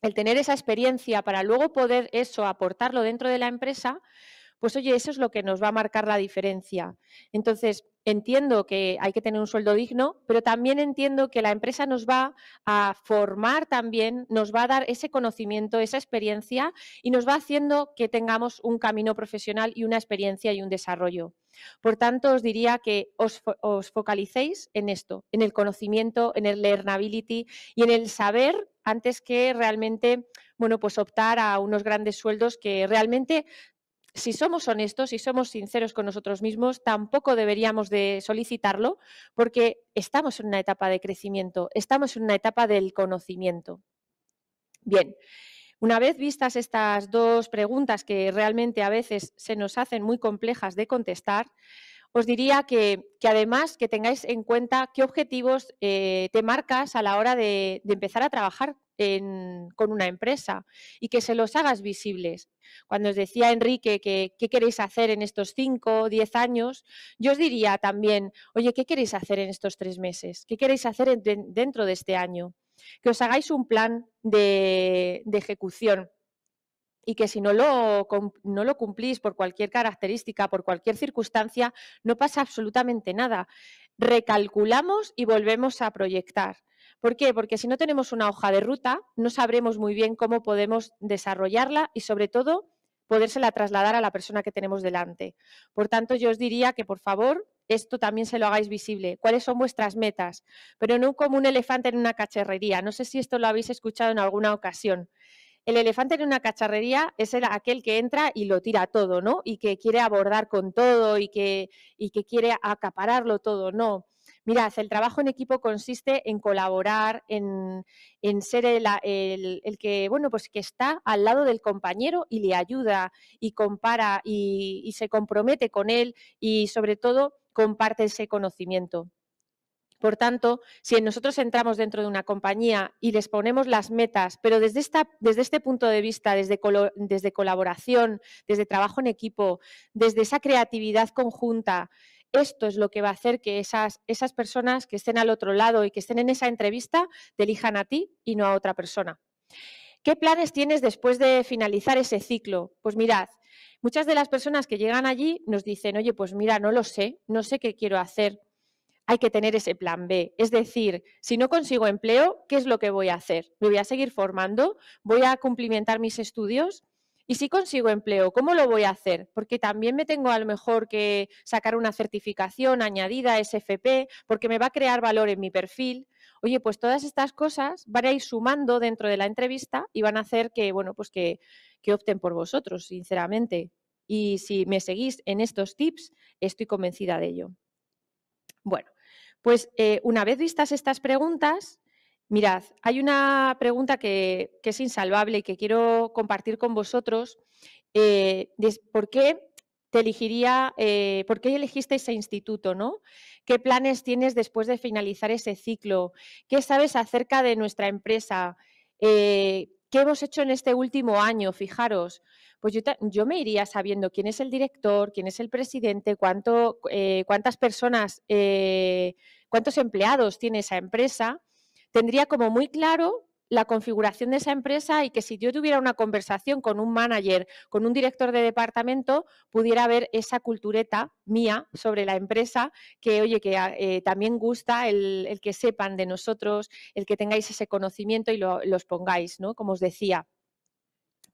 el tener esa experiencia para luego poder eso aportarlo dentro de la empresa, pues oye, eso es lo que nos va a marcar la diferencia. Entonces, entiendo que hay que tener un sueldo digno, pero también entiendo que la empresa nos va a formar también, nos va a dar ese conocimiento, esa experiencia y nos va haciendo que tengamos un camino profesional y una experiencia y un desarrollo. Por tanto, os diría que os, focalicéis en esto, en el conocimiento, en el learnability y en el saber antes que realmente, bueno, pues optar a unos grandes sueldos que realmente si somos honestos, y somos sinceros con nosotros mismos, tampoco deberíamos de solicitarlo porque estamos en una etapa de crecimiento, estamos en una etapa del conocimiento. Bien, una vez vistas estas dos preguntas que realmente a veces se nos hacen muy complejas de contestar, os diría que, además que tengáis en cuenta qué objetivos eh, te marcas a la hora de, empezar a trabajar con una empresa y que se los hagas visibles. Cuando os decía Enrique que qué queréis hacer en estos cinco o diez años, yo os diría también, oye, ¿qué queréis hacer en estos tres meses? ¿Qué queréis hacer dentro de este año? que os hagáis un plan de, ejecución y que si no lo, no lo cumplís por cualquier característica, por cualquier circunstancia, no pasa absolutamente nada. Recalculamos y volvemos a proyectar. ¿Por qué? Porque si no tenemos una hoja de ruta, no sabremos muy bien cómo podemos desarrollarla y sobre todo podérsela trasladar a la persona que tenemos delante. Por tanto, yo os diría que por favor esto también se lo hagáis visible, cuáles son vuestras metas, pero no como un elefante en una cacharrería. No sé si esto lo habéis escuchado en alguna ocasión. El elefante en una cacharrería es aquel que entra y lo tira todo, ¿no? Y que quiere abordar con todo y que, y que quiere acapararlo todo, no. Mirad, el trabajo en equipo consiste en colaborar, en, ser el, que, bueno, pues que está al lado del compañero y le ayuda y compara y se compromete con él y sobre todo comparte ese conocimiento. Por tanto, si nosotros entramos dentro de una compañía y les ponemos las metas, pero desde, este punto de vista, desde, colaboración, desde trabajo en equipo, desde esa creatividad conjunta, esto es lo que va a hacer que esas, esas personas que estén al otro lado y que estén en esa entrevista te elijan a ti y no a otra persona. ¿Qué planes tienes después de finalizar ese ciclo? Pues mirad, Muchas de las personas que llegan allí nos dicen, oye, pues mira, no lo sé, no sé qué quiero hacer. Hay que tener ese plan B. Es decir, si no consigo empleo, ¿qué es lo que voy a hacer? ¿Me voy a seguir formando? ¿Voy a cumplimentar mis estudios? Y si consigo empleo, ¿cómo lo voy a hacer? Porque también me tengo a lo mejor que sacar una certificación añadida SFP, porque me va a crear valor en mi perfil. Oye, pues todas estas cosas van a ir sumando dentro de la entrevista y van a hacer que, bueno, pues que que opten por vosotros, sinceramente. Y si me seguís en estos tips, estoy convencida de ello. Bueno, pues eh, una vez vistas estas preguntas, mirad, hay una pregunta que, es insalvable y que quiero compartir con vosotros. Eh, ¿Por qué te elegiría, eh, por qué elegiste ese instituto, ¿no? ¿Qué planes tienes después de finalizar ese ciclo? ¿Qué sabes acerca de nuestra empresa? ¿Qué hemos hecho en este último año? Fijaros, pues yo, me iría sabiendo quién es el director, quién es el presidente, cuánto, eh, cuántas personas, eh, cuántos empleados tiene esa empresa. Tendría como muy claro la configuración de esa empresa y que si yo tuviera una conversación con un manager, con un director de departamento, pudiera ver esa cultureta mía sobre la empresa, que oye, que ah, eh, también gusta el, que sepan de nosotros, el que tengáis ese conocimiento y los pongáis, ¿no? Como os decía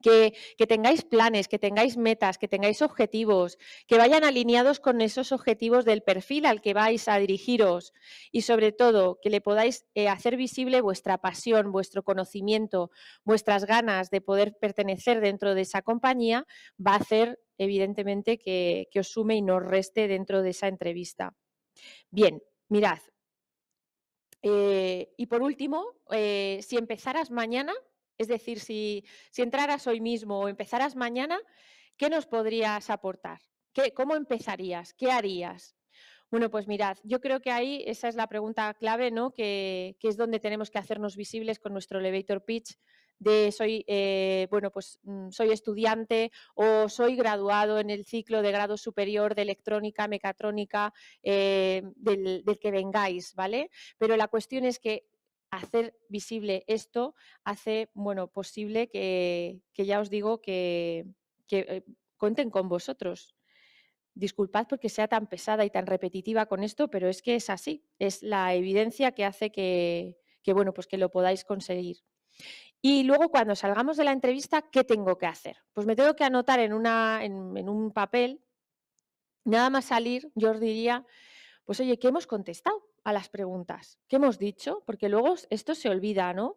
que, tengáis planes, que tengáis metas, que tengáis objetivos, que vayan alineados con esos objetivos del perfil al que vais a dirigiros y sobre todo que le podáis eh, hacer visible vuestra pasión, vuestro conocimiento, vuestras ganas de poder pertenecer dentro de esa compañía, va a hacer evidentemente que, os sume y no reste dentro de esa entrevista. Bien, mirad. Eh, y por último, eh, si empezaras mañana, es decir, si, entraras hoy mismo o empezaras mañana, ¿qué nos podrías aportar? ¿Cómo empezarías? ¿Qué harías? Bueno, pues mirad, yo creo que ahí esa es la pregunta clave, ¿no? Que, es donde tenemos que hacernos visibles con nuestro elevator pitch de soy, eh, bueno, pues mm, soy estudiante o soy graduado en el ciclo de grado superior de electrónica, mecatrónica, eh, del que vengáis, ¿vale? Pero la cuestión es que hacer visible esto hace, bueno, posible que, que ya os digo que, que eh, cuenten con vosotros. Disculpad porque sea tan pesada y tan repetitiva con esto, pero es que es así. Es la evidencia que hace que, que bueno, pues que lo podáis conseguir. Y luego cuando salgamos de la entrevista, ¿qué tengo que hacer? Pues me tengo que anotar en, una, en, en un papel, nada más salir, yo os diría, pues oye, ¿qué hemos contestado? a las preguntas. ¿Qué hemos dicho? Porque luego esto se olvida, ¿no?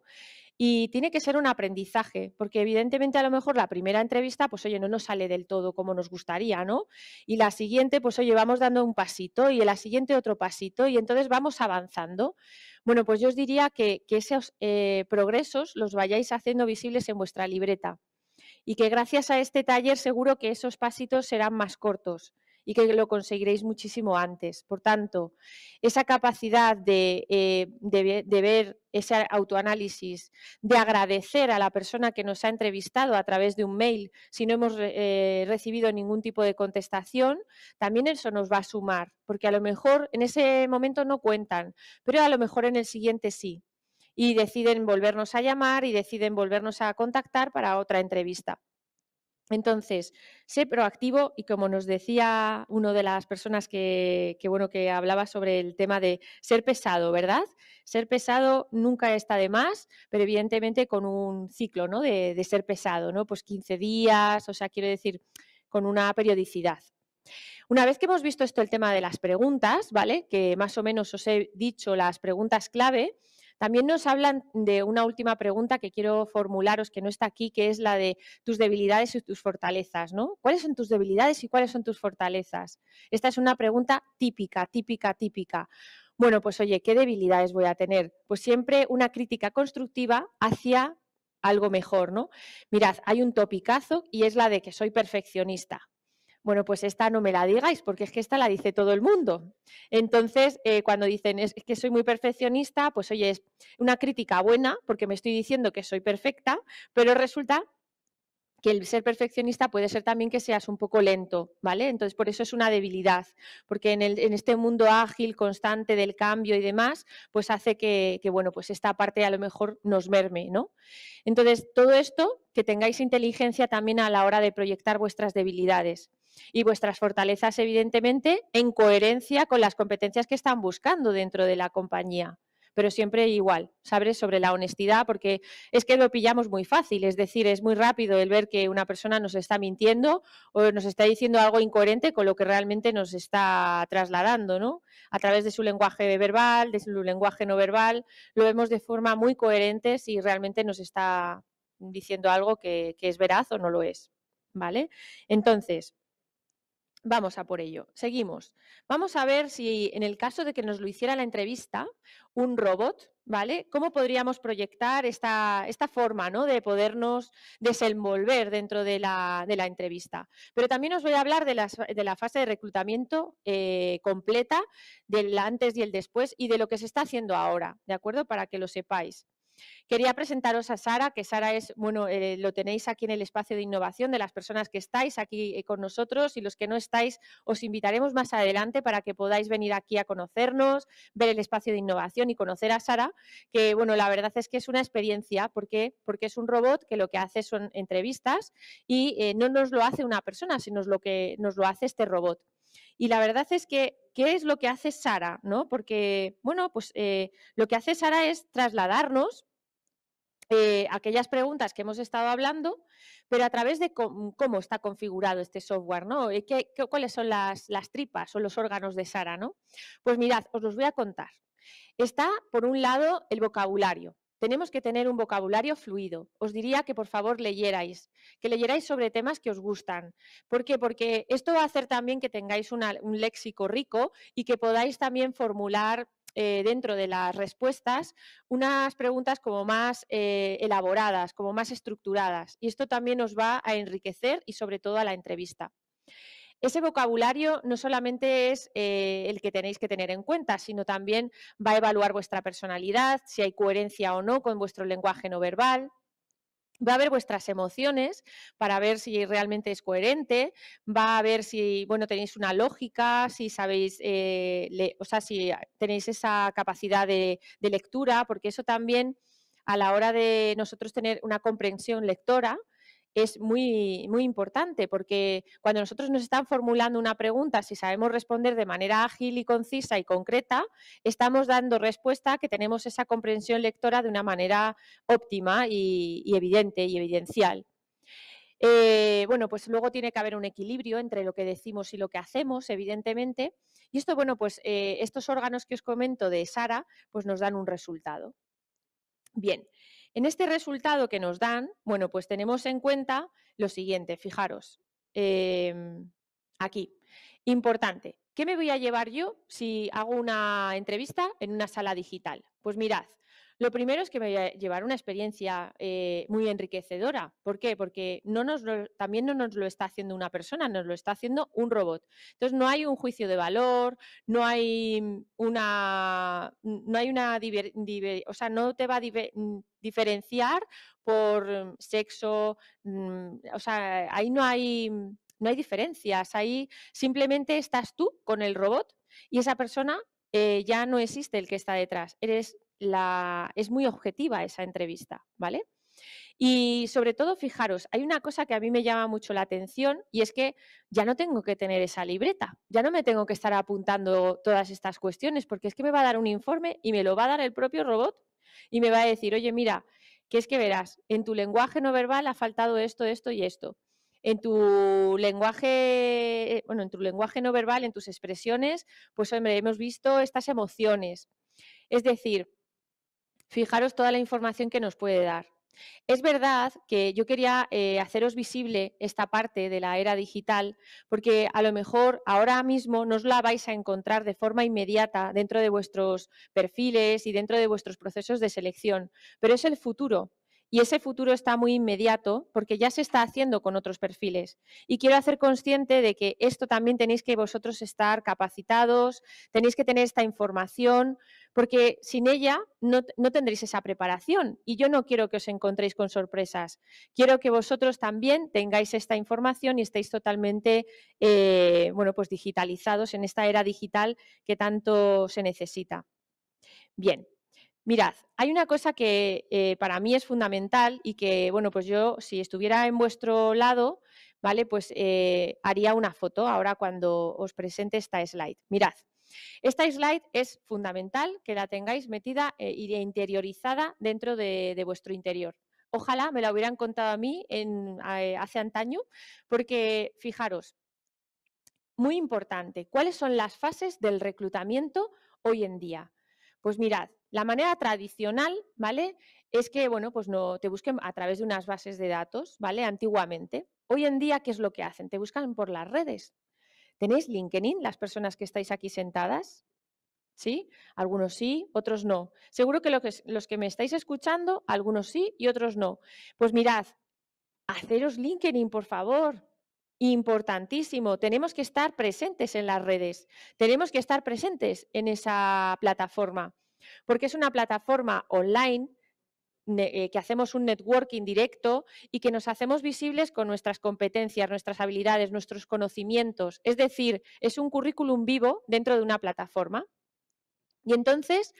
Y tiene que ser un aprendizaje, porque evidentemente a lo mejor la primera entrevista, pues oye, no nos sale del todo como nos gustaría, ¿no? Y la siguiente, pues oye, vamos dando un pasito y la siguiente otro pasito y entonces vamos avanzando. Bueno, pues yo os diría que, esos eh, progresos los vayáis haciendo visibles en vuestra libreta y que gracias a este taller seguro que esos pasitos serán más cortos y que lo conseguiréis muchísimo antes. Por tanto, esa capacidad de, eh, ver ese autoanálisis, de agradecer a la persona que nos ha entrevistado a través de un mail, si no hemos eh, recibido ningún tipo de contestación, también eso nos va a sumar, porque a lo mejor en ese momento no cuentan, pero a lo mejor en el siguiente sí. Y deciden volvernos a llamar y deciden volvernos a contactar para otra entrevista. Entonces, sé proactivo y como nos decía una de las personas que, bueno, que hablaba sobre el tema de ser pesado, ¿verdad? Ser pesado nunca está de más, pero evidentemente con un ciclo ¿no? de, de ser pesado, ¿no? Pues 15 días, o sea, quiero decir, con una periodicidad. Una vez que hemos visto esto, el tema de las preguntas, ¿vale? Que más o menos os he dicho las preguntas clave, también nos hablan de una última pregunta que quiero formularos, que no está aquí, que es la de tus debilidades y tus fortalezas, ¿no? ¿Cuáles son tus debilidades y cuáles son tus fortalezas? Esta es una pregunta típica, típica, típica. Bueno, pues oye, ¿qué debilidades voy a tener? Pues siempre una crítica constructiva hacia algo mejor, ¿no? Mirad, hay un topicazo y es la de que soy perfeccionista. Bueno, pues esta no me la digáis, porque es que esta la dice todo el mundo. Entonces, eh, cuando dicen es que soy muy perfeccionista, pues oye, es una crítica buena, porque me estoy diciendo que soy perfecta, pero resulta que el ser perfeccionista puede ser también que seas un poco lento, ¿vale? Entonces, por eso es una debilidad, porque en, este mundo ágil, constante del cambio y demás, pues hace que, que, bueno, pues esta parte a lo mejor nos merme, ¿no? Entonces, todo esto, que tengáis inteligencia también a la hora de proyectar vuestras debilidades y vuestras fortalezas, evidentemente, en coherencia con las competencias que están buscando dentro de la compañía. Pero siempre igual, ¿sabes? Sobre la honestidad, porque es que lo pillamos muy fácil, es decir, es muy rápido el ver que una persona nos está mintiendo o nos está diciendo algo incoherente con lo que realmente nos está trasladando, ¿no? A través de su lenguaje verbal, de su lenguaje no verbal, lo vemos de forma muy coherente si realmente nos está diciendo algo que, que es veraz o no lo es, ¿vale? Entonces, Vamos a por ello. Seguimos. Vamos a ver si en el caso de que nos lo hiciera la entrevista un robot, ¿vale? ¿Cómo podríamos proyectar esta, forma ¿no? de podernos desenvolver dentro de la, entrevista? Pero también os voy a hablar de, la fase de reclutamiento eh, completa, del antes y el después y de lo que se está haciendo ahora, ¿de acuerdo? Para que lo sepáis. Quería presentaros a Sara, que Sara es, bueno, eh, lo tenéis aquí en el espacio de innovación de las personas que estáis aquí eh, con nosotros y los que no estáis, os invitaremos más adelante para que podáis venir aquí a conocernos, ver el espacio de innovación y conocer a Sara, que bueno, la verdad es que es una experiencia porque, porque es un robot que lo que hace son entrevistas y eh, no nos lo hace una persona, sino lo que nos lo hace este robot. Y la verdad es que, ¿qué es lo que hace Sara? ¿No? Porque, bueno, pues lo que hace Sara es trasladarnos aquellas preguntas que hemos estado hablando, pero a través de cómo, está configurado este software, ¿no? Eh, ¿Qué, qué, cuáles son las, las tripas o los órganos de Sara, ¿no? Pues mirad, os los voy a contar. Está, por un lado, el vocabulario, tenemos que tener un vocabulario fluido. Os diría que por favor leyerais, que leyerais sobre temas que os gustan. ¿Por qué? Porque esto va a hacer también que tengáis un léxico rico y que podáis también formular eh, dentro de las respuestas unas preguntas como más eh, elaboradas, como más estructuradas. Y esto también os va a enriquecer y sobre todo a la entrevista. Ese vocabulario no solamente es eh, el que tenéis que tener en cuenta, sino también va a evaluar vuestra personalidad, si hay coherencia o no con vuestro lenguaje no verbal, va a ver vuestras emociones para ver si realmente es coherente, va a ver si, bueno, tenéis una lógica, si sabéis, eh, o sea, si tenéis esa capacidad de, de, lectura, porque eso también a la hora de nosotros tener una comprensión lectora, es muy, muy importante porque cuando nosotros nos están formulando una pregunta, si sabemos responder de manera ágil y concisa y concreta, estamos dando respuesta que tenemos esa comprensión lectora de una manera óptima y, evidente y evidencial. Eh, bueno, pues luego tiene que haber un equilibrio entre lo que decimos y lo que hacemos, evidentemente. Y esto, bueno, pues eh, estos órganos que os comento de Sara, pues nos dan un resultado. Bien, en este resultado que nos dan, bueno, pues tenemos en cuenta lo siguiente, fijaros, em, aquí, importante, ¿qué me voy a llevar yo si hago una entrevista en una sala digital? Pues mirad, lo primero es que voy a llevar una experiencia eh, muy enriquecedora. ¿Por qué? Porque no nos también no nos lo está haciendo una persona, nos lo está haciendo un robot. Entonces no hay un juicio de valor, no hay mm, una, no hay una, o sea, no te va a diferenciar por mm, sexo, mm, o sea, ahí no hay, no hay diferencias, ahí simplemente estás tú con el robot y esa persona eh, ya no existe el que está detrás. Eres la, es muy objetiva esa entrevista, ¿vale? Y sobre todo, fijaros, hay una cosa que a mí me llama mucho la atención y es que ya no tengo que tener esa libreta, ya no me tengo que estar apuntando todas estas cuestiones porque es que me va a dar un informe y me lo va a dar el propio robot y me va a decir, oye, mira, que es que verás, en tu lenguaje no verbal ha faltado esto, esto y esto. En tu lenguaje, bueno, en tu lenguaje no verbal, en tus expresiones, pues hombre, hemos visto estas emociones. Es decir, Fijaros toda la información que nos puede dar. Es verdad que yo quería eh, haceros visible esta parte de la era digital, porque a lo mejor ahora mismo no os la vais a encontrar de forma inmediata dentro de vuestros perfiles y dentro de vuestros procesos de selección, pero es el futuro. Y ese futuro está muy inmediato porque ya se está haciendo con otros perfiles. Y quiero hacer consciente de que esto también tenéis que vosotros estar capacitados, tenéis que tener esta información, porque sin ella no, tendréis esa preparación. Y yo no quiero que os encontréis con sorpresas. Quiero que vosotros también tengáis esta información y estéis totalmente eh, bueno, pues digitalizados en esta era digital que tanto se necesita. Bien, Mirad, hay una cosa que eh, para mí es fundamental y que, bueno, pues yo si estuviera en vuestro lado, ¿vale? Pues eh, haría una foto ahora cuando os presente esta slide. Mirad, esta slide es fundamental que la tengáis metida eh, y e interiorizada dentro de, vuestro interior, ojalá me la hubieran contado a mí hace antaño, porque fijaros, muy importante, ¿cuáles son las fases del reclutamiento hoy en día? Pues mirad, la manera tradicional, ¿vale? Es que, bueno, pues no te busquen a través de unas bases de datos, ¿vale? Antiguamente. Hoy en día, ¿qué es lo que hacen? Te buscan por las redes. ¿Tenéis LinkedIn, las personas que estáis aquí sentadas? ¿Sí? Algunos sí, otros no. Seguro que, que los que me estáis escuchando, algunos sí y otros no. Pues mirad, haceros LinkedIn, por favor. Importantísimo. Tenemos que estar presentes en las redes. Tenemos que estar presentes en esa plataforma porque es una plataforma online eh, que hacemos un networking directo y que nos hacemos visibles con nuestras competencias, nuestras habilidades, nuestros conocimientos. Es decir, es un currículum vivo dentro de una plataforma. Y entonces,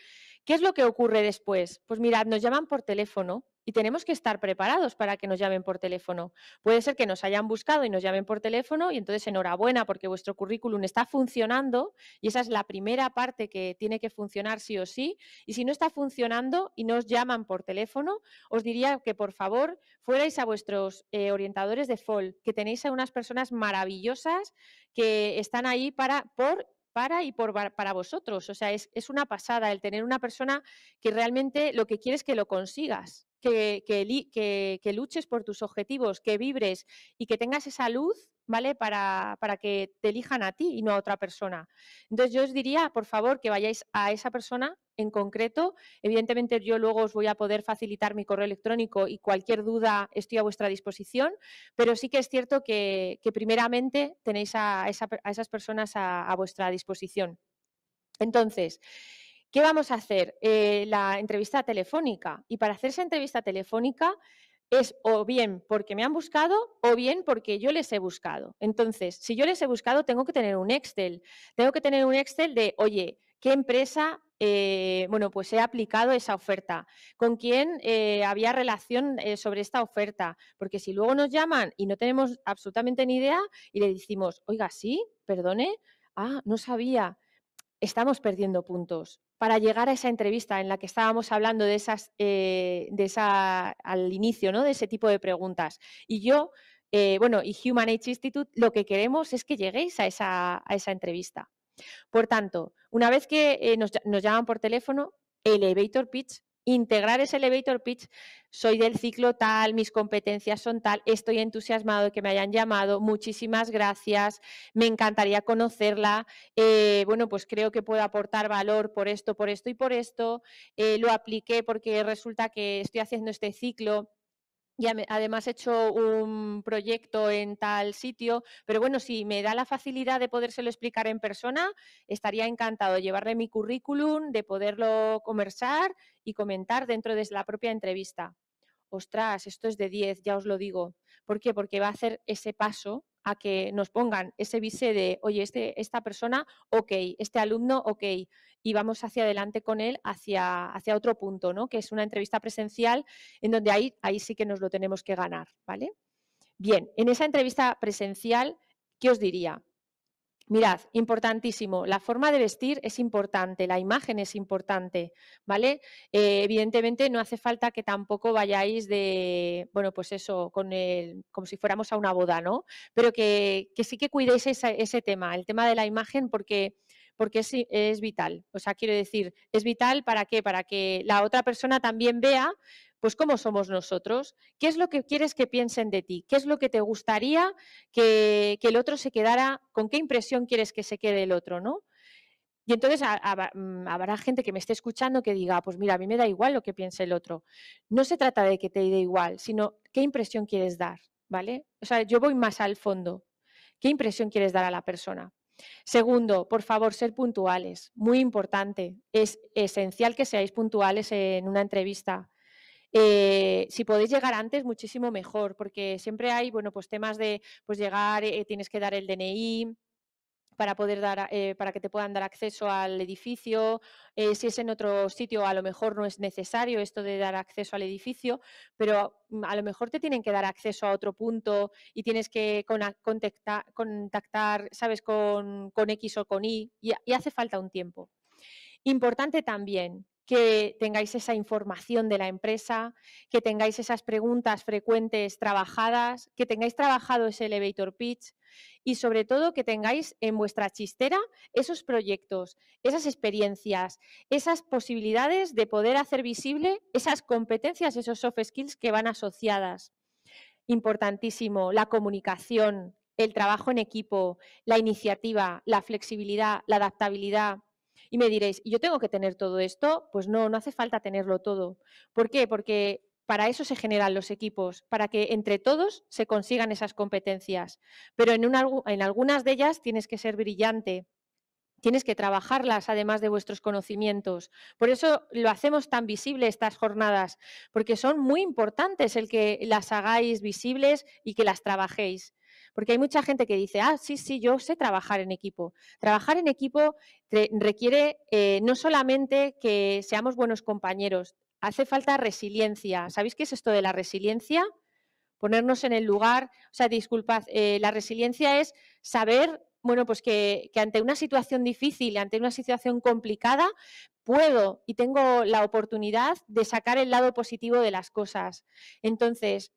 ¿qué es lo que ocurre después? Pues mirad, nos llaman por teléfono, y tenemos que estar preparados para que nos llamen por teléfono. Puede ser que nos hayan buscado y nos llamen por teléfono y entonces enhorabuena porque vuestro currículum está funcionando y esa es la primera parte que tiene que funcionar sí o sí. Y si no está funcionando y nos llaman por teléfono, os diría que por favor fuerais a vuestros eh, orientadores de FOL, que tenéis a unas personas maravillosas que están ahí para, por para y por, para vosotros. O sea, es, es una pasada el tener una persona que realmente lo que quiere es que lo consigas que, luches por tus objetivos, que vibres y que tengas esa luz, ¿vale? Para, que te elijan a ti y no a otra persona. Entonces yo os diría, por favor, que vayáis a esa persona en concreto. Evidentemente yo luego os voy a poder facilitar mi correo electrónico y cualquier duda estoy a vuestra disposición, pero sí que es cierto que, primeramente tenéis a, esas personas a vuestra disposición. Entonces, ¿Qué vamos a hacer? Eh, la entrevista telefónica. Y para hacer esa entrevista telefónica es o bien porque me han buscado o bien porque yo les he buscado. Entonces, si yo les he buscado, tengo que tener un Excel. Tengo que tener un Excel de, oye, ¿qué empresa eh, bueno, pues he aplicado esa oferta, con quién eh, había relación sobre esta oferta, porque si luego nos llaman y no tenemos absolutamente ni idea y le decimos, oiga, sí, perdone, ah, no sabía, estamos perdiendo puntos para llegar a esa entrevista en la que estábamos hablando de esas, eh, de esa, al inicio, ¿no? De ese tipo de preguntas. Y yo, eh, bueno, y Human Age Institute, lo que queremos es que lleguéis a esa, a esa entrevista. Por tanto, una vez que eh, nos, llaman por teléfono, elevator pitch integrar ese elevator pitch, soy del ciclo tal, mis competencias son tal, estoy entusiasmado de que me hayan llamado, muchísimas gracias, me encantaría conocerla, eh, bueno, pues creo que puedo aportar valor por esto, por esto y por esto, eh, lo apliqué porque resulta que estoy haciendo este ciclo, y además he hecho un proyecto en tal sitio, pero bueno, si me da la facilidad de podérselo explicar en persona, estaría encantado de llevarle mi currículum, de poderlo conversar y comentar dentro de la propia entrevista. Ostras, esto es de 10, ya os lo digo. ¿Por qué? Porque va a hacer ese paso a que nos pongan ese vice de, oye, este, esta persona, ok, este alumno, ok, y vamos hacia adelante con él hacia, hacia otro punto, ¿no? Que es una entrevista presencial en donde ahí, ahí sí que nos lo tenemos que ganar, ¿vale? Bien, en esa entrevista presencial, ¿qué os diría? Mirad, importantísimo, la forma de vestir es importante, la imagen es importante, ¿vale? Eh, evidentemente no hace falta que tampoco vayáis de, bueno, pues eso, con el, como si fuéramos a una boda, ¿no? Pero que, sí que cuidéis ese tema, el tema de la imagen, porque, porque es, es vital. O sea, quiero decir, es vital para qué? Para que la otra persona también vea pues cómo somos nosotros, qué es lo que quieres que piensen de ti, qué es lo que te gustaría que, el otro se quedara, con qué impresión quieres que se quede el otro, ¿no? Y entonces mm, habrá gente que me esté escuchando que diga, pues mira, a mí me da igual lo que piense el otro. No se trata de que te dé igual, sino qué impresión quieres dar, ¿vale? O sea, yo voy más al fondo. ¿Qué impresión quieres dar a la persona? Segundo, por favor, ser puntuales. Muy importante. Es esencial que seáis puntuales en una entrevista. Eh, si podéis llegar antes, muchísimo mejor, porque siempre hay, bueno, pues temas de, pues llegar, eh, tienes que dar el DNI, para poder dar eh, para que te puedan dar acceso al edificio si es en otro sitio a lo mejor no es necesario esto de dar acceso al edificio pero mm, a lo mejor te tienen que dar acceso a otro punto y tienes que contactar sabes con, X o con y y hace falta un tiempo importante también que tengáis esa información de la empresa, que tengáis esas preguntas frecuentes trabajadas, que tengáis trabajado ese elevator pitch y sobre todo que tengáis en vuestra chistera esos proyectos, esas experiencias, esas posibilidades de poder hacer visible esas competencias, esos soft skills que van asociadas. Importantísimo, la comunicación, el trabajo en equipo, la iniciativa, la flexibilidad, la adaptabilidad, y me diréis, yo tengo que tener todo esto? Pues no, no hace falta tenerlo todo. ¿Por qué? Porque para eso se generan los equipos, para que entre todos se consigan esas competencias. Pero en, en algunas de ellas tienes que ser brillante, tienes que trabajarlas además de vuestros conocimientos. Por eso lo hacemos tan visible estas jornadas, porque son muy importantes el que las hagáis visibles y que las trabajéis. Porque hay mucha gente que dice, ah, sí, sí, yo sé trabajar en equipo. Trabajar en equipo requiere eh, no solamente que seamos buenos compañeros, hace falta resiliencia. ¿Sabéis qué es esto de la resiliencia? Ponernos en el lugar, o sea, disculpad, eh, la resiliencia es saber, bueno, pues que ante una situación difícil, ante una situación complicada, puedo y tengo la oportunidad de sacar el lado positivo de las cosas. Entonces,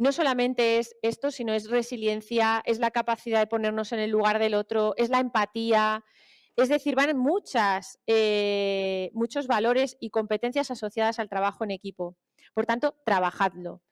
no solamente es esto, sino es resiliencia, es la capacidad de ponernos en el lugar del otro, es la empatía. Es decir, van muchas, eh, muchos valores y competencias asociadas al trabajo en equipo. Por tanto, trabajadlo.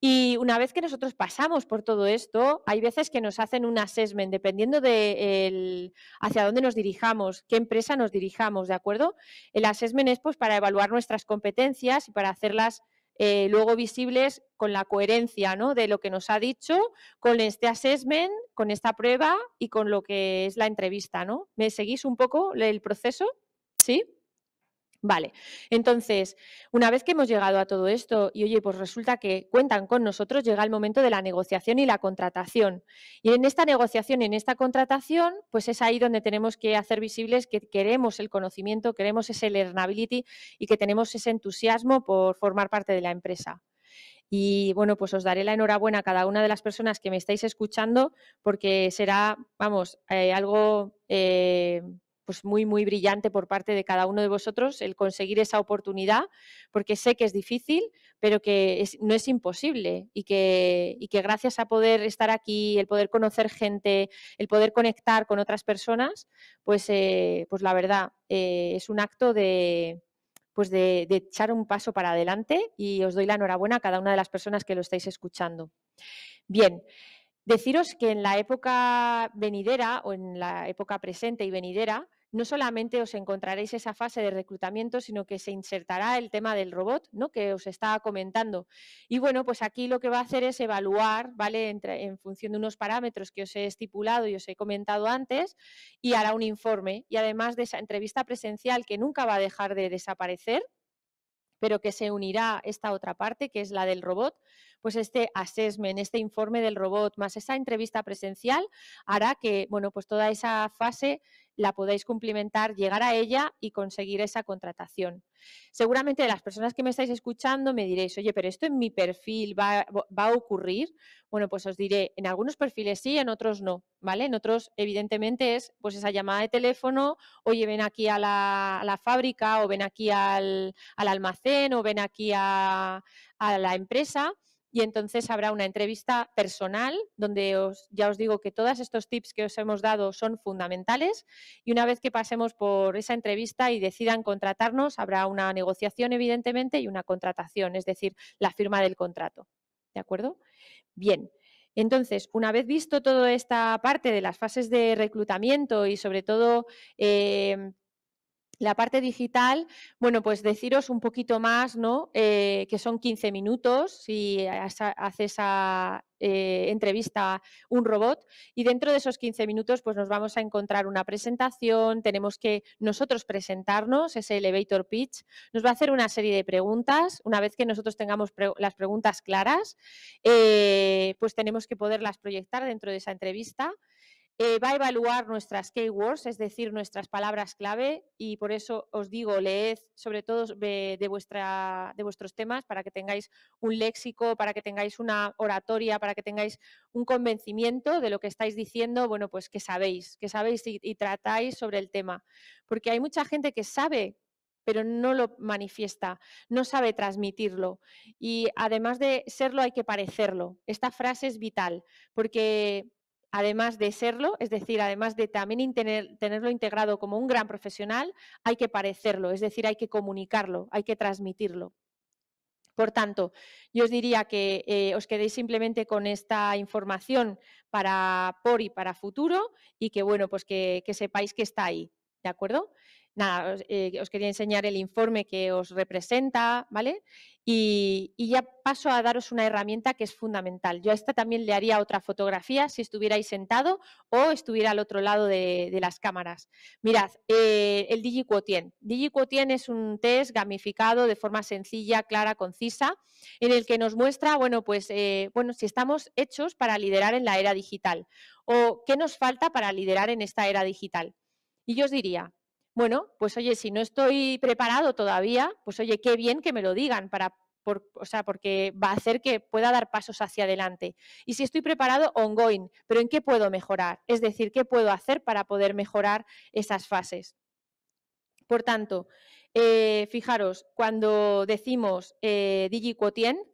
Y una vez que nosotros pasamos por todo esto, hay veces que nos hacen un assessment, dependiendo de hacia dónde nos dirijamos, qué empresa nos dirijamos, ¿de acuerdo? El assessment es pues, para evaluar nuestras competencias y para hacerlas eh, luego visibles con la coherencia de lo que nos ha dicho, con este assessment, con esta prueba y con lo que es la entrevista. ¿no? ¿Me seguís un poco el proceso? ¿Sí? Vale, entonces, una vez que hemos llegado a todo esto y oye, pues resulta que cuentan con nosotros, llega el momento de la negociación y la contratación. Y en esta negociación y en esta contratación, pues es ahí donde tenemos que hacer visibles que queremos el conocimiento, queremos ese learnability y que tenemos ese entusiasmo por formar parte de la empresa. Y bueno, pues os daré la enhorabuena a cada una de las personas que me estáis escuchando porque será, vamos, eh, algo eh, pues muy, muy brillante por parte de cada uno de vosotros el conseguir esa oportunidad, porque sé que es difícil, pero que no es imposible y que, y que gracias a poder estar aquí, el poder conocer gente, el poder conectar con otras personas, pues, eh, pues la verdad, eh, es un acto de, pues de, de, echar un paso para adelante y os doy la enhorabuena a cada una de las personas que lo estáis escuchando. Bien, Deciros que en la época venidera o en la época presente y venidera, no solamente os encontraréis esa fase de reclutamiento, sino que se insertará el tema del robot, ¿no? Que os estaba comentando. Y bueno, pues aquí lo que va a hacer es evaluar, ¿vale? en función de unos parámetros que os he estipulado y os he comentado antes, y hará un informe. Y además de esa entrevista presencial que nunca va a dejar de desaparecer, pero que se unirá a esta otra parte, que es la del robot, pues este assessment, este informe del robot, más esa entrevista presencial, hará que, bueno, pues toda esa fase la podáis cumplimentar, llegar a ella y conseguir esa contratación. Seguramente las personas que me estáis escuchando me diréis, oye, pero esto en mi perfil va, a ocurrir. Bueno, pues os diré, en algunos perfiles sí, en otros no, ¿vale? En otros, evidentemente, es pues esa llamada de teléfono, oye, ven aquí a la, fábrica o ven aquí al, almacén o ven aquí a, a la empresa y entonces habrá una entrevista personal donde ya os digo que todos estos tips que os hemos dado son fundamentales y una vez que pasemos por esa entrevista y decidan contratarnos, habrá una negociación evidentemente y una contratación, es decir, la firma del contrato. ¿De acuerdo? Bien. Entonces, una vez visto toda esta parte de las fases de reclutamiento y sobre todo eh, la parte digital, bueno, pues deciros un poquito más, ¿no? Eh, que son 15 minutos si hace esa eh, entrevista un robot y dentro de esos 15 minutos pues nos vamos a encontrar una presentación, tenemos que nosotros presentarnos, ese elevator pitch, nos va a hacer una serie de preguntas, una vez que nosotros tengamos las preguntas claras, eh, pues tenemos que poderlas proyectar dentro de esa entrevista eh, va a evaluar nuestras keywords, es decir, nuestras palabras clave y por eso os digo, leed sobre todo de, vuestra, de vuestros temas para que tengáis un léxico, para que tengáis una oratoria, para que tengáis un convencimiento de lo que estáis diciendo, bueno, pues que sabéis, que sabéis y tratáis sobre el tema. Porque hay mucha gente que sabe pero no lo manifiesta, no sabe transmitirlo. Y además de serlo, hay que parecerlo. Esta frase es vital, porque además de serlo, es decir, además de también tenerlo integrado como un gran profesional, hay que parecerlo, es decir, hay que comunicarlo, hay que transmitirlo. Por tanto, yo os diría que eh, os quedéis simplemente con esta información para por y para futuro y que bueno, pues que sepáis que está ahí, ¿de acuerdo? nada, eh, os, quería enseñar el informe que os representa, ¿vale? Y, ya paso a daros una herramienta que es fundamental. Yo a esta también le haría otra fotografía si estuvierais sentado o estuviera al otro lado de, las cámaras. Mirad, eh, el DigiQuotient. DigiQuotient es un test gamificado de forma sencilla, clara, concisa, en el que nos muestra, bueno, pues, eh, bueno, si estamos hechos para liderar en la era digital o qué nos falta para liderar en esta era digital. Y yo os diría, bueno, pues oye, si no estoy preparado todavía, pues oye, qué bien que me lo digan para o sea, porque va a hacer que pueda dar pasos hacia adelante. Y si estoy preparado, ongoing, pero ¿en qué puedo mejorar? Es decir, ¿qué puedo hacer para poder mejorar esas fases? Por tanto, eh, fijaros, cuando decimos eh,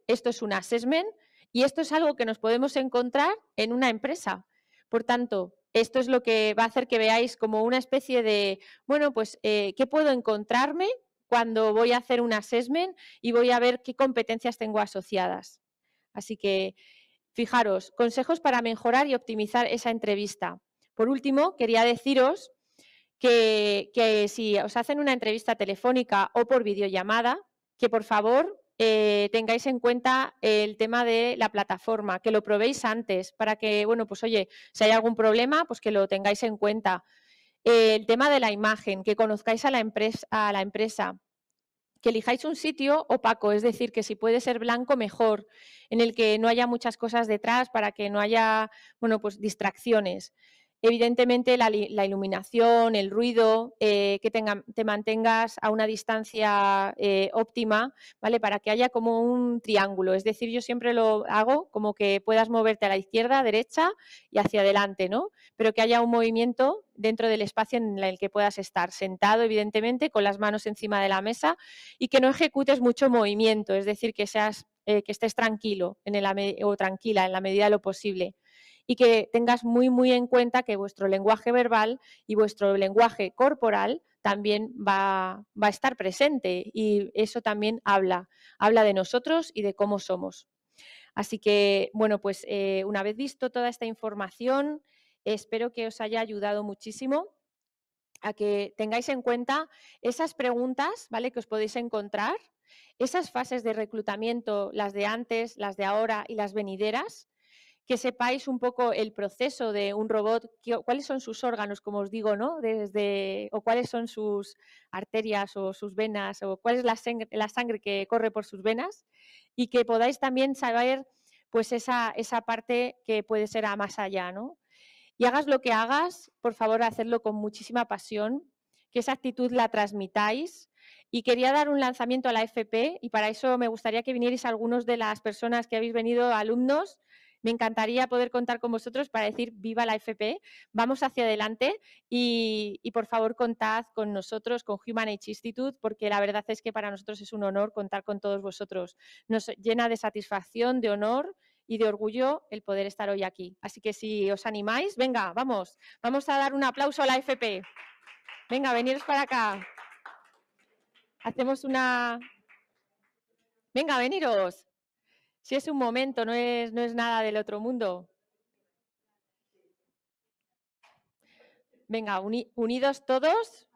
esto es un assessment y esto es algo que nos podemos encontrar en una empresa. Por tanto, esto es lo que va a hacer que veáis como una especie de, bueno, pues, eh, ¿qué puedo encontrarme cuando voy a hacer un assessment y voy a ver qué competencias tengo asociadas? Así que, fijaros, consejos para mejorar y optimizar esa entrevista. Por último, quería deciros que si os hacen una entrevista telefónica o por videollamada, que por favor eh, tengáis en cuenta el tema de la plataforma, que lo probéis antes para que, bueno, pues oye, si hay algún problema, pues que lo tengáis en cuenta. el tema de la imagen, que conozcáis a la, empresa, a la empresa, que elijáis un sitio opaco, es decir, que si puede ser blanco, mejor, en el que no haya muchas cosas detrás para que no haya, bueno, pues distracciones. Evidentemente, la, iluminación, el ruido, eh, que te mantengas a una distancia eh, óptima, ¿vale? Para que haya como un triángulo. Es decir, yo siempre lo hago como que puedas moverte a la izquierda, derecha y hacia adelante, ¿no? Pero que haya un movimiento dentro del espacio en el que puedas estar, sentado, evidentemente, con las manos encima de la mesa y que no ejecutes mucho movimiento, es decir, que seas eh, que estés tranquilo en el, o tranquila en la medida de lo posible y que tengas muy, muy en cuenta que vuestro lenguaje verbal y vuestro lenguaje corporal también va, va a estar presente y eso también habla, habla de nosotros y de cómo somos. Así que, bueno, pues eh, una vez visto toda esta información, espero que os haya ayudado muchísimo a que tengáis en cuenta esas preguntas, ¿vale? Que os podéis encontrar, esas fases de reclutamiento, las de antes, las de ahora y las venideras, que sepáis un poco el proceso de un robot, cuáles son sus órganos, como os digo, ¿no? Desde, o cuáles son sus arterias o sus venas, o cuál es la sangre, la sangre que corre por sus venas, y que podáis también saber pues esa, esa parte que puede ser a más allá, ¿no? Y hagas lo que hagas, por favor, hacerlo con muchísima pasión, que esa actitud la transmitáis. Y quería dar un lanzamiento a la FP y para eso me gustaría que vinierais algunos de las personas que habéis venido, alumnos, me encantaría poder contar con vosotros para decir viva la FP, e, vamos hacia adelante y, por favor contad con nosotros, con Human Age Institute, porque la verdad es que para nosotros es un honor contar con todos vosotros. Nos llena de satisfacción, de honor y de orgullo el poder estar hoy aquí. Así que si os animáis, venga, vamos, vamos a dar un aplauso a la FP. E. Venga, veniros para acá. Hacemos una... Venga, veniros. Si es un momento, no es, no es nada del otro mundo. Venga, unidos todos,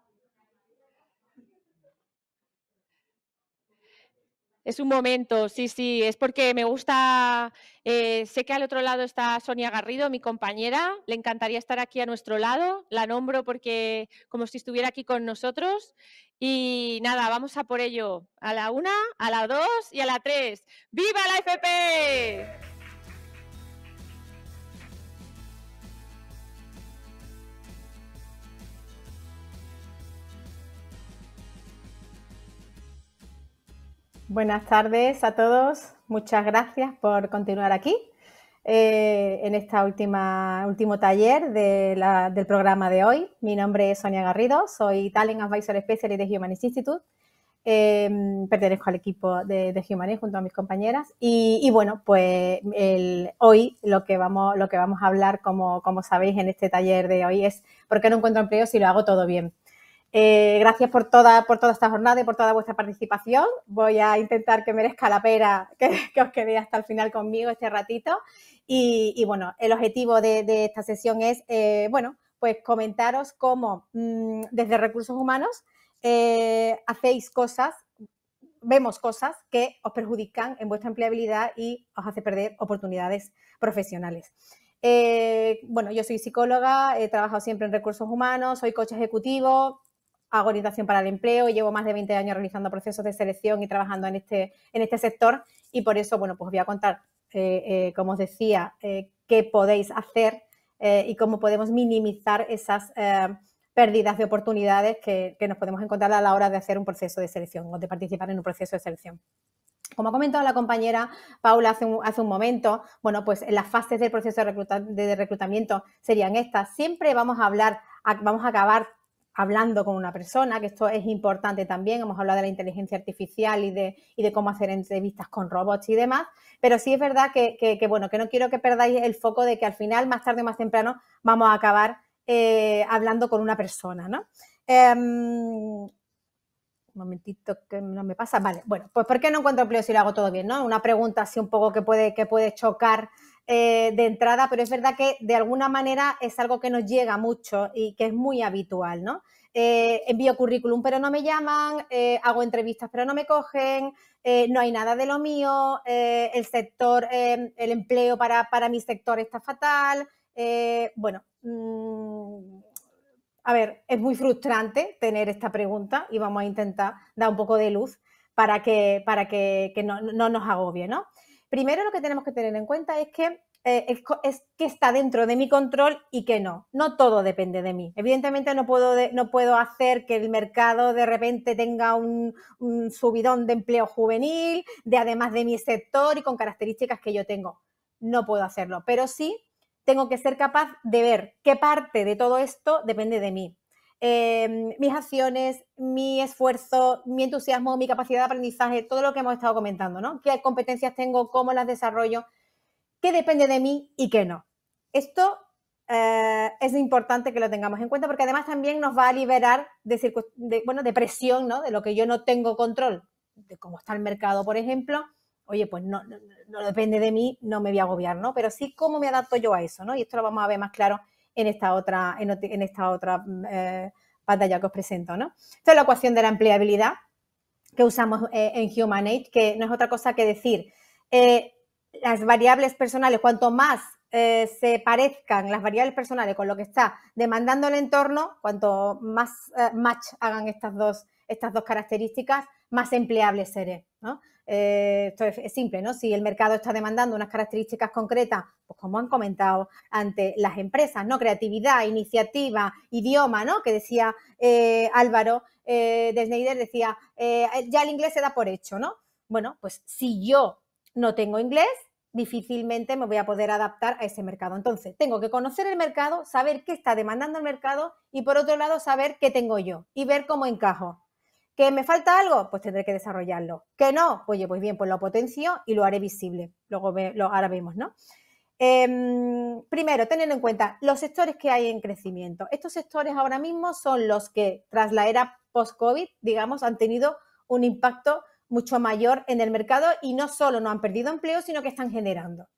Es un momento, sí, sí, es porque me gusta, eh, sé que al otro lado está Sonia Garrido, mi compañera, le encantaría estar aquí a nuestro lado, la nombro porque como si estuviera aquí con nosotros y nada, vamos a por ello, a la una, a la dos y a la tres. ¡Viva la FP! Buenas tardes a todos. Muchas gracias por continuar aquí eh, en en este último taller del programa de hoy. Mi nombre es Sonia Garrido, soy Talent Advisor Specialist de Humanist Institute. Em, pertenezco al equipo de, Humanist junto a mis compañeras. Y, bueno, pues hoy lo que, vamos, lo que vamos a hablar, como, como sabéis en este taller de hoy, es por qué no encuentro empleo si lo hago todo bien. Eh, gracias por toda, por toda esta jornada y por toda vuestra participación. Voy a intentar que merezca la pena que, os quedéis hasta el final conmigo este ratito. Y, bueno, el objetivo de, esta sesión es, eh, bueno, pues comentaros cómo mm, desde recursos humanos eh, hacéis cosas, vemos cosas que os perjudican en vuestra empleabilidad y os hace perder oportunidades profesionales. bueno, yo soy psicóloga, he trabajado siempre en recursos humanos, soy coach ejecutivo, hago orientación para el empleo, llevo más de 20 años realizando procesos de selección y trabajando en este, en este sector y por eso, bueno, pues voy a contar, eh, eh, como os decía, eh, qué podéis hacer y cómo podemos minimizar esas pérdidas de oportunidades que, nos podemos encontrar a la hora de hacer un proceso de selección o de participar en un proceso de selección. Como ha comentado la compañera Paula hace un, hace un momento, bueno, pues las fases del proceso de reclutamiento serían estas. Siempre vamos a hablar, vamos a acabar hablando con una persona, que esto es importante también, hemos hablado de la inteligencia artificial y de, cómo hacer entrevistas con robots y demás, pero sí es verdad que, bueno, que no quiero que perdáis el foco de que al final, más tarde o más temprano, vamos a acabar eh, hablando con una persona, ¿no? Em, un momentito que no me pasa. Vale, bueno, pues ¿por qué no encuentro empleo si lo hago todo bien? ¿no? Una pregunta así un poco que puede, que puede chocar eh, de entrada, pero es verdad que de alguna manera es algo que nos llega mucho y que es muy habitual, ¿no? Eh, envío currículum pero no me llaman, eh, hago entrevistas pero no me cogen, no hay nada de lo mío, el sector, em, el empleo para, mi sector está fatal. bueno, mm, a ver, es muy frustrante tener esta pregunta y vamos a intentar dar un poco de luz para que, para que, no, no, nos agobie, ¿no? Primero lo que tenemos que tener en cuenta es que eh, es, que está dentro de mi control y que no. No todo depende de mí. Evidentemente no puedo, no puedo hacer que el mercado de repente tenga un, un, subidón de empleo juvenil, de además de mi sector y con características que yo tengo. No puedo hacerlo, pero sí tengo que ser capaz de ver qué parte de todo esto depende de mí. Em, mis acciones, mi esfuerzo, mi entusiasmo, mi capacidad de aprendizaje, todo lo que hemos estado comentando, ¿no? ¿Qué competencias tengo, cómo las desarrollo, qué depende de mí y qué no? Esto eh, es importante que lo tengamos en cuenta porque además también nos va a liberar de, de, bueno, de presión, ¿no? De lo que yo no tengo control, de cómo está el mercado, por ejemplo. Oye, pues no, no, no depende de mí, no me voy a agobiar, ¿no? Pero sí cómo me adapto yo a eso, ¿no? Y esto lo vamos a ver más claro en esta otra, en, esta otra mm, eh, pantalla que os presento. ¿no? Esta es la ecuación de la empleabilidad que usamos eh, en HumanAid, que no es otra cosa que decir eh, las variables personales, cuanto más se parezcan las variables personales con lo que está demandando el entorno, cuanto más match hagan estas dos, estas dos características, más empleable seré. ¿no? Eh, esto es, simple, ¿no? Si el mercado está demandando unas características concretas, pues como han comentado ante las empresas, ¿no? Creatividad, iniciativa, idioma, ¿no? Que decía eh, Álvaro eh, de Schneider, decía, ya el inglés se da por hecho, ¿no? Bueno, pues si yo no tengo inglés, difícilmente me voy a poder adaptar a ese mercado. Entonces, tengo que conocer el mercado, saber qué está demandando el mercado y por otro lado, saber qué tengo yo y ver cómo encajo. ¿Que me falta algo? Pues tendré que desarrollarlo. ¿Que no? Oye, pues bien, pues lo potencio y lo haré visible. Luego lo, ahora vemos, ¿no? Em, primero, teniendo en cuenta los sectores que hay en crecimiento. Estos sectores ahora mismo son los que, tras la era post-COVID, digamos, han tenido un impacto mucho mayor en el mercado y no solo no han perdido empleo, sino que están generando.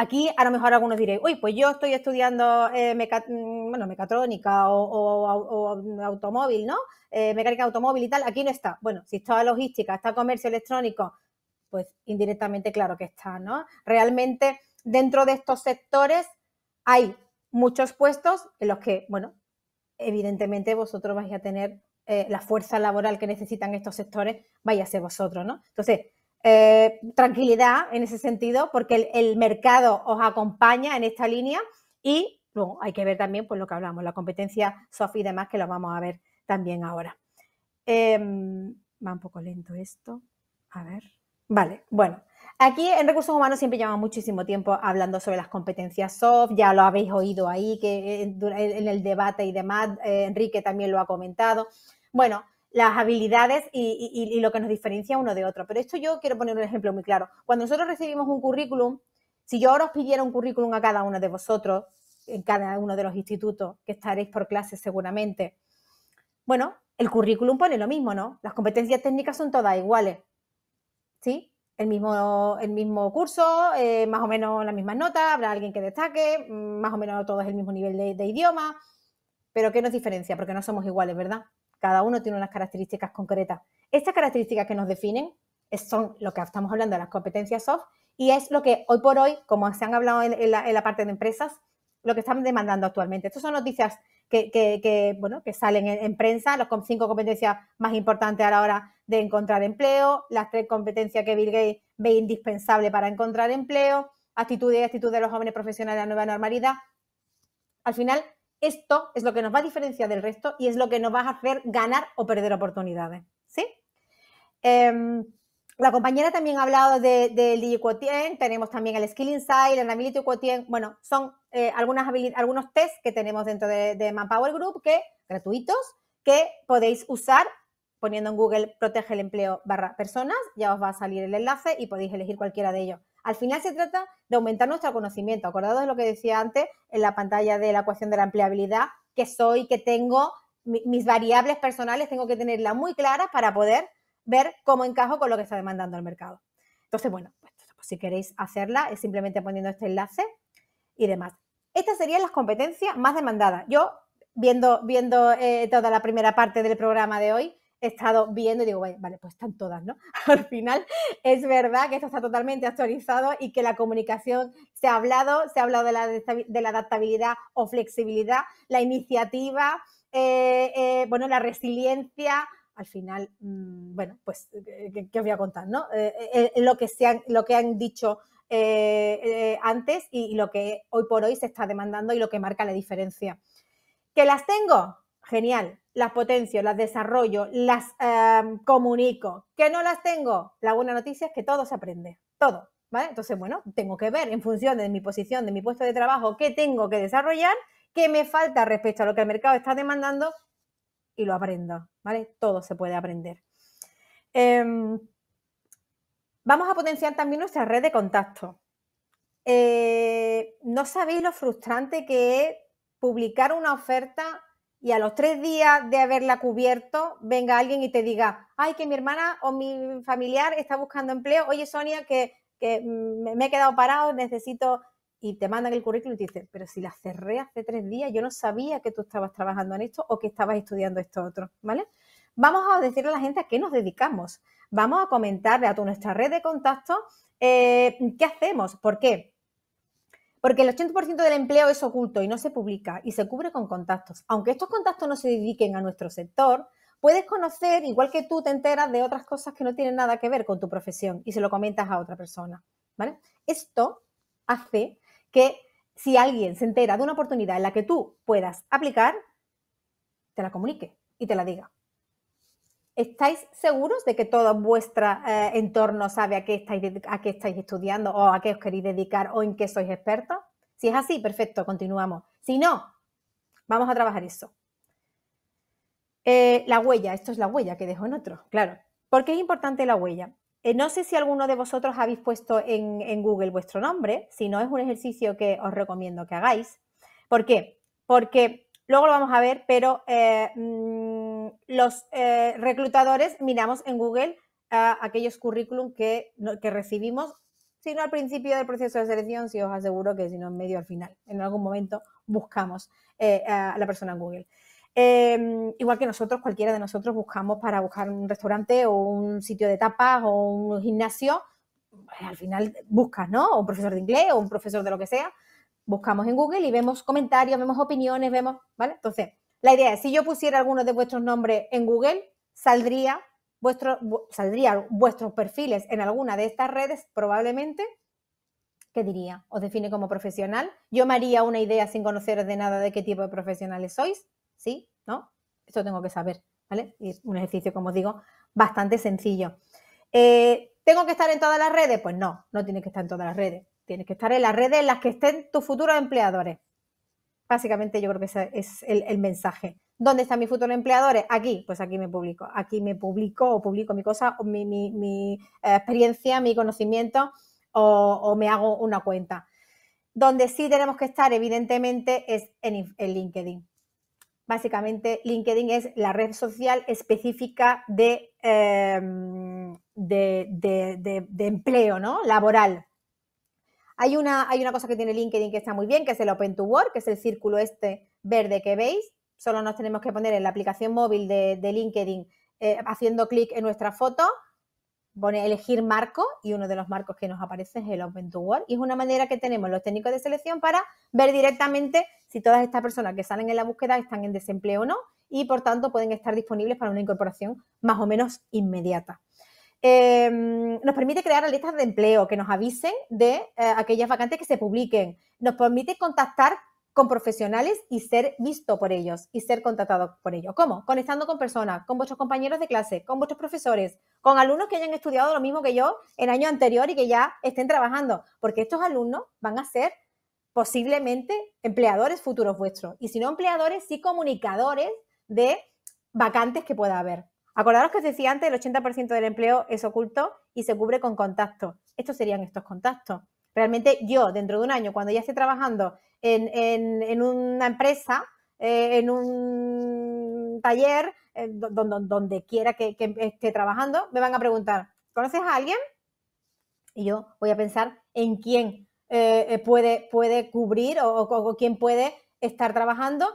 Aquí a lo mejor algunos diréis, uy, pues yo estoy estudiando eh, mm, bueno, mecatrónica o, automóvil, ¿no? Eh, mecánica automóvil y tal, aquí no está. Bueno, si está logística, está comercio electrónico, pues indirectamente claro que está, ¿no? Realmente dentro de estos sectores hay muchos puestos en los que, bueno, evidentemente vosotros vais a tener eh, la fuerza laboral que necesitan estos sectores, váyase a vosotros, ¿no? Entonces, eh, tranquilidad en ese sentido, porque el, mercado os acompaña en esta línea y luego hay que ver también pues, lo que hablamos, la competencia soft y demás, que lo vamos a ver también ahora. Em, va un poco lento esto. A ver. Vale, bueno. Aquí en recursos humanos siempre llevamos muchísimo tiempo hablando sobre las competencias soft, ya lo habéis oído ahí, que eh, en el debate y demás, eh, Enrique también lo ha comentado. Bueno, las habilidades y, lo que nos diferencia uno de otro. Pero esto yo quiero poner un ejemplo muy claro. Cuando nosotros recibimos un currículum, si yo ahora os pidiera un currículum a cada uno de vosotros, en cada uno de los institutos, que estaréis por clase seguramente, bueno, el currículum pone lo mismo, ¿no? Las competencias técnicas son todas iguales. ¿Sí? El mismo, el mismo curso, eh, más o menos las mismas nota, habrá alguien que destaque, mm, más o menos todos el mismo nivel de, de idioma, pero ¿qué nos diferencia? Porque no somos iguales, ¿verdad? Cada uno tiene unas características concretas. Estas características que nos definen son lo que estamos hablando de las competencias soft y es lo que hoy por hoy, como se han hablado en, la, parte de empresas, lo que estamos demandando actualmente. Estas son noticias que, bueno, que salen en, prensa, las cinco competencias más importantes a la hora de encontrar empleo, las tres competencias que Bill Gates ve indispensable para encontrar empleo, actitud y actitud de los jóvenes profesionales a la nueva normalidad. Al final, esto es lo que nos va a diferenciar del resto y es lo que nos va a hacer ganar o perder oportunidades. ¿Sí? Em, la compañera también ha hablado del de, tenemos también el Skill Insight, el Ability Quotient, bueno, son eh, algunos test que tenemos dentro de, de, Manpower Group que gratuitos que podéis usar poniendo en Google protege el empleo barra personas, ya os va a salir el enlace y podéis elegir cualquiera de ellos. Al final se trata de aumentar nuestro conocimiento. Acordado de lo que decía antes en la pantalla de la ecuación de la empleabilidad, que soy, que tengo, mis variables personales tengo que tenerlas muy claras para poder ver cómo encajo con lo que está demandando el mercado. Entonces, bueno, pues, si queréis hacerla, es simplemente poniendo este enlace y demás. Estas serían las competencias más demandadas. Yo, viendo, viendo eh, toda la primera parte del programa de hoy, he estado viendo y digo, vale, vale, pues están todas, ¿no? Al final es verdad que esto está totalmente actualizado y que la comunicación se ha hablado, se ha hablado de la, adaptabilidad o flexibilidad, la iniciativa, eh, eh, bueno, la resiliencia, al final, mm, bueno, pues, eh, ¿qué, os voy a contar? ¿no? lo, que se han, lo que han dicho antes y, lo que hoy por hoy se está demandando y lo que marca la diferencia. ¿Que las tengo? Genial, las potencio, las desarrollo, las em, comunico. ¿Que no las tengo? La buena noticia es que todo se aprende, todo, ¿vale? Entonces, bueno, tengo que ver en función de mi posición, de mi puesto de trabajo, qué tengo que desarrollar, qué me falta respecto a lo que el mercado está demandando y lo aprendo, ¿vale? Todo se puede aprender. Em, vamos a potenciar también nuestra red de contacto. Eh, no sabéis lo frustrante que es publicar una oferta y a los tres días de haberla cubierto venga alguien y te diga, ay, que mi hermana o mi familiar está buscando empleo, oye Sonia, que, mm, me he quedado parado, necesito... Y te mandan el currículum y te dicen, pero si la cerré hace tres días, yo no sabía que tú estabas trabajando en esto o que estabas estudiando esto otro, ¿vale? Vamos a decirle a la gente a qué nos dedicamos. Vamos a comentarle a nuestra red de contactos eh, qué hacemos, por qué porque el 80% del empleo es oculto y no se publica y se cubre con contactos. Aunque estos contactos no se dediquen a nuestro sector, puedes conocer, igual que tú te enteras de otras cosas que no tienen nada que ver con tu profesión y se lo comentas a otra persona. ¿vale? Esto hace que si alguien se entera de una oportunidad en la que tú puedas aplicar, te la comunique y te la diga. ¿Estáis seguros de que todo vuestro eh, entorno sabe a qué, estáis, a estáis estudiando o a qué os queréis dedicar o en qué sois expertos? Si es así, perfecto, continuamos. Si no, vamos a trabajar eso. Eh, la huella, esto es la huella que dejo en otro, claro. ¿Por qué es importante la huella? Eh, no sé si alguno de vosotros habéis puesto en, Google vuestro nombre, si no es un ejercicio que os recomiendo que hagáis. ¿Por qué? Porque luego lo vamos a ver, pero... Mm, los eh, reclutadores miramos en Google aquellos currículum que, recibimos, sino al principio del proceso de selección, si os aseguro que si no en medio al final, en algún momento buscamos eh, a la persona en Google. Em, igual que nosotros, cualquiera de nosotros buscamos para buscar un restaurante o un sitio de tapas o un gimnasio, pues, al final buscas, ¿no? O un profesor de inglés o un profesor de lo que sea, buscamos en Google y vemos comentarios, vemos opiniones, vemos, ¿vale? Entonces, la idea es, si yo pusiera algunos de vuestros nombres en Google, saldría vuestro, saldrían vuestros perfiles en alguna de estas redes, probablemente. ¿Qué diría? ¿Os define como profesional? ¿Yo me haría una idea sin conoceros de nada de qué tipo de profesionales sois? ¿Sí? ¿No? Esto tengo que saber, ¿vale? Y es un ejercicio, como os digo, bastante sencillo. Eh, ¿Tengo que estar en todas las redes? Pues no, no tienes que estar en todas las redes. Tienes que estar en las redes en las que estén tus futuros empleadores. Básicamente yo creo que ese es el, mensaje. ¿Dónde están mis futuros empleadores? Aquí, pues aquí me publico. Aquí me publico o publico mi cosa, o mi, eh, experiencia, mi conocimiento o, me hago una cuenta. Donde sí tenemos que estar, evidentemente, es en, LinkedIn. Básicamente, LinkedIn es la red social específica de, em, de, de empleo, ¿no? Laboral. Hay una, hay una cosa que tiene LinkedIn que está muy bien, que es el Open to Work, que es el círculo este verde que veis. Solo nos tenemos que poner en la aplicación móvil de, LinkedIn eh, haciendo clic en nuestra foto, pone elegir marco y uno de los marcos que nos aparece es el Open to Work. Y es una manera que tenemos los técnicos de selección para ver directamente si todas estas personas que salen en la búsqueda están en desempleo o no y por tanto pueden estar disponibles para una incorporación más o menos inmediata. Em, nos permite crear listas de empleo que nos avisen de eh, aquellas vacantes que se publiquen. Nos permite contactar con profesionales y ser visto por ellos y ser contactado por ellos. ¿Cómo? Conectando con personas, con vuestros compañeros de clase, con vuestros profesores, con alumnos que hayan estudiado lo mismo que yo el año anterior y que ya estén trabajando, porque estos alumnos van a ser posiblemente empleadores futuros vuestros y si no empleadores, sí comunicadores de vacantes que pueda haber. Acordaros que os decía antes, el 80% del empleo es oculto y se cubre con contactos. Estos serían estos contactos. Realmente yo, dentro de un año, cuando ya esté trabajando en, una empresa, eh, en un taller, eh, donde, donde, quiera que, esté trabajando, me van a preguntar, ¿conoces a alguien? Y yo voy a pensar en quién eh, puede, puede cubrir o, o, quién puede estar trabajando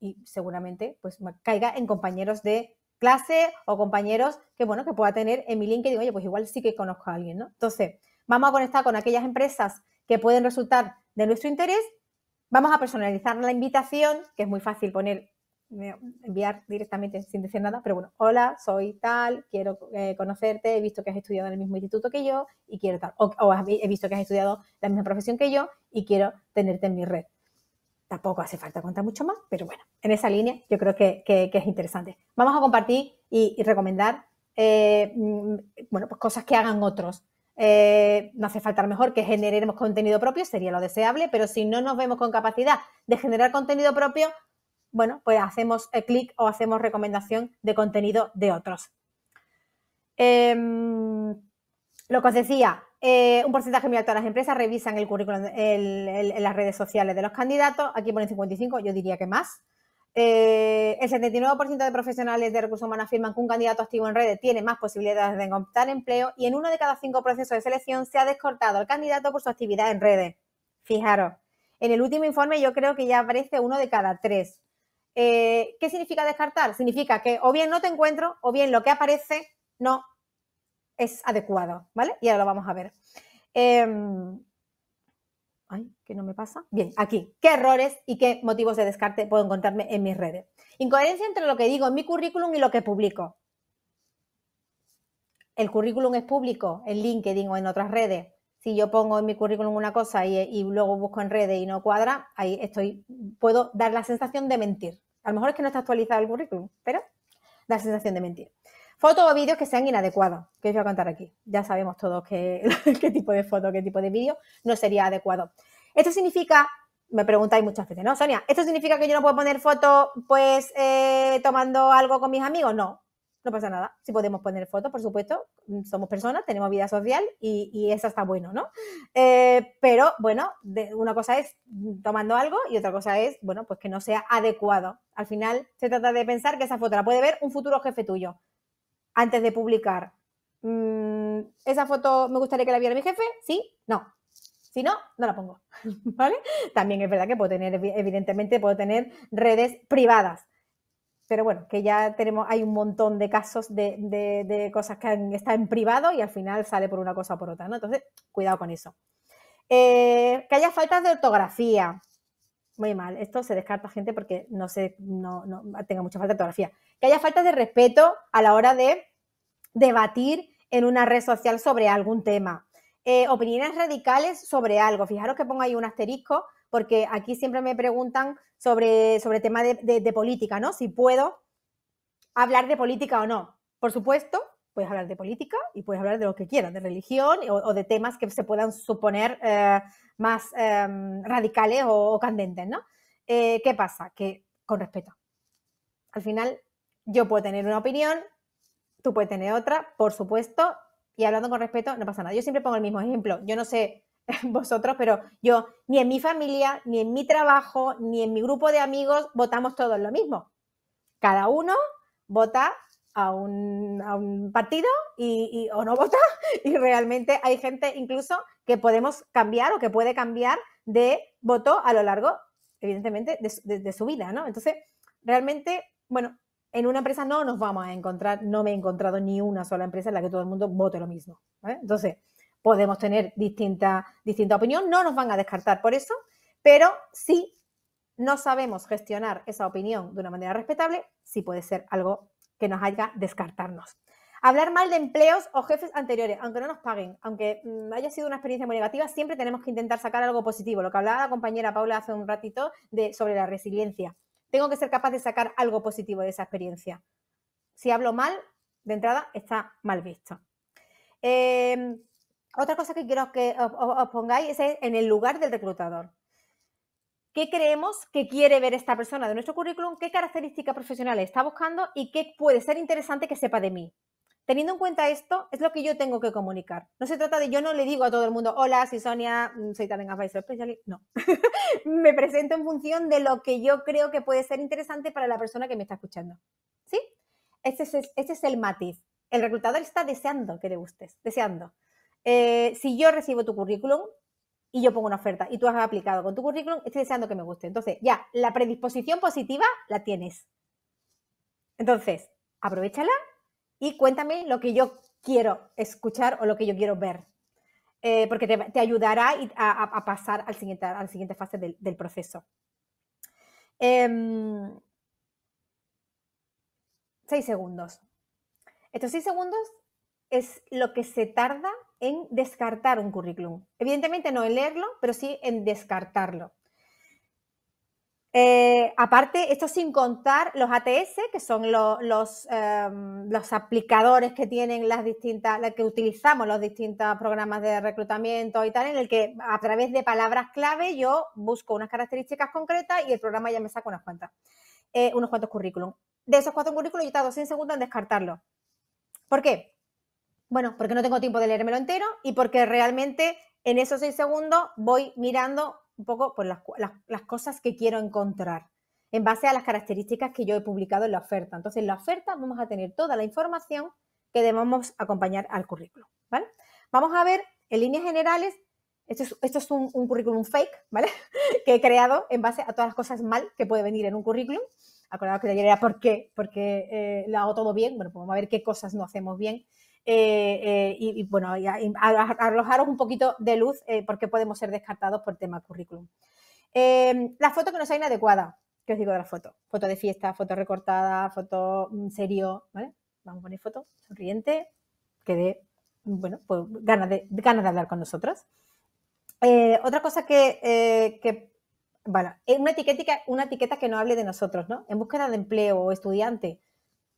y seguramente pues caiga en compañeros de clase o compañeros que, bueno, que pueda tener en mi link y digo, oye, pues igual sí que conozco a alguien, ¿no? Entonces, vamos a conectar con aquellas empresas que pueden resultar de nuestro interés, vamos a personalizar la invitación, que es muy fácil poner, enviar directamente sin decir nada, pero bueno, hola, soy tal, quiero eh, conocerte, he visto que has estudiado en el mismo instituto que yo y quiero tal, o he visto que has estudiado la misma profesión que yo y quiero tenerte en mi red. Tampoco hace falta contar mucho más, pero bueno, en esa línea yo creo que, es interesante. Vamos a compartir y, recomendar eh, mm, bueno, pues cosas que hagan otros. Eh, no hace falta mejor que generemos contenido propio, sería lo deseable, pero si no nos vemos con capacidad de generar contenido propio, bueno, pues hacemos eh, clic o hacemos recomendación de contenido de otros. Em, lo que os decía, eh, un porcentaje muy alto de las empresas revisan el currículum en las redes sociales de los candidatos. Aquí ponen 55, yo diría que más. Eh, el 79% de profesionales de recursos humanos afirman que un candidato activo en redes tiene más posibilidades de encontrar empleo y en uno de cada cinco procesos de selección se ha descortado al candidato por su actividad en redes. Fijaros, en el último informe yo creo que ya aparece uno de cada tres. Eh, ¿Qué significa descartar? Significa que o bien no te encuentro o bien lo que aparece no es adecuado, ¿vale? Y ahora lo vamos a ver. Em, ay, que no me pasa? Bien, aquí, ¿qué errores y qué motivos de descarte puedo encontrarme en mis redes? Incoherencia entre lo que digo en mi currículum y lo que publico. El currículum es público en LinkedIn o en otras redes. Si yo pongo en mi currículum una cosa y, luego busco en redes y no cuadra, ahí estoy, puedo dar la sensación de mentir. A lo mejor es que no está actualizado el currículum, pero da la sensación de mentir. Fotos o vídeos que sean inadecuados, que os voy a contar aquí. Ya sabemos todos qué, tipo de foto, qué tipo de vídeo no sería adecuado. Esto significa, me preguntáis muchas veces, ¿no, Sonia? ¿Esto significa que yo no puedo poner fotos, pues, eh, tomando algo con mis amigos? No, no pasa nada. Si podemos poner fotos, por supuesto, somos personas, tenemos vida social y, eso está bueno, ¿no? Eh, pero bueno, una cosa es tomando algo y otra cosa es, bueno, pues que no sea adecuado. Al final se trata de pensar que esa foto la puede ver un futuro jefe tuyo antes de publicar. Mm, esa foto me gustaría que la viera mi jefe, sí, no. Si no, no la pongo. También es verdad que puedo tener, evidentemente, puedo tener redes privadas. Pero bueno, que ya tenemos, hay un montón de casos de, cosas que están en privado y al final sale por una cosa o por otra, ¿no? Entonces, cuidado con eso. Eh, que haya faltas de ortografía. Muy mal. Esto se descarta gente porque no se, no tenga mucha falta de ortografía. Que haya falta de respeto a la hora de debatir en una red social sobre algún tema. Eh, opiniones radicales sobre algo. Fijaros que pongo ahí un asterisco porque aquí siempre me preguntan sobre, sobre tema de, política, ¿no? Si puedo hablar de política o no. Por supuesto, puedes hablar de política y puedes hablar de lo que quieras, de religión o, de temas que se puedan suponer eh, más em, radicales o, o, candentes, ¿no? Eh, ¿Qué pasa? Que con respeto. Al final, yo puedo tener una opinión, puede tener otra, por supuesto, y hablando con respeto, no pasa nada. Yo siempre pongo el mismo ejemplo. Yo no sé vosotros, pero yo ni en mi familia, ni en mi trabajo, ni en mi grupo de amigos votamos todos lo mismo. Cada uno vota a un, partido y, o no vota y realmente hay gente incluso que podemos cambiar o que puede cambiar de voto a lo largo, evidentemente, de, de su vida, ¿no? Entonces, realmente, bueno, en una empresa no nos vamos a encontrar, no me he encontrado ni una sola empresa en la que todo el mundo vote lo mismo. Entonces, podemos tener distinta, distinta opinión, no nos van a descartar por eso, pero si no sabemos gestionar esa opinión de una manera respetable, sí puede ser algo que nos haga descartarnos. Hablar mal de empleos o jefes anteriores, aunque no nos paguen, aunque mm, haya sido una experiencia muy negativa, siempre tenemos que intentar sacar algo positivo. Lo que hablaba la compañera Paula hace un ratito de, sobre la resiliencia tengo que ser capaz de sacar algo positivo de esa experiencia. Si hablo mal, de entrada está mal visto. Em, otra cosa que quiero que os, pongáis es en el lugar del reclutador. ¿Qué creemos que quiere ver esta persona de nuestro currículum? ¿Qué características profesionales está buscando? ¿Y qué puede ser interesante que sepa de mí? Teniendo en cuenta esto, es lo que yo tengo que comunicar. No se trata de yo no le digo a todo el mundo, hola, soy Sonia, mm, soy también Advisor Specialist. No. me presento en función de lo que yo creo que puede ser interesante para la persona que me está escuchando. ¿Sí? Ese es, el matiz. El reclutador está deseando que le gustes, deseando. Eh, si yo recibo tu currículum y yo pongo una oferta y tú has aplicado con tu currículum, estoy deseando que me guste. Entonces, ya, la predisposición positiva la tienes. Entonces, aprovechala y cuéntame lo que yo quiero escuchar o lo que yo quiero ver. Eh, porque te, ayudará a, pasar al siguiente, a la siguiente fase del, proceso. 6 em, seis segundos. Estos seis segundos es lo que se tarda en descartar un currículum. Evidentemente no en leerlo, pero sí en descartarlo. Eh, aparte, esto sin contar los ATS, que son los, em, los aplicadores que tienen las distintas, que utilizamos los distintos programas de reclutamiento y tal, en el que a través de palabras clave yo busco unas características concretas y el programa ya me saca unas cuantas, eh, unos cuantos currículum. De esos cuatro currículum, yo estado 100 segundos en descartarlo. ¿Por qué? Bueno, porque no tengo tiempo de leérmelo entero y porque realmente en esos 6 segundos voy mirando un poco por las, cosas que quiero encontrar en base a las características que yo he publicado en la oferta. Entonces, en la oferta vamos a tener toda la información que debemos acompañar al currículum, ¿vale? Vamos a ver en líneas generales, esto es, un, currículum fake, ¿vale? que he creado en base a todas las cosas mal que puede venir en un currículum. acordado que de ayer era por qué, porque eh, lo hago todo bien, bueno, pues vamos a ver qué cosas no hacemos bien eh, eh, y, bueno, arrojaros un poquito de luz eh, porque podemos ser descartados por tema currículum. la foto que nos sea inadecuada, ¿qué os digo de la foto? Foto de fiesta, foto recortada, foto mm, serio, ¿vale? Vamos a poner foto sonriente, que dé, bueno, pues ganas de, ganas de hablar con nosotros. otra cosa que, que bueno, una etiqueta, una etiqueta que no hable de nosotros, ¿no? En búsqueda de empleo o estudiante,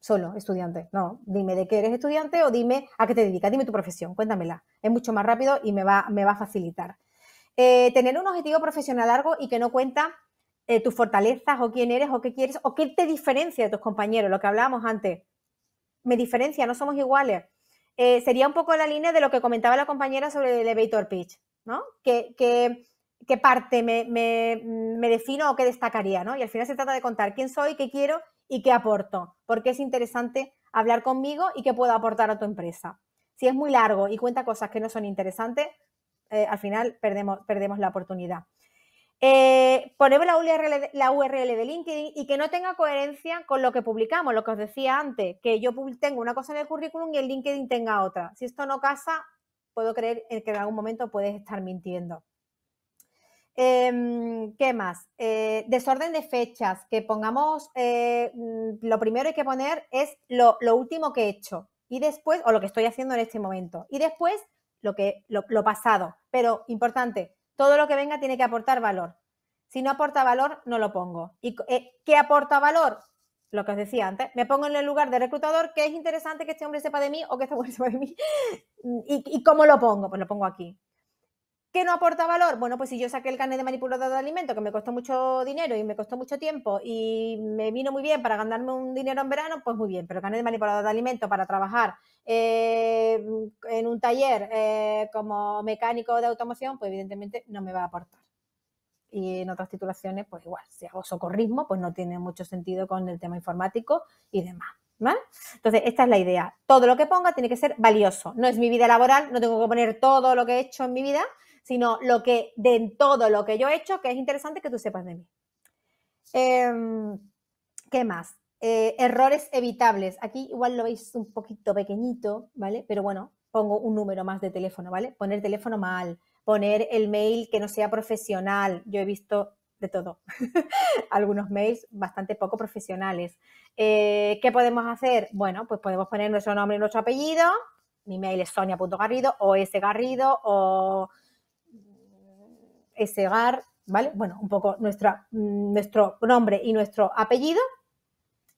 solo estudiante. No, dime de qué eres estudiante o dime a qué te dedicas, dime tu profesión, cuéntamela. Es mucho más rápido y me va, me va a facilitar. Eh, tener un objetivo profesional largo y que no cuenta eh, tus fortalezas o quién eres o qué quieres o qué te diferencia de tus compañeros, lo que hablábamos antes. Me diferencia, no somos iguales. Eh, sería un poco la línea de lo que comentaba la compañera sobre el elevator pitch, ¿no? Que, qué parte me, me, me, defino o qué destacaría, ¿no? Y al final se trata de contar quién soy, qué quiero y qué aporto, porque es interesante hablar conmigo y qué puedo aportar a tu empresa. Si es muy largo y cuenta cosas que no son interesantes, eh, al final perdemos, la oportunidad. Eh, ponemos la URL, la URL de LinkedIn y que no tenga coherencia con lo que publicamos, lo que os decía antes, que yo tengo una cosa en el currículum y el LinkedIn tenga otra. Si esto no casa, puedo creer que en algún momento puedes estar mintiendo. Em, ¿Qué más? Eh, desorden de fechas, que pongamos, eh, mm, lo primero hay que poner es lo, último que he hecho y después, o lo que estoy haciendo en este momento, y después lo, que, lo, pasado. Pero importante, todo lo que venga tiene que aportar valor. Si no aporta valor, no lo pongo. ¿Y eh, qué aporta valor? Lo que os decía antes, me pongo en el lugar de reclutador, que es interesante que este hombre sepa de mí o que este sepa de mí. y cómo lo pongo? Pues lo pongo aquí. ¿Qué no aporta valor? Bueno, pues si yo saqué el carnet de manipulador de alimentos, que me costó mucho dinero y me costó mucho tiempo y me vino muy bien para ganarme un dinero en verano, pues muy bien. Pero el carnet de manipulador de alimentos para trabajar eh, en un taller eh, como mecánico de automoción, pues evidentemente no me va a aportar. Y en otras titulaciones, pues igual, si hago socorrismo, pues no tiene mucho sentido con el tema informático y demás. Entonces, esta es la idea. Todo lo que ponga tiene que ser valioso. No es mi vida laboral, no tengo que poner todo lo que he hecho en mi vida, sino lo que de todo lo que yo he hecho, que es interesante que tú sepas de mí. Em, ¿Qué más? Eh, errores evitables. Aquí igual lo veis un poquito pequeñito, ¿vale? Pero bueno, pongo un número más de teléfono, ¿vale? Poner teléfono mal, poner el mail que no sea profesional. Yo he visto de todo. Algunos mails bastante poco profesionales. Eh, ¿Qué podemos hacer? Bueno, pues podemos poner nuestro nombre y nuestro apellido. Mi mail es sonia.garrido o sgarrido o esegar ¿vale? Bueno, un poco nuestra, mm, nuestro nombre y nuestro apellido.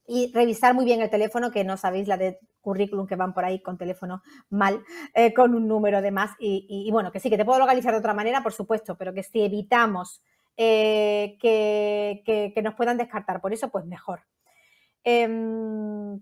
Y revisar muy bien el teléfono, que no sabéis la de currículum que van por ahí con teléfono mal, eh, con un número de más. Y, y, bueno, que sí, que te puedo localizar de otra manera, por supuesto, pero que si evitamos eh, que, que, nos puedan descartar por eso, pues mejor. Em,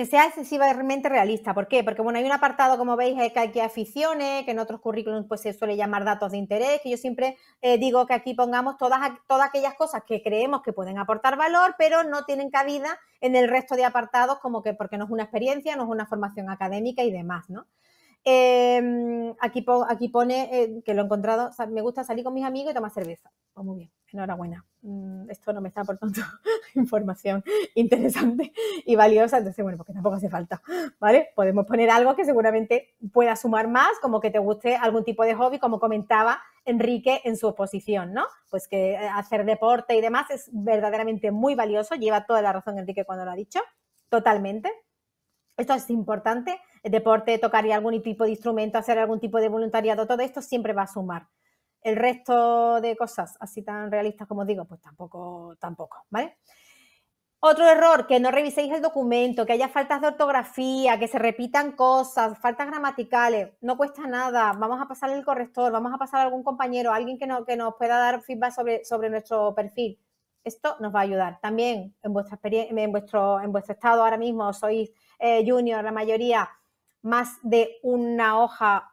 que sea excesivamente realista. ¿Por qué? Porque bueno, hay un apartado, como veis, eh, que aquí aficiones, que en otros currículums pues, se suele llamar datos de interés, que yo siempre eh, digo que aquí pongamos todas, todas aquellas cosas que creemos que pueden aportar valor, pero no tienen cabida en el resto de apartados, como que porque no es una experiencia, no es una formación académica y demás, ¿no? Em, aquí, aquí pone eh, que lo he encontrado, me gusta salir con mis amigos y tomar cerveza. Pues muy bien enhorabuena, mm, esto no me está aportando información interesante y valiosa, entonces bueno, porque tampoco hace falta, ¿vale? Podemos poner algo que seguramente pueda sumar más, como que te guste algún tipo de hobby, como comentaba Enrique en su exposición, ¿no? Pues que eh, hacer deporte y demás es verdaderamente muy valioso, lleva toda la razón Enrique cuando lo ha dicho, totalmente. Esto es importante, el deporte, tocar algún tipo de instrumento, hacer algún tipo de voluntariado, todo esto siempre va a sumar. El resto de cosas así tan realistas como digo, pues tampoco, tampoco, ¿vale? Otro error, que no reviséis el documento, que haya faltas de ortografía, que se repitan cosas, faltas gramaticales, no cuesta nada, vamos a pasar el corrector, vamos a pasar a algún compañero, alguien que, no, que nos pueda dar feedback sobre, sobre nuestro perfil. Esto nos va a ayudar. También en, vuestra en, vuestro, en vuestro estado ahora mismo sois eh, junior, la mayoría, más de una hoja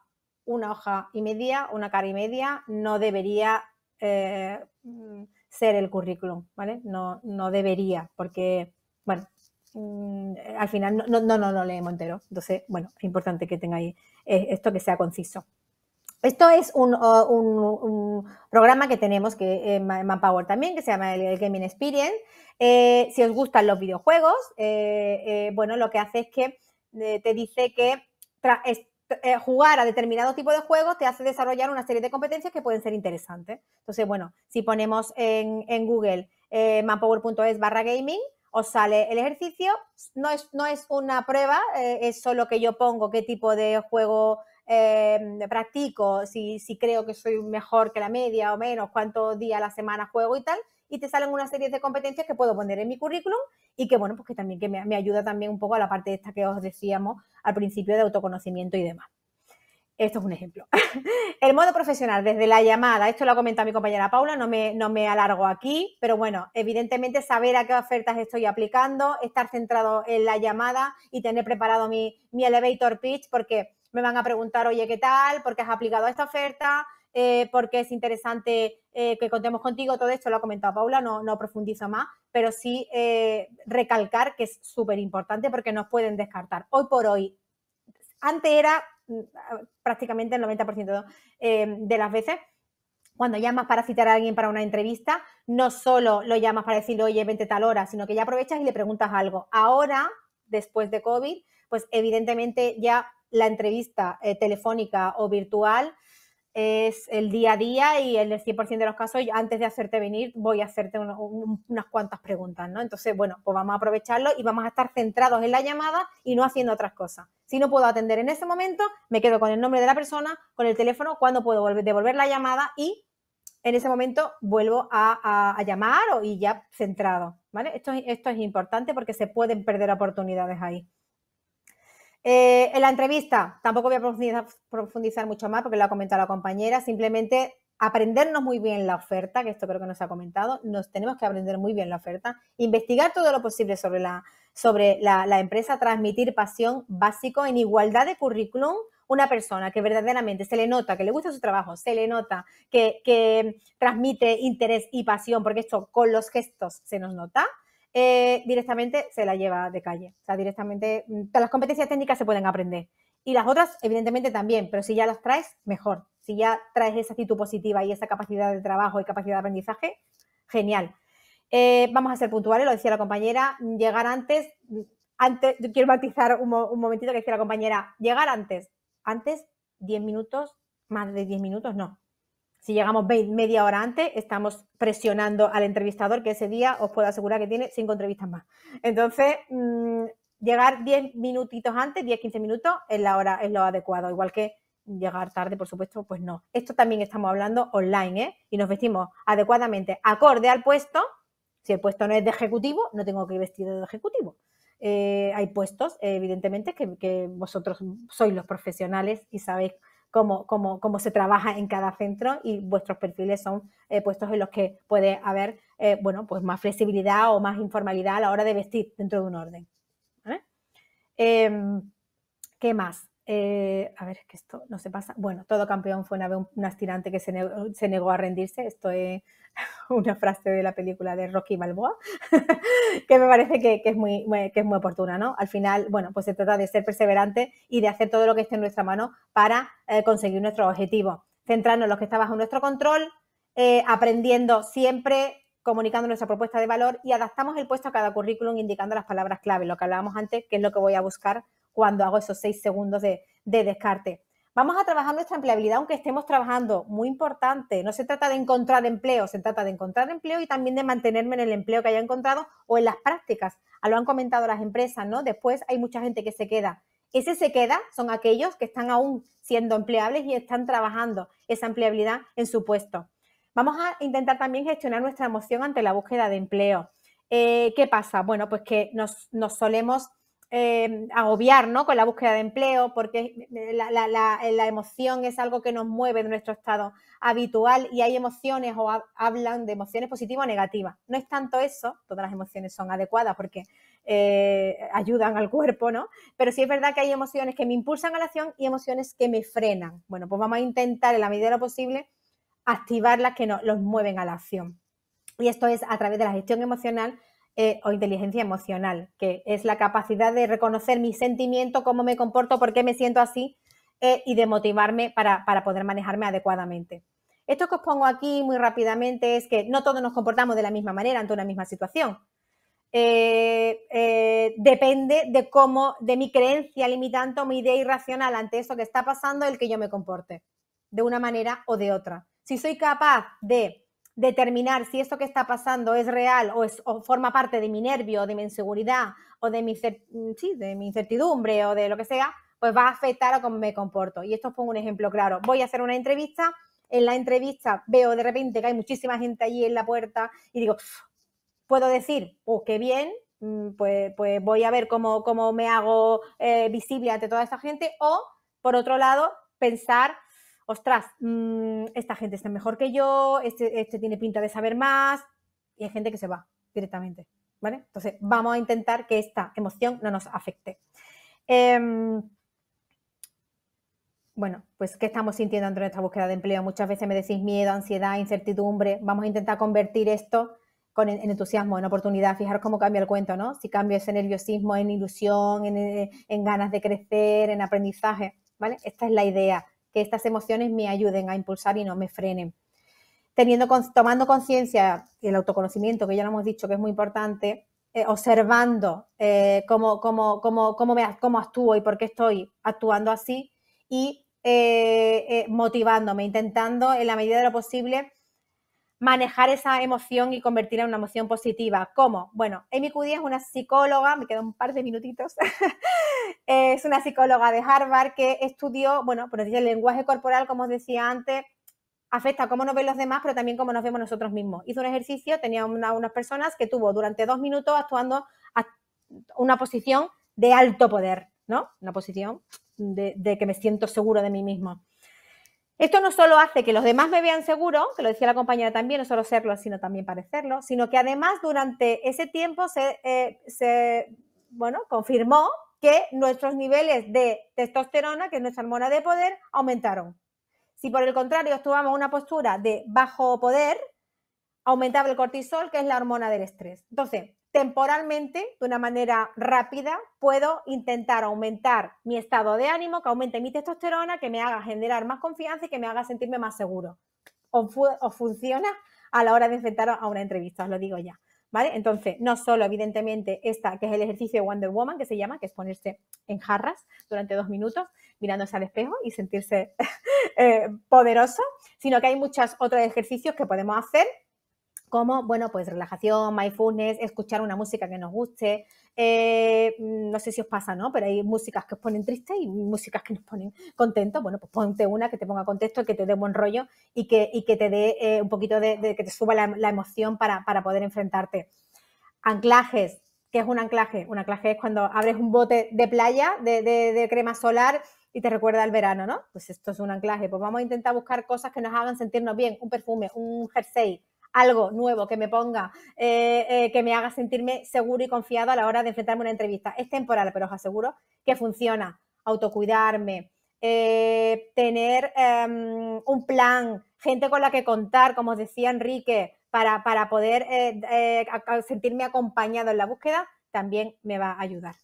una hoja y media, una cara y media, no debería eh, mm, ser el currículum, ¿vale? No, no debería, porque, bueno, mm, al final no, no, no, no leemos entero. Entonces, bueno, es importante que tengáis eh, esto que sea conciso. Esto es un, programa que tenemos que en Manpower también, que se llama el, Gaming Experience. Eh, si os gustan los videojuegos, bueno, lo que hace es que te dice que eh, jugar a determinado tipo de juegos te hace desarrollar una serie de competencias que pueden ser interesantes. Entonces, bueno, si ponemos en, en Google eh, manpower.es barra gaming, os sale el ejercicio. No es, no es una prueba, eh, es solo que yo pongo qué tipo de juego practico, si, si creo que soy mejor que la media o menos, cuántos días a la semana juego y tal y te salen una serie de competencias que puedo poner en mi currículum y que, bueno, pues que también que me, ayuda también un poco a la parte esta que os decíamos al principio de autoconocimiento y demás. Esto es un ejemplo. El modo profesional, desde la llamada, esto lo ha comentado mi compañera Paula, no me, alargo aquí, pero bueno, evidentemente saber a qué ofertas estoy aplicando, estar centrado en la llamada y tener preparado mi, mi elevator pitch porque me van a preguntar, oye, ¿qué tal? ¿Por qué has aplicado a esta oferta? Eh, porque es interesante eh, que contemos contigo. Todo esto lo ha comentado Paula, no, no profundizo más, pero sí eh, recalcar que es súper importante porque nos pueden descartar. Hoy por hoy, antes era mm, prácticamente el 90% de las veces cuando llamas para citar a alguien para una entrevista, no solo lo llamas para decirle, oye, vente tal hora, sino que ya aprovechas y le preguntas algo. Ahora, después de COVID, pues evidentemente ya la entrevista telefónica o virtual es el día a día y en el 100% de los casos, antes de hacerte venir, voy a hacerte unas cuantas preguntas, ¿no? Entonces, bueno, pues vamos a aprovecharlo y vamos a estar centrados en la llamada y no haciendo otras cosas. Si no puedo atender en ese momento, me quedo con el nombre de la persona, con el teléfono, cuando puedo devolver la llamada y en ese momento vuelvo a, a, a llamar y ya centrado, ¿vale? Esto, esto es importante porque se pueden perder oportunidades ahí. Eh, en la entrevista, tampoco voy a profundizar, mucho más porque lo ha comentado la compañera, simplemente aprendernos muy bien la oferta, que esto creo que nos ha comentado, nos tenemos que aprender muy bien la oferta, investigar todo lo posible sobre la, sobre la, empresa, transmitir pasión básico en igualdad de currículum, una persona que verdaderamente se le nota que le gusta su trabajo, se le nota que transmite interés y pasión, porque esto con los gestos se nos nota, eh, directamente se la lleva de calle. O sea, directamente mm, las competencias técnicas se pueden aprender. Y las otras, evidentemente, también, pero si ya las traes, mejor. Si ya traes esa actitud positiva y esa capacidad de trabajo y capacidad de aprendizaje, genial. Eh, vamos a ser puntuales, lo decía la compañera, llegar antes, mm, antes, quiero matizar un, un momentito que decía la compañera, llegar antes, antes 10 minutos, más de 10 minutos no, si llegamos media hora antes, estamos presionando al entrevistador que ese día os puedo asegurar que tiene cinco entrevistas más. Entonces, mm, llegar 10 minutitos antes, 10-15 minutos, es la hora, es lo adecuado. Igual que llegar tarde, por supuesto, pues no. Esto también estamos hablando online, ¿eh? Y nos vestimos adecuadamente, acorde al puesto. Si el puesto no es de ejecutivo, no tengo que ir vestido de ejecutivo. Eh, hay puestos, evidentemente, que, que, vosotros sois los profesionales y sabéis cómo, cómo, se trabaja en cada centro y vuestros perfiles son eh, puestos en los que puede haber, eh, bueno, pues más flexibilidad o más informalidad a la hora de vestir dentro de un orden. Em, ¿Qué más? Eh, a ver, es que esto no se pasa. Bueno, todo campeón fue una, vez un aspirante que se, negó a rendirse. Esto es una frase de la película de Rocky Balboa, que me parece que, es muy, es muy oportuna, ¿no? Al final, bueno, pues se trata de ser perseverante y de hacer todo lo que esté en nuestra mano para eh, conseguir nuestro objetivo. Centrarnos en lo que está bajo nuestro control, eh, aprendiendo siempre comunicando nuestra propuesta de valor y adaptamos el puesto a cada currículum indicando las palabras clave, lo que hablábamos antes, que es lo que voy a buscar cuando hago esos seis segundos de, descarte. Vamos a trabajar nuestra empleabilidad aunque estemos trabajando, muy importante. No se trata de encontrar empleo, se trata de encontrar empleo y también de mantenerme en el empleo que haya encontrado o en las prácticas. Ah, lo han comentado las empresas, ¿no? Después hay mucha gente que se queda. Ese se queda son aquellos que están aún siendo empleables y están trabajando esa empleabilidad en su puesto. Vamos a intentar también gestionar nuestra emoción ante la búsqueda de empleo. Eh, ¿Qué pasa? Bueno, pues que nos solemos Em, agobiar con la búsqueda de empleo, porque la, emoción es algo que nos mueve de nuestro estado habitual y hay emociones o hablan de emociones positivas o negativas. No es tanto eso, todas las emociones son adecuadas porque eh, ayudan al cuerpo, ¿no? Pero sí es verdad que hay emociones que me impulsan a la acción y emociones que me frenan. Bueno, pues vamos a intentar en la medida de lo posible activar las que nos mueven a la acción. Y esto es a través de la gestión emocional eh, o inteligencia emocional, que es la capacidad de reconocer mi sentimiento, cómo me comporto, por qué me siento así eh, y de motivarme para, poder manejarme adecuadamente. Esto que os pongo aquí muy rápidamente es que no todos nos comportamos de la misma manera ante una misma situación. Eh, depende de cómo, de mi creencia limitante mi idea irracional ante eso que está pasando, el que yo me comporte, de una manera o de otra. Si soy capaz de determinar si esto que está pasando es real o, es, forma parte de mi nervio, de mi inseguridad o de mi, mm, de mi incertidumbre o de lo que sea, pues va a afectar a cómo me comporto. Y esto os pongo un ejemplo claro. Voy a hacer una entrevista, en la entrevista veo de repente que hay muchísima gente allí en la puerta y digo, puedo decir, oh, qué bien, mm, pues, pues voy a ver cómo, cómo me hago eh, visible ante toda esta gente o, por otro lado, pensar ostras, mm, esta gente está mejor que yo, este, este, tiene pinta de saber más, y hay gente que se va directamente, ¿vale? Entonces, vamos a intentar que esta emoción no nos afecte. Em, bueno, pues ¿qué estamos sintiendo de nuestra búsqueda de empleo? Muchas veces me decís miedo, ansiedad, incertidumbre. Vamos a intentar convertir esto con, en entusiasmo, en oportunidad. Fijaros cómo cambia el cuento, ¿no? Si cambio ese nerviosismo en ilusión, en, en ganas de crecer, en aprendizaje, ¿vale? Esta es la idea que estas emociones me ayuden a impulsar y no me frenen. Teniendo, tomando conciencia del autoconocimiento, que ya lo hemos dicho que es muy importante, eh, observando eh, cómo, me, actúo y por qué estoy actuando así y eh, motivándome, intentando en la medida de lo posible manejar esa emoción y convertirla en una emoción positiva. ¿Cómo? Bueno, Amy Cuddy es una psicóloga, me quedan un par de minutitos, es una psicóloga de Harvard que estudió, bueno, por el lenguaje corporal, como os decía antes, afecta como cómo nos ven los demás, pero también cómo nos vemos nosotros mismos. Hizo un ejercicio, tenía unas personas que tuvo durante dos minutos actuando a una posición de alto poder, ¿no? Una posición de, de que me siento seguro de mí mismo. Esto no solo hace que los demás me vean seguro, que lo decía la compañera también, no solo serlo, sino también parecerlo, sino que además durante ese tiempo se, eh, bueno, confirmó que nuestros niveles de testosterona, que es nuestra hormona de poder, aumentaron. Si por el contrario estuvamos en una postura de bajo poder, aumentaba el cortisol, que es la hormona del estrés. Entonces, temporalmente, de una manera rápida, puedo intentar aumentar mi estado de ánimo, que aumente mi testosterona, que me haga generar más confianza y que me haga sentirme más seguro. O, funciona a la hora de enfrentar a una entrevista, os lo digo ya. ¿Vale? Entonces, no solo, evidentemente, esta, que es el ejercicio de Wonder Woman, que se llama, que es ponerse en jarras durante dos minutos, mirándose al espejo y sentirse eh, poderoso, sino que hay muchos otros ejercicios que podemos hacer como, bueno, pues relajación, mindfulness, escuchar una música que nos guste. Eh, mm, no sé si os pasa, ¿no? Pero hay músicas que os ponen tristes y músicas que nos ponen contentos. Bueno, pues ponte una que te ponga contexto, que te dé buen rollo y que, que te dé eh, un poquito de, que te suba la, emoción para, poder enfrentarte. Anclajes. ¿Qué es un anclaje? Un anclaje es cuando abres un bote de playa de, de crema solar y te recuerda al verano, ¿no? Pues esto es un anclaje. Pues vamos a intentar buscar cosas que nos hagan sentirnos bien. Un perfume, un jersey, algo nuevo que me ponga, eh, eh, que me haga sentirme seguro y confiado a la hora de enfrentarme a una entrevista. Es temporal, pero os aseguro que funciona. Autocuidarme, eh, tener em, un plan, gente con la que contar, como decía Enrique, para, para poder sentirme acompañado en la búsqueda, también me va a ayudar.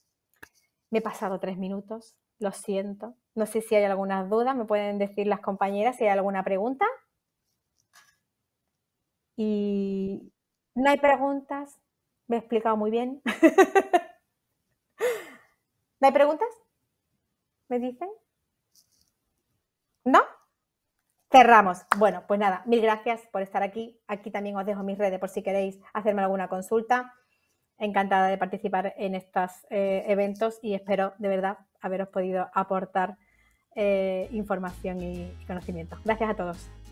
Me he pasado tres minutos, lo siento. No sé si hay algunas dudas, me pueden decir las compañeras si hay alguna pregunta. Y no hay preguntas. Me he explicado muy bien. ¿No hay preguntas? ¿Me dicen? ¿No? Cerramos. Bueno, pues nada, mil gracias por estar aquí. Aquí también os dejo mis redes por si queréis hacerme alguna consulta. Encantada de participar en estos eh, eventos y espero de verdad haberos podido aportar eh, información y conocimiento. Gracias a todos.